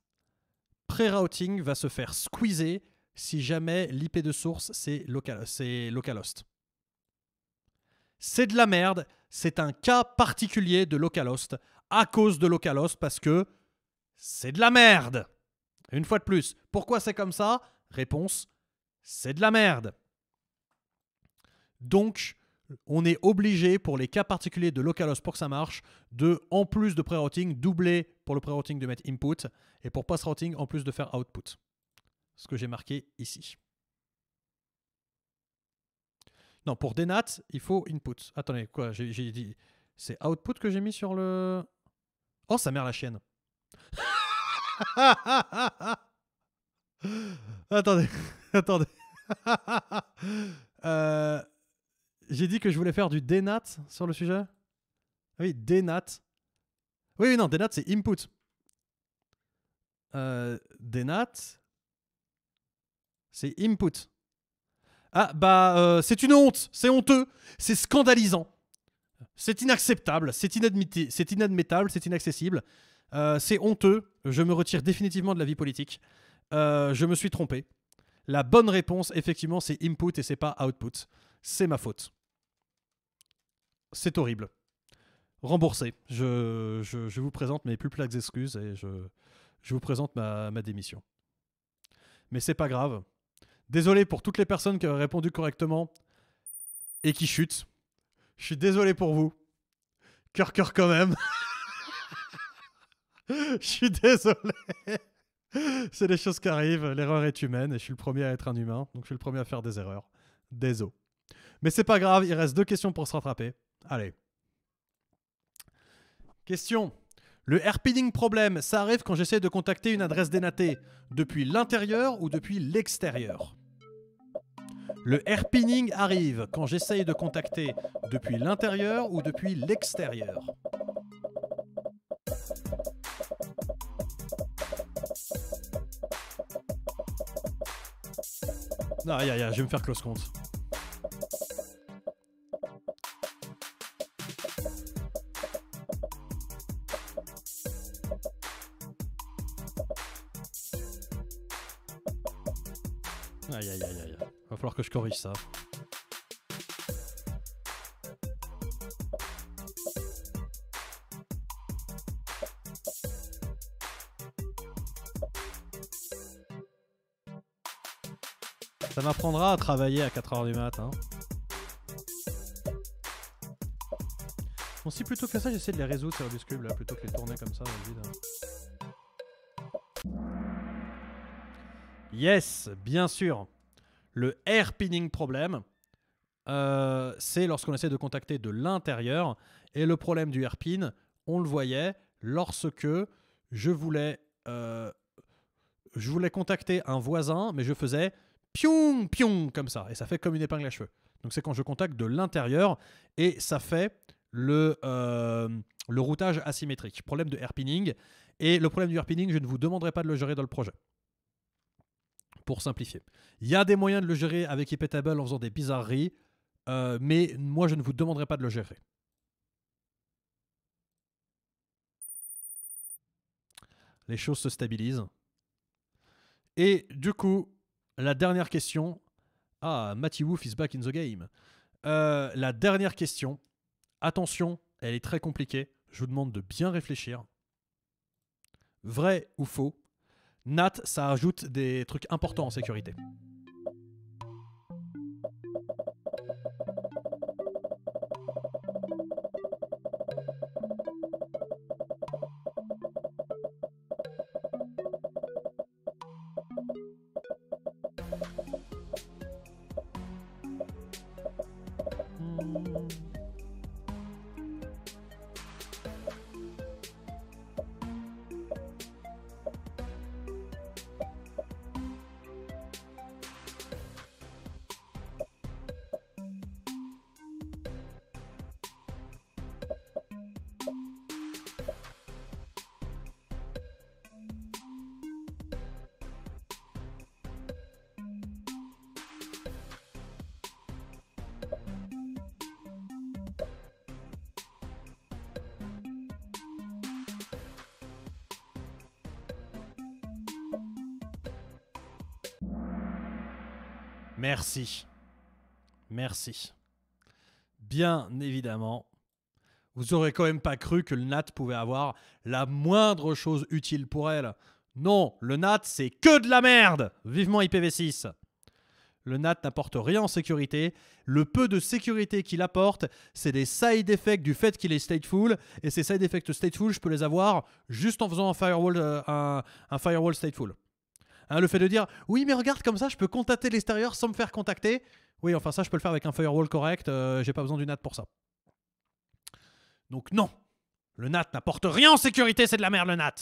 pré-routing va se faire squeezer si jamais l'IP de source, c'est local, localhost. C'est de la merde, c'est un cas particulier de localhost, à cause de localhost, parce que c'est de la merde. Une fois de plus, pourquoi c'est comme ça Réponse, c'est de la merde. Donc, on est obligé pour les cas particuliers de localhost pour que ça marche, de, en plus de pré-routing, doubler pour le pré-routing de mettre input, et pour post-routing, en plus de faire output ce que j'ai marqué ici. Non, pour denat, il faut input. Attendez, quoi J'ai dit. C'est output que j'ai mis sur le. Oh, ça mère la chienne [laughs] Attendez, [laughs] attendez. [laughs] Euh, j'ai dit que je voulais faire du denat sur le sujet ah Oui, denat. Oui, non, denat c'est input. Euh, denat, c'est input. Ah bah euh, c'est une honte, c'est honteux, c'est scandalisant, c'est inacceptable, c'est inadmettable, c'est inaccessible, euh, c'est honteux, je me retire définitivement de la vie politique, euh, je me suis trompé. La bonne réponse effectivement c'est input et c'est pas output, c'est ma faute. C'est horrible. Remboursé, je, vous présente mes plus plaques excuses et je, vous présente ma, ma démission. Mais c'est pas grave, Désolé pour toutes les personnes qui ont répondu correctement et qui chutent. Je suis désolé pour vous. Cœur, cœur quand même. [laughs] Je suis désolé. C'est des choses qui arrivent. L'erreur est humaine et je suis le premier à être un humain. Donc je suis le premier à faire des erreurs. Désolé. Mais c'est pas grave, il reste deux questions pour se rattraper. Allez. Question. Le RPDing problème, ça arrive quand j'essaie de contacter une adresse dénatée, depuis l'intérieur ou depuis l'extérieur le airpinning arrive quand j'essaye de contacter depuis l'intérieur ou depuis l'extérieur. Aïe aïe, aïe, je vais me faire close compte. que je corrige ça. Ça m'apprendra à travailler à 4h du matin. Hein. Bon, si plutôt que ça, j'essaie de les résoudre sur le cube là, plutôt que les tourner comme ça dans le vide. Yes, bien sûr. Le air problem, euh, c'est lorsqu'on essaie de contacter de l'intérieur. Et le problème du air on le voyait lorsque je voulais, euh, je voulais contacter un voisin, mais je faisais pion pion comme ça. Et ça fait comme une épingle à cheveux. Donc c'est quand je contacte de l'intérieur et ça fait le, euh, le routage asymétrique. Problème de airpinning. Et le problème du airpinning, je ne vous demanderai pas de le gérer dans le projet pour simplifier. Il y a des moyens de le gérer avec Ipetable en faisant des bizarreries, euh, mais moi je ne vous demanderai pas de le gérer. Les choses se stabilisent. Et du coup, la dernière question. Ah, Matty Wolf is back in the game. Euh, la dernière question. Attention, elle est très compliquée. Je vous demande de bien réfléchir. Vrai ou faux Nat, ça ajoute des trucs importants en sécurité. Merci. Merci. Bien évidemment, vous aurez quand même pas cru que le Nat pouvait avoir la moindre chose utile pour elle. Non, le Nat, c'est que de la merde Vivement IPv6 Le Nat n'apporte rien en sécurité. Le peu de sécurité qu'il apporte, c'est des side effects du fait qu'il est stateful. Et ces side effects stateful, je peux les avoir juste en faisant un firewall, euh, un firewall stateful. Hein, le fait de dire oui, mais regarde comme ça, je peux contacter l'extérieur sans me faire contacter. Oui, enfin ça, je peux le faire avec un firewall correct. Euh, j'ai pas besoin du NAT pour ça. Donc non, le NAT n'apporte rien en sécurité, c'est de la merde le NAT.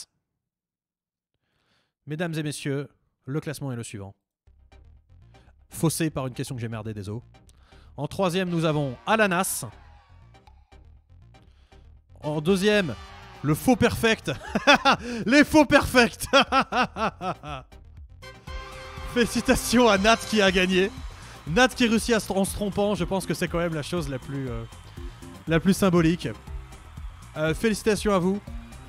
Mesdames et messieurs, le classement est le suivant. Faussé par une question que j'ai merdé, os. En troisième, nous avons Alanas. En deuxième, le faux perfect. [laughs] Les faux perfects [laughs] Félicitations à Nat qui a gagné. Nat qui réussit à se, en se trompant, je pense que c'est quand même la chose la plus, euh, la plus symbolique. Euh, félicitations à vous.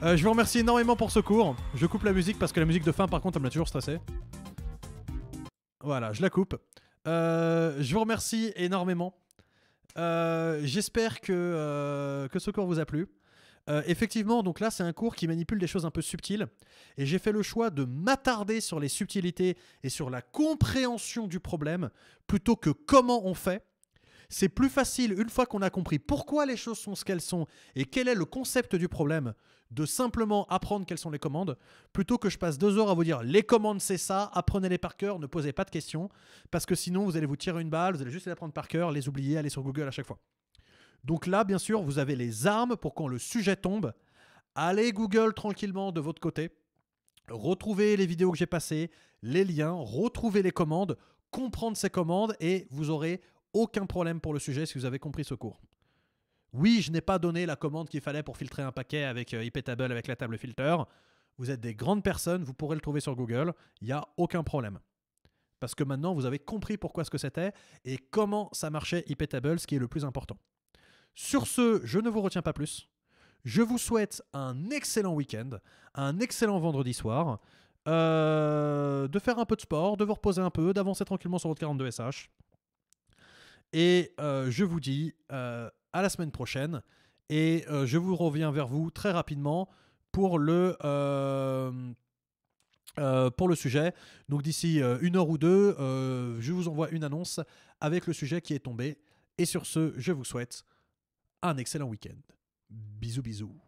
Euh, je vous remercie énormément pour ce cours. Je coupe la musique parce que la musique de fin, par contre, elle m'a toujours stressé. Voilà, je la coupe. je vous remercie énormément. J'espère que, que ce cours vous a plu. Euh, effectivement, donc là, c'est un cours qui manipule des choses un peu subtiles. Et j'ai fait le choix de m'attarder sur les subtilités et sur la compréhension du problème plutôt que comment on fait. C'est plus facile, une fois qu'on a compris pourquoi les choses sont ce qu'elles sont et quel est le concept du problème, de simplement apprendre quelles sont les commandes, plutôt que je passe deux heures à vous dire les commandes c'est ça, apprenez-les par cœur, ne posez pas de questions, parce que sinon vous allez vous tirer une balle, vous allez juste les apprendre par cœur, les oublier, aller sur Google à chaque fois. Donc là, bien sûr, vous avez les armes pour quand le sujet tombe. Allez Google tranquillement de votre côté. Retrouvez les vidéos que j'ai passées, les liens, retrouvez les commandes, comprendre ces commandes et vous aurez aucun problème pour le sujet si vous avez compris ce cours. Oui, je n'ai pas donné la commande qu'il fallait pour filtrer un paquet avec euh, IPTable avec la table filter. Vous êtes des grandes personnes, vous pourrez le trouver sur Google, il n'y a aucun problème. Parce que maintenant, vous avez compris pourquoi ce que c'était et comment ça marchait IPTable, ce qui est le plus important. Sur ce, je ne vous retiens pas plus. Je vous souhaite un excellent week-end, un excellent vendredi soir, euh, de faire un peu de sport, de vous reposer un peu, d'avancer tranquillement sur votre 42SH. Et euh, je vous dis euh, à la semaine prochaine. Et je vous reviens vers vous très rapidement pour le, pour le sujet. Donc d'ici une heure ou deux, je vous envoie une annonce avec le sujet qui est tombé. Et sur ce, je vous souhaite un excellent week-end. Bisous bisous.